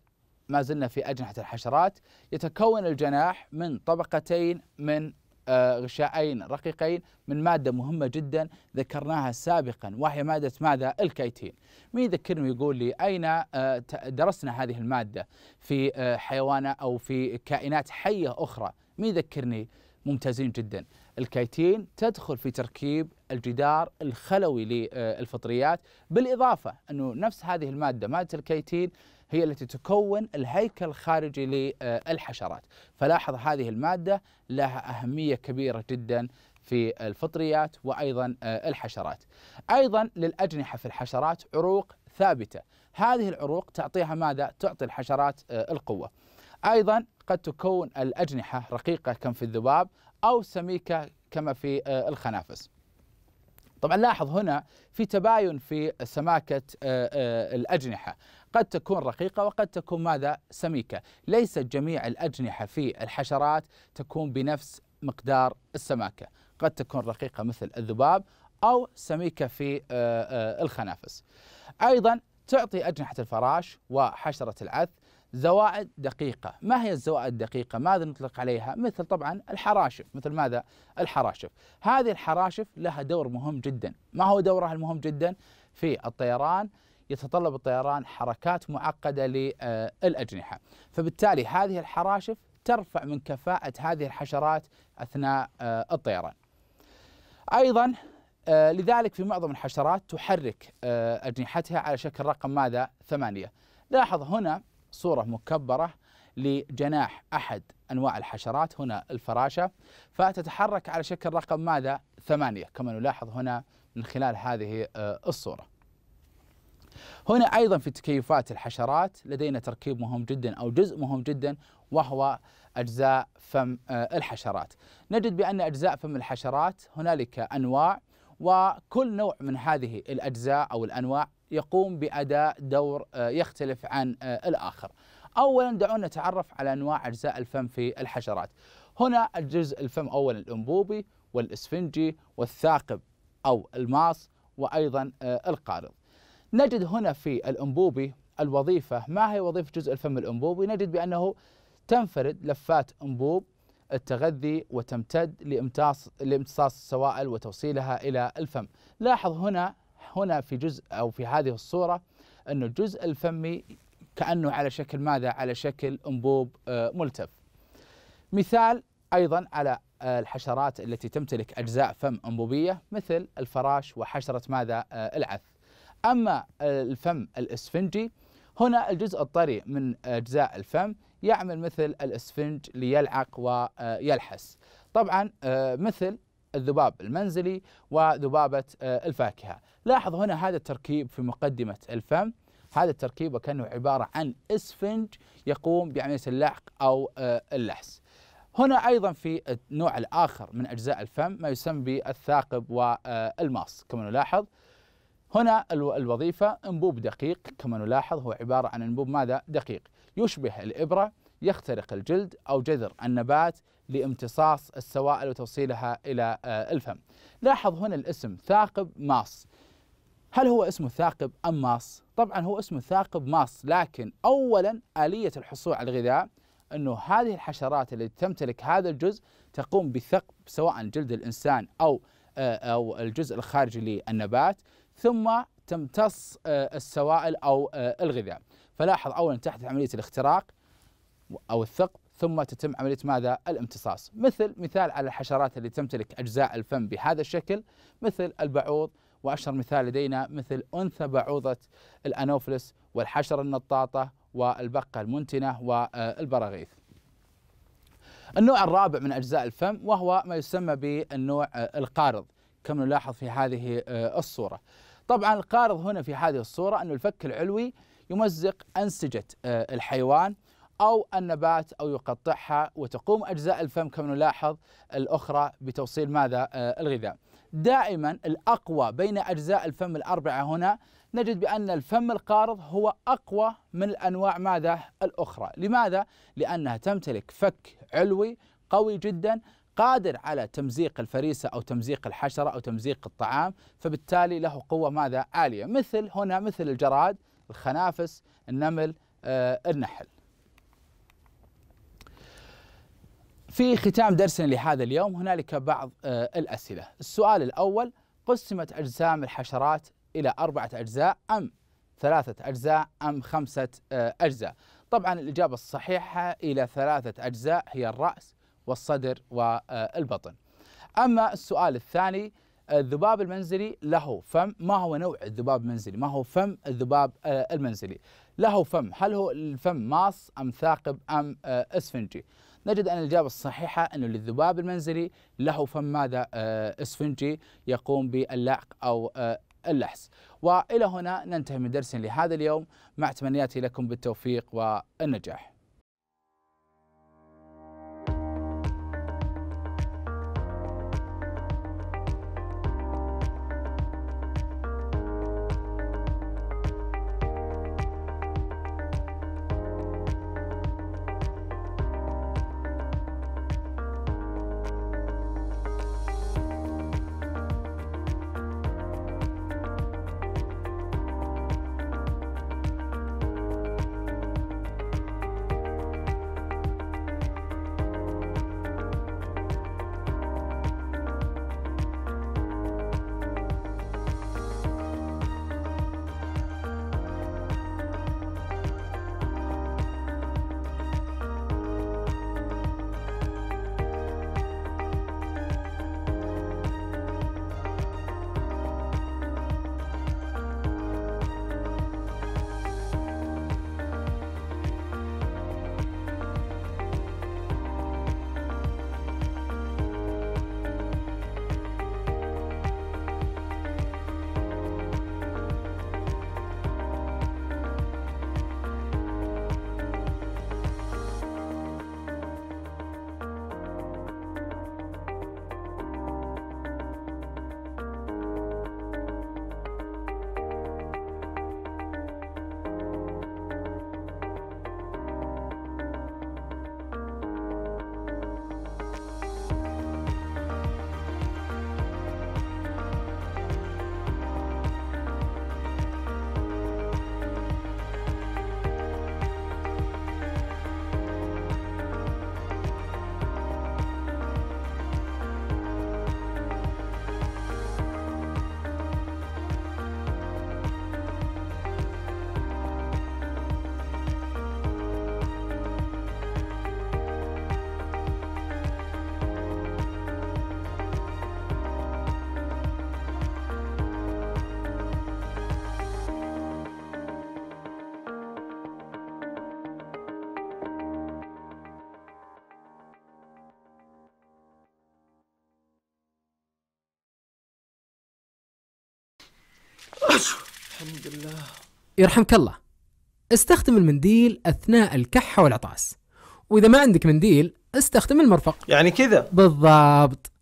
ما زلنا في أجنحة الحشرات يتكون الجناح من طبقتين من آه، غشائين رقيقين من مادة مهمة جدا ذكرناها سابقا وهي مادة ماذا؟ الكيتين مين يذكرني يقول لي أين آه، درسنا هذه المادة في آه، حيوانة أو في كائنات حية أخرى مين يذكرني ممتازين جدا الكيتين تدخل في تركيب الجدار الخلوي للفطريات بالإضافة أنه نفس هذه المادة مادة الكيتين هي التي تكون الهيكل الخارجي للحشرات فلاحظ هذه المادة لها أهمية كبيرة جدا في الفطريات وأيضا آه، الحشرات أيضا للأجنحة في الحشرات عروق ثابتة هذه العروق تعطيها ماذا؟ تعطي الحشرات آه، القوة أيضا قد تكون الأجنحة رقيقة كم في الذباب أو سميكة كما في آه، الخنافس طبعا لاحظ هنا في تباين في سماكة الأجنحة قد تكون رقيقة وقد تكون ماذا سميكة ليست جميع الأجنحة في الحشرات تكون بنفس مقدار السماكة قد تكون رقيقة مثل الذباب أو سميكة في آه، آه، الخنافس أيضا تعطي أجنحة الفراش وحشرة العث زوائد دقيقة ما هي الزوائد الدقيقة ماذا نطلق عليها مثل طبعا الحراشف مثل ماذا الحراشف هذه الحراشف لها دور مهم جدا ما هو دورها المهم جدا في الطيران يتطلب الطيران حركات معقدة للأجنحة فبالتالي هذه الحراشف ترفع من كفاءة هذه الحشرات أثناء آه، الطيران أيضا آه، لذلك في معظم الحشرات تحرك آه، أجنحتها على شكل رقم ماذا ثمانية لاحظ هنا صورة مكبرة لجناح أحد أنواع الحشرات هنا الفراشة فتتحرك على شكل رقم ماذا ثمانية كما نلاحظ هنا من خلال هذه الصورة هنا أيضا في تكيفات الحشرات لدينا تركيب مهم جدا أو جزء مهم جدا وهو أجزاء فم آه، الحشرات نجد بأن أجزاء فم الحشرات هنالك أنواع وكل نوع من هذه الأجزاء أو الأنواع يقوم بأداء دور آه، يختلف عن آه، الآخر أولا دعونا نتعرف على أنواع أجزاء الفم في الحشرات هنا الجزء الفم أولا الأنبوبي والإسفنجي والثاقب أو الماص وأيضا القارض نجد هنا في الانبوبي الوظيفه ما هي وظيفه جزء الفم الانبوبي نجد بانه تنفرد لفات انبوب التغذي وتمتد لامتصاص لامتصاص السوائل وتوصيلها الى الفم لاحظ هنا هنا في جزء او في هذه الصوره انه الجزء الفمي كانه على شكل ماذا على شكل انبوب آه، ملتف مثال ايضا على آه، الحشرات التي تمتلك اجزاء فم انبوبيه مثل الفراش وحشره ماذا آه، العث أما الفم الإسفنجي هنا الجزء الطري من أجزاء الفم يعمل مثل الإسفنج ليلعق ويلحس طبعا آه، مثل الذباب المنزلي وذبابة آه، الفاكهة لاحظ هنا هذا التركيب في مقدمة الفم هذا التركيب وكأنه عبارة عن إسفنج يقوم بعملية اللعق أو آه، اللحس هنا أيضا في النوع الآخر من أجزاء الفم ما يسمى بالثاقب والماص كما نلاحظ هنا الوظيفة انبوب دقيق كما نلاحظ هو عبارة عن انبوب ماذا دقيق يشبه الإبرة يخترق الجلد أو جذر النبات لامتصاص السوائل وتوصيلها إلى آه، الفم لاحظ هنا الاسم ثاقب ماص هل هو اسمه ثاقب أم ماص؟ طبعا هو اسمه ثاقب ماص لكن أولا آلية الحصول على الغذاء أنه هذه الحشرات التي تمتلك هذا الجزء تقوم بثقب سواء جلد الإنسان أو آه، أو الجزء الخارجي للنبات ثم تمتص آه، السوائل او آه، الغذاء فلاحظ اولا تحدث عمليه الاختراق او الثقب ثم تتم عمليه ماذا؟ الامتصاص، مثل مثال على الحشرات اللي تمتلك اجزاء الفم بهذا الشكل مثل البعوض واشهر مثال لدينا مثل انثى بعوضه الانوفلس والحشره النطاطه والبقه المنتنه والبراغيث. النوع الرابع من اجزاء الفم وهو ما يسمى بالنوع آه، القارض كما نلاحظ في هذه الصوره. طبعا القارض هنا في هذه الصورة أن الفك العلوي يمزق أنسجة آه، الحيوان أو النبات أو يقطعها وتقوم أجزاء الفم كما نلاحظ الأخرى بتوصيل ماذا آه، الغذاء دائما الأقوى بين أجزاء الفم الأربعة هنا نجد بأن الفم القارض هو أقوى من الأنواع ماذا الأخرى لماذا؟ لأنها تمتلك فك علوي قوي جدا قادر على تمزيق الفريسة أو تمزيق الحشرة أو تمزيق الطعام فبالتالي له قوة ماذا عالية مثل هنا مثل الجراد الخنافس النمل آه، النحل في ختام درسنا لهذا اليوم هنالك بعض آه، الأسئلة السؤال الأول قسمت أجسام الحشرات إلى أربعة أجزاء أم ثلاثة أجزاء أم خمسة آه، أجزاء طبعا الإجابة الصحيحة إلى ثلاثة أجزاء هي الرأس والصدر والبطن أما السؤال الثاني الذباب المنزلي له فم ما هو نوع الذباب المنزلي ما هو فم الذباب المنزلي له فم هل هو الفم ماص أم ثاقب أم اسفنجي نجد أن الإجابة الصحيحة أنه للذباب المنزلي له فم ماذا اسفنجي يقوم باللعق أو اللحس وإلى هنا ننتهي من درسنا لهذا اليوم مع تمنياتي لكم بالتوفيق والنجاح الحمد لله يرحمك الله استخدم المنديل أثناء الكحة والعطاس وإذا ما عندك منديل استخدم المرفق يعني كذا بالضبط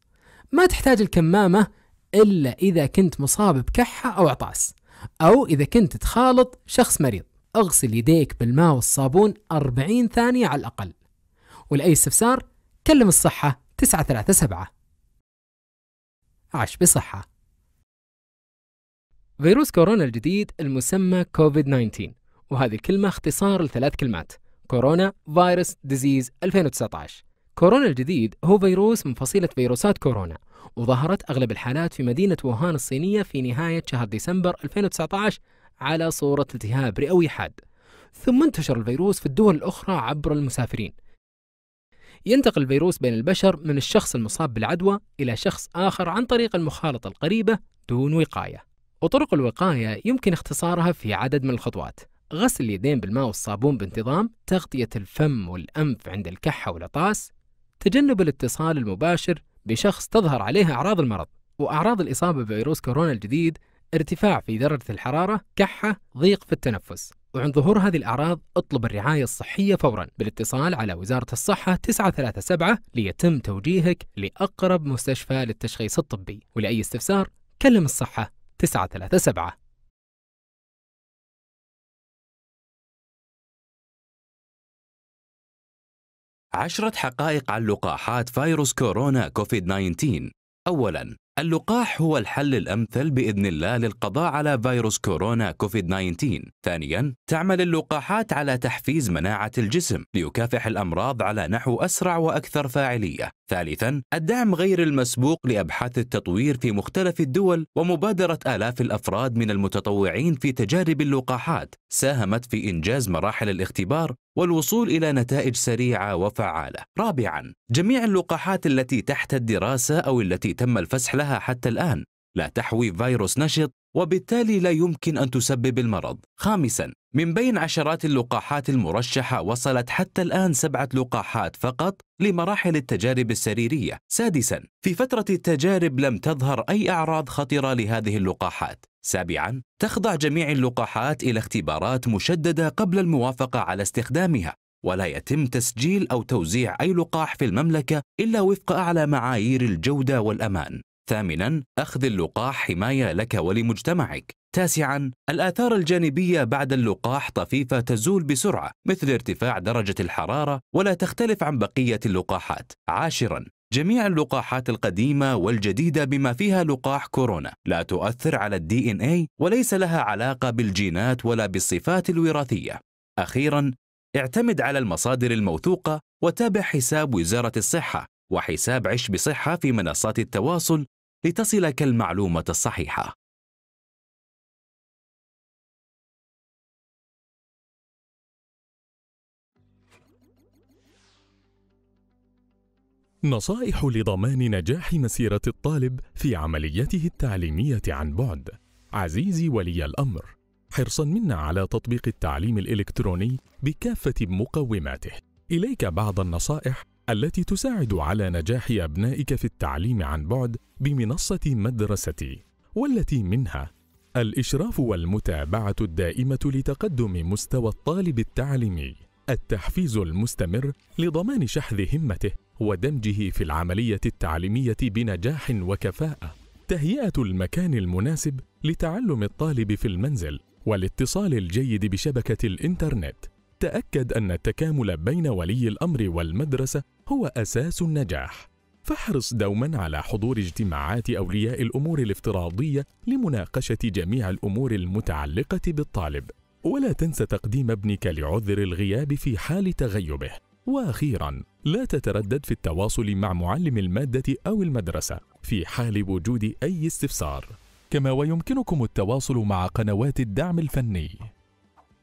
ما تحتاج الكمامة إلا إذا كنت مصاب بكحة أو عطاس أو إذا كنت تخالط شخص مريض اغسل يديك بالماء والصابون 40 ثانية على الأقل ولأي استفسار كلم الصحة 937 عاش بصحة فيروس كورونا الجديد المسمى كوفيد 19 وهذه الكلمة اختصار لثلاث كلمات كورونا فيروس ديزيز 2019 كورونا الجديد هو فيروس من فصيلة فيروسات كورونا وظهرت أغلب الحالات في مدينة ووهان الصينية في نهاية شهر ديسمبر 2019 على صورة التهاب رئوي حاد ثم انتشر الفيروس في الدول الأخرى عبر المسافرين ينتقل الفيروس بين البشر من الشخص المصاب بالعدوى إلى شخص آخر عن طريق المخالطة القريبة دون وقاية وطرق الوقاية يمكن اختصارها في عدد من الخطوات غسل اليدين بالماء والصابون بانتظام تغطية الفم والأنف عند الكحة والعطاس تجنب الاتصال المباشر بشخص تظهر عليه أعراض المرض وأعراض الإصابة بفيروس كورونا الجديد ارتفاع في درجة الحرارة كحة ضيق في التنفس وعند ظهور هذه الأعراض اطلب الرعاية الصحية فورا بالاتصال على وزارة الصحة 937 ليتم توجيهك لأقرب مستشفى للتشخيص الطبي ولأي استفسار كلم الصحة 937عشرة حقائق عن لقاحات فيروس كورونا كوفيد 19 أولاً اللقاح هو الحل الأمثل بإذن الله للقضاء على فيروس كورونا كوفيد 19 ثانياً تعمل اللقاحات على تحفيز مناعة الجسم ليكافح الأمراض على نحو أسرع وأكثر فاعلية ثالثا الدعم غير المسبوق لأبحاث التطوير في مختلف الدول ومبادرة آلاف الأفراد من المتطوعين في تجارب اللقاحات ساهمت في إنجاز مراحل الاختبار والوصول إلى نتائج سريعة وفعالة. رابعا جميع اللقاحات التي تحت الدراسة أو التي تم الفسح لها حتى الآن لا تحوي فيروس نشط وبالتالي لا يمكن أن تسبب المرض. خامساً، من بين عشرات اللقاحات المرشحة وصلت حتى الآن سبعة لقاحات فقط لمراحل التجارب السريرية. سادساً، في فترة التجارب لم تظهر أي أعراض خطرة لهذه اللقاحات. سابعاً، تخضع جميع اللقاحات إلى اختبارات مشددة قبل الموافقة على استخدامها، ولا يتم تسجيل أو توزيع أي لقاح في المملكة إلا وفق أعلى معايير الجودة والأمان. ثامناً أخذ اللقاح حماية لك ولمجتمعك تاسعاً الآثار الجانبية بعد اللقاح طفيفة تزول بسرعة مثل ارتفاع درجة الحرارة ولا تختلف عن بقية اللقاحات عاشراً جميع اللقاحات القديمة والجديدة بما فيها لقاح كورونا لا تؤثر على الدي ان اي وليس لها علاقة بالجينات ولا بالصفات الوراثية. أخيراً، اعتمد على المصادر الموثوقة وتابع حساب وزارة الصحة وحساب عش بصحة في منصات التواصل لتصلك المعلومة الصحيحة نصائح لضمان نجاح مسيرة الطالب في عمليته التعليمية عن بعد عزيزي ولي الأمر حرصا منا على تطبيق التعليم الإلكتروني بكافة مقوماته إليك بعض النصائح التي تساعد على نجاح أبنائك في التعليم عن بعد بمنصة مدرستي والتي منها الإشراف والمتابعة الدائمة لتقدم مستوى الطالب التعليمي التحفيز المستمر لضمان شحذ همته ودمجه في العملية التعليمية بنجاح وكفاءة تهيئة المكان المناسب لتعلم الطالب في المنزل والاتصال الجيد بشبكة الإنترنت تأكد أن التكامل بين ولي الأمر والمدرسة هو أساس النجاح فاحرص دوما على حضور اجتماعات أولياء الأمور الافتراضية لمناقشة جميع الأمور المتعلقة بالطالب ولا تنس تقديم ابنك لعذر الغياب في حال تغيبه واخيرا لا تتردد في التواصل مع معلم الماده او المدرسه في حال وجود اي استفسار كما ويمكنكم التواصل مع قنوات الدعم الفني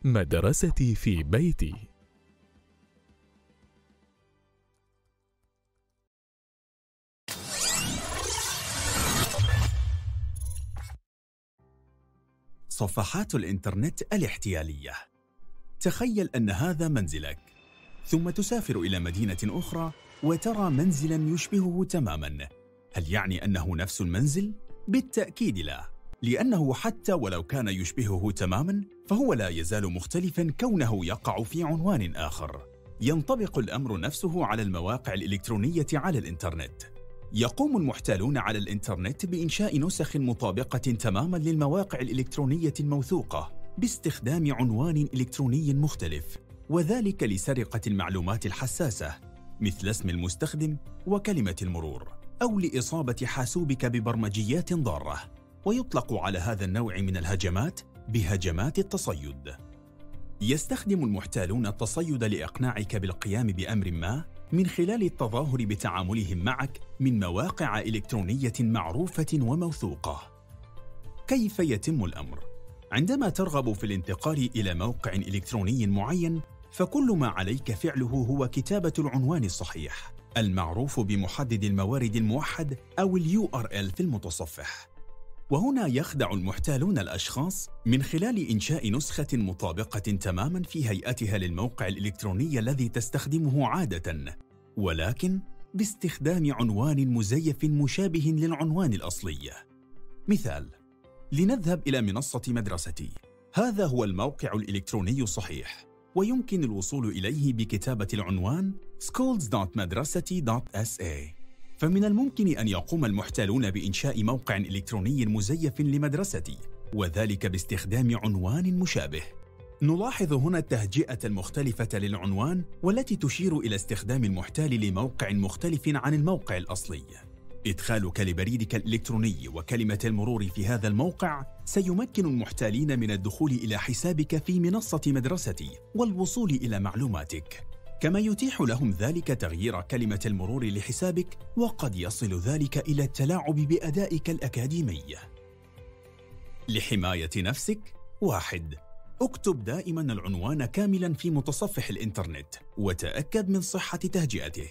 مدرستي في بيتي صفحات الإنترنت الاحتيالية تخيل أن هذا منزلك ثم تسافر إلى مدينة أخرى وترى منزلا يشبهه تماما هل يعني أنه نفس المنزل؟ بالتأكيد لا لأنه حتى ولو كان يشبهه تماما فهو لا يزال مختلفا كونه يقع في عنوان آخر ينطبق الأمر نفسه على المواقع الإلكترونية على الإنترنت يقوم المحتالون على الإنترنت بإنشاء نسخ مطابقة تماماً للمواقع الإلكترونية الموثوقة باستخدام عنوان إلكتروني مختلف وذلك لسرقة المعلومات الحساسة مثل اسم المستخدم وكلمة المرور أو لإصابة حاسوبك ببرمجيات ضارة ويطلق على هذا النوع من الهجمات بهجمات التصيد يستخدم المحتالون التصيد لإقناعك بالقيام بأمر ما من خلال التظاهر بتعاملهم معك من مواقع إلكترونية معروفة وموثوقة. كيف يتم الأمر؟ عندما ترغب في الانتقال إلى موقع إلكتروني معين، فكل ما عليك فعله هو كتابة العنوان الصحيح، المعروف بمحدد الموارد الموحد أو ال URL في المتصفح. وهنا يخدع المحتالون الأشخاص من خلال إنشاء نسخة مطابقة تماما في هيئتها للموقع الإلكتروني الذي تستخدمه عادة ولكن باستخدام عنوان مزيف مشابه للعنوان الأصلي مثال لنذهب إلى منصة مدرستي هذا هو الموقع الإلكتروني الصحيح ويمكن الوصول إليه بكتابة العنوان schools.madrasati.sa فمن الممكن أن يقوم المحتالون بإنشاء موقع إلكتروني مزيف لمدرستي وذلك باستخدام عنوان مشابه نلاحظ هنا التهجئة المختلفة للعنوان والتي تشير إلى استخدام المحتال لموقع مختلف عن الموقع الأصلي إدخالك لبريدك الإلكتروني وكلمة المرور في هذا الموقع سيمكن المحتالين من الدخول إلى حسابك في منصة مدرستي والوصول إلى معلوماتك كما يتيح لهم ذلك تغيير كلمة المرور لحسابك وقد يصل ذلك إلى التلاعب بأدائك الأكاديمي. لحماية نفسك واحد اكتب دائما العنوان كاملا في متصفح الإنترنت وتأكد من صحة تهجئته.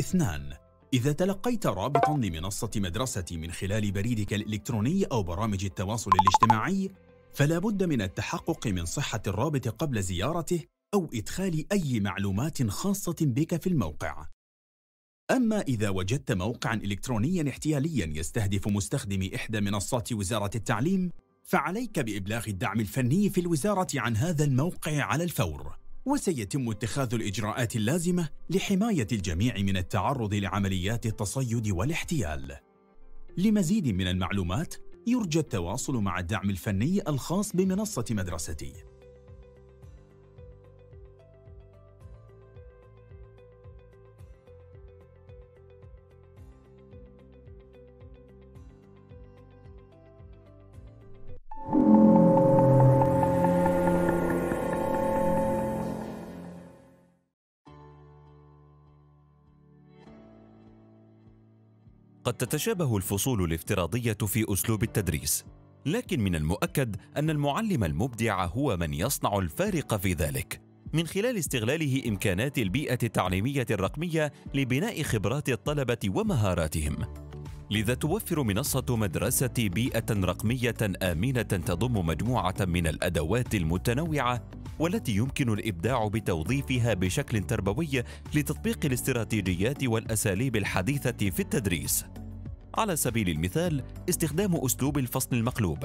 اثنان إذا تلقيت رابطا لمنصة مدرستي من خلال بريدك الإلكتروني أو برامج التواصل الاجتماعي فلا بد من التحقق من صحة الرابط قبل زيارته أو إدخال أي معلومات خاصة بك في الموقع. أما إذا وجدت موقعًا إلكترونيًا احتياليًا يستهدف مستخدمي إحدى منصات وزارة التعليم، فعليك بإبلاغ الدعم الفني في الوزارة عن هذا الموقع على الفور، وسيتم اتخاذ الإجراءات اللازمة لحماية الجميع من التعرض لعمليات التصيد والاحتيال. لمزيد من المعلومات، يرجى التواصل مع الدعم الفني الخاص بمنصة مدرستي. قد تتشابه الفصول الافتراضية في أسلوب التدريس لكن من المؤكد أن المعلم المبدع هو من يصنع الفارق في ذلك من خلال استغلاله إمكانات البيئة التعليمية الرقمية لبناء خبرات الطلبة ومهاراتهم لذا توفر منصة مدرسة بيئة رقمية آمنة تضم مجموعة من الأدوات المتنوعة والتي يمكن الإبداع بتوظيفها بشكل تربوي لتطبيق الاستراتيجيات والأساليب الحديثة في التدريس. على سبيل المثال استخدام أسلوب الفصل المقلوب،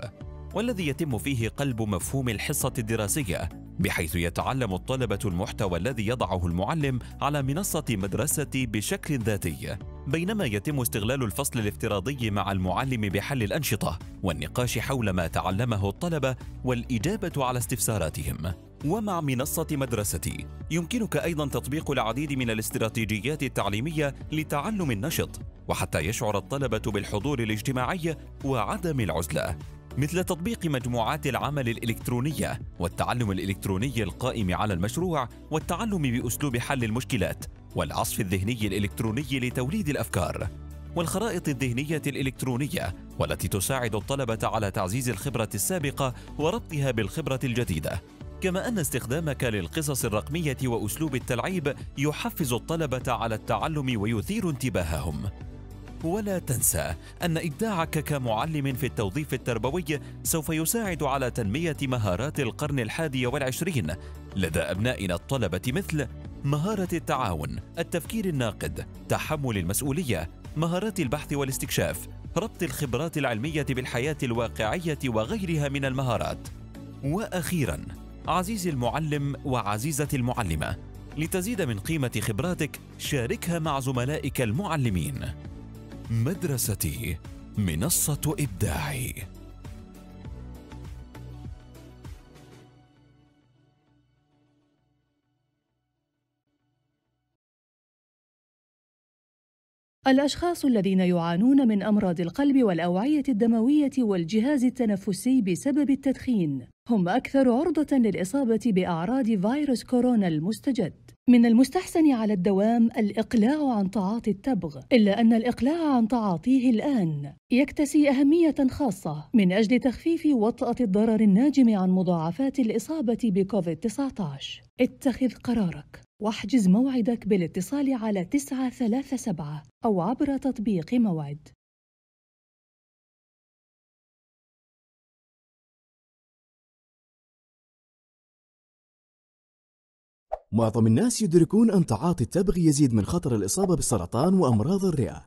والذي يتم فيه قلب مفهوم الحصة الدراسية بحيث يتعلم الطلبة المحتوى الذي يضعه المعلم على منصة مدرسة بشكل ذاتي بينما يتم استغلال الفصل الافتراضي مع المعلم بحل الأنشطة والنقاش حول ما تعلمه الطلبة والإجابة على استفساراتهم ومع منصة مدرستي يمكنك أيضا تطبيق العديد من الاستراتيجيات التعليمية لتعلم النشط وحتى يشعر الطلبة بالحضور الاجتماعي وعدم العزلة مثل تطبيق مجموعات العمل الإلكترونية والتعلم الإلكتروني القائم على المشروع والتعلم بأسلوب حل المشكلات والعصف الذهني الإلكتروني لتوليد الأفكار والخرائط الذهنية الإلكترونية والتي تساعد الطلبة على تعزيز الخبرة السابقة وربطها بالخبرة الجديدة كما أن استخدامك للقصص الرقمية وأسلوب التلعيب يحفز الطلبة على التعلم ويثير انتباههم. ولا تنسى أن إبداعك كمعلم في التوظيف التربوي سوف يساعد على تنمية مهارات القرن الحادي والعشرين لدى أبنائنا الطلبة مثل مهارة التعاون، التفكير الناقد، تحمل المسؤولية، مهارات البحث والاستكشاف، ربط الخبرات العلمية بالحياة الواقعية وغيرها من المهارات. وأخيراً عزيزي المعلم وعزيزتي المعلمة لتزيد من قيمة خبراتك شاركها مع زملائك المعلمين مدرستي منصة إبداعي الأشخاص الذين يعانون من أمراض القلب والأوعية الدموية والجهاز التنفسي بسبب التدخين هم أكثر عرضة للإصابة بأعراض فيروس كورونا المستجد من المستحسن على الدوام الإقلاع عن تعاطي التبغ، إلا أن الإقلاع عن تعاطيه الآن يكتسي أهمية خاصة من أجل تخفيف وطأة الضرر الناجم عن مضاعفات الإصابة بكوفيد-19. اتخذ قرارك واحجز موعدك بالاتصال على 937 أو عبر تطبيق موعد. معظم الناس يدركون أن تعاطي التبغ يزيد من خطر الإصابة بالسرطان وأمراض الرئة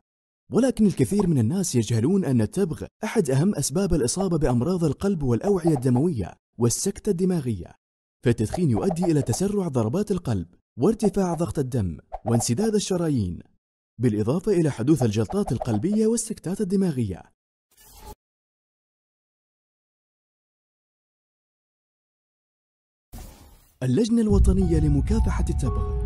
ولكن الكثير من الناس يجهلون أن التبغ أحد أهم أسباب الإصابة بأمراض القلب والأوعية الدموية والسكتة الدماغية فالتدخين يؤدي إلى تسرع ضربات القلب وارتفاع ضغط الدم وانسداد الشرايين بالإضافة إلى حدوث الجلطات القلبية والسكتات الدماغية اللجنة الوطنية لمكافحة التبغ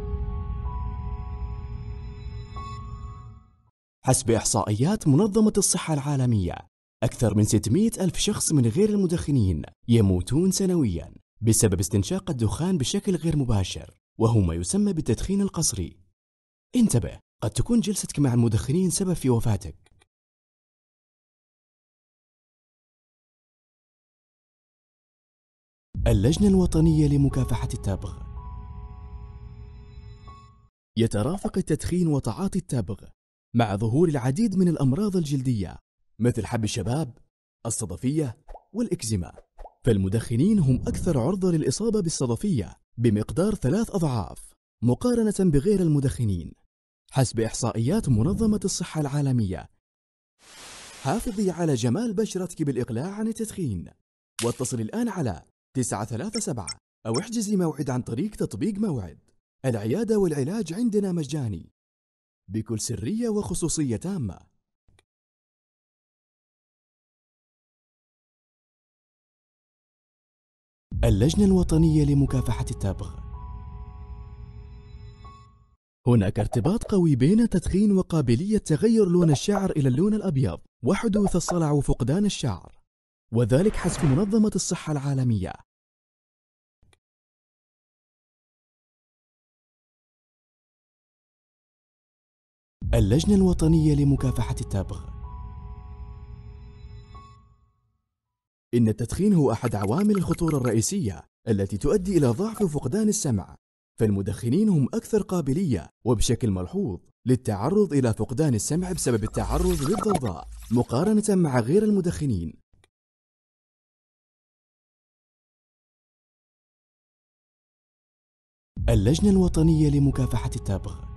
حسب إحصائيات منظمة الصحة العالمية أكثر من 600 ألف شخص من غير المدخنين يموتون سنويا بسبب استنشاق الدخان بشكل غير مباشر وهو ما يسمى بالتدخين القصري انتبه قد تكون جلستك مع المدخنين سبب في وفاتك اللجنة الوطنية لمكافحة التبغ يترافق التدخين وتعاطي التبغ مع ظهور العديد من الأمراض الجلدية مثل حب الشباب، الصدفية، والإكزيما فالمدخنين هم أكثر عرضة للإصابة بالصدفية بمقدار ثلاث أضعاف مقارنة بغير المدخنين حسب إحصائيات منظمة الصحة العالمية حافظي على جمال بشرتك بالإقلاع عن التدخين واتصل الآن على 937 أو احجزي موعد عن طريق تطبيق موعد العيادة والعلاج عندنا مجاني بكل سرية وخصوصية تامة اللجنة الوطنية لمكافحة التبغ هناك ارتباط قوي بين تدخين وقابلية تغير لون الشعر إلى اللون الأبيض وحدوث الصلع وفقدان الشعر وذلك حسب منظمة الصحة العالمية اللجنة الوطنية لمكافحة التبغ إن التدخين هو أحد عوامل الخطورة الرئيسية التي تؤدي إلى ضعف وفقدان السمع فالمدخنين هم أكثر قابلية وبشكل ملحوظ للتعرض إلى فقدان السمع بسبب التعرض للضوضاء مقارنة مع غير المدخنين اللجنة الوطنية لمكافحة التبغ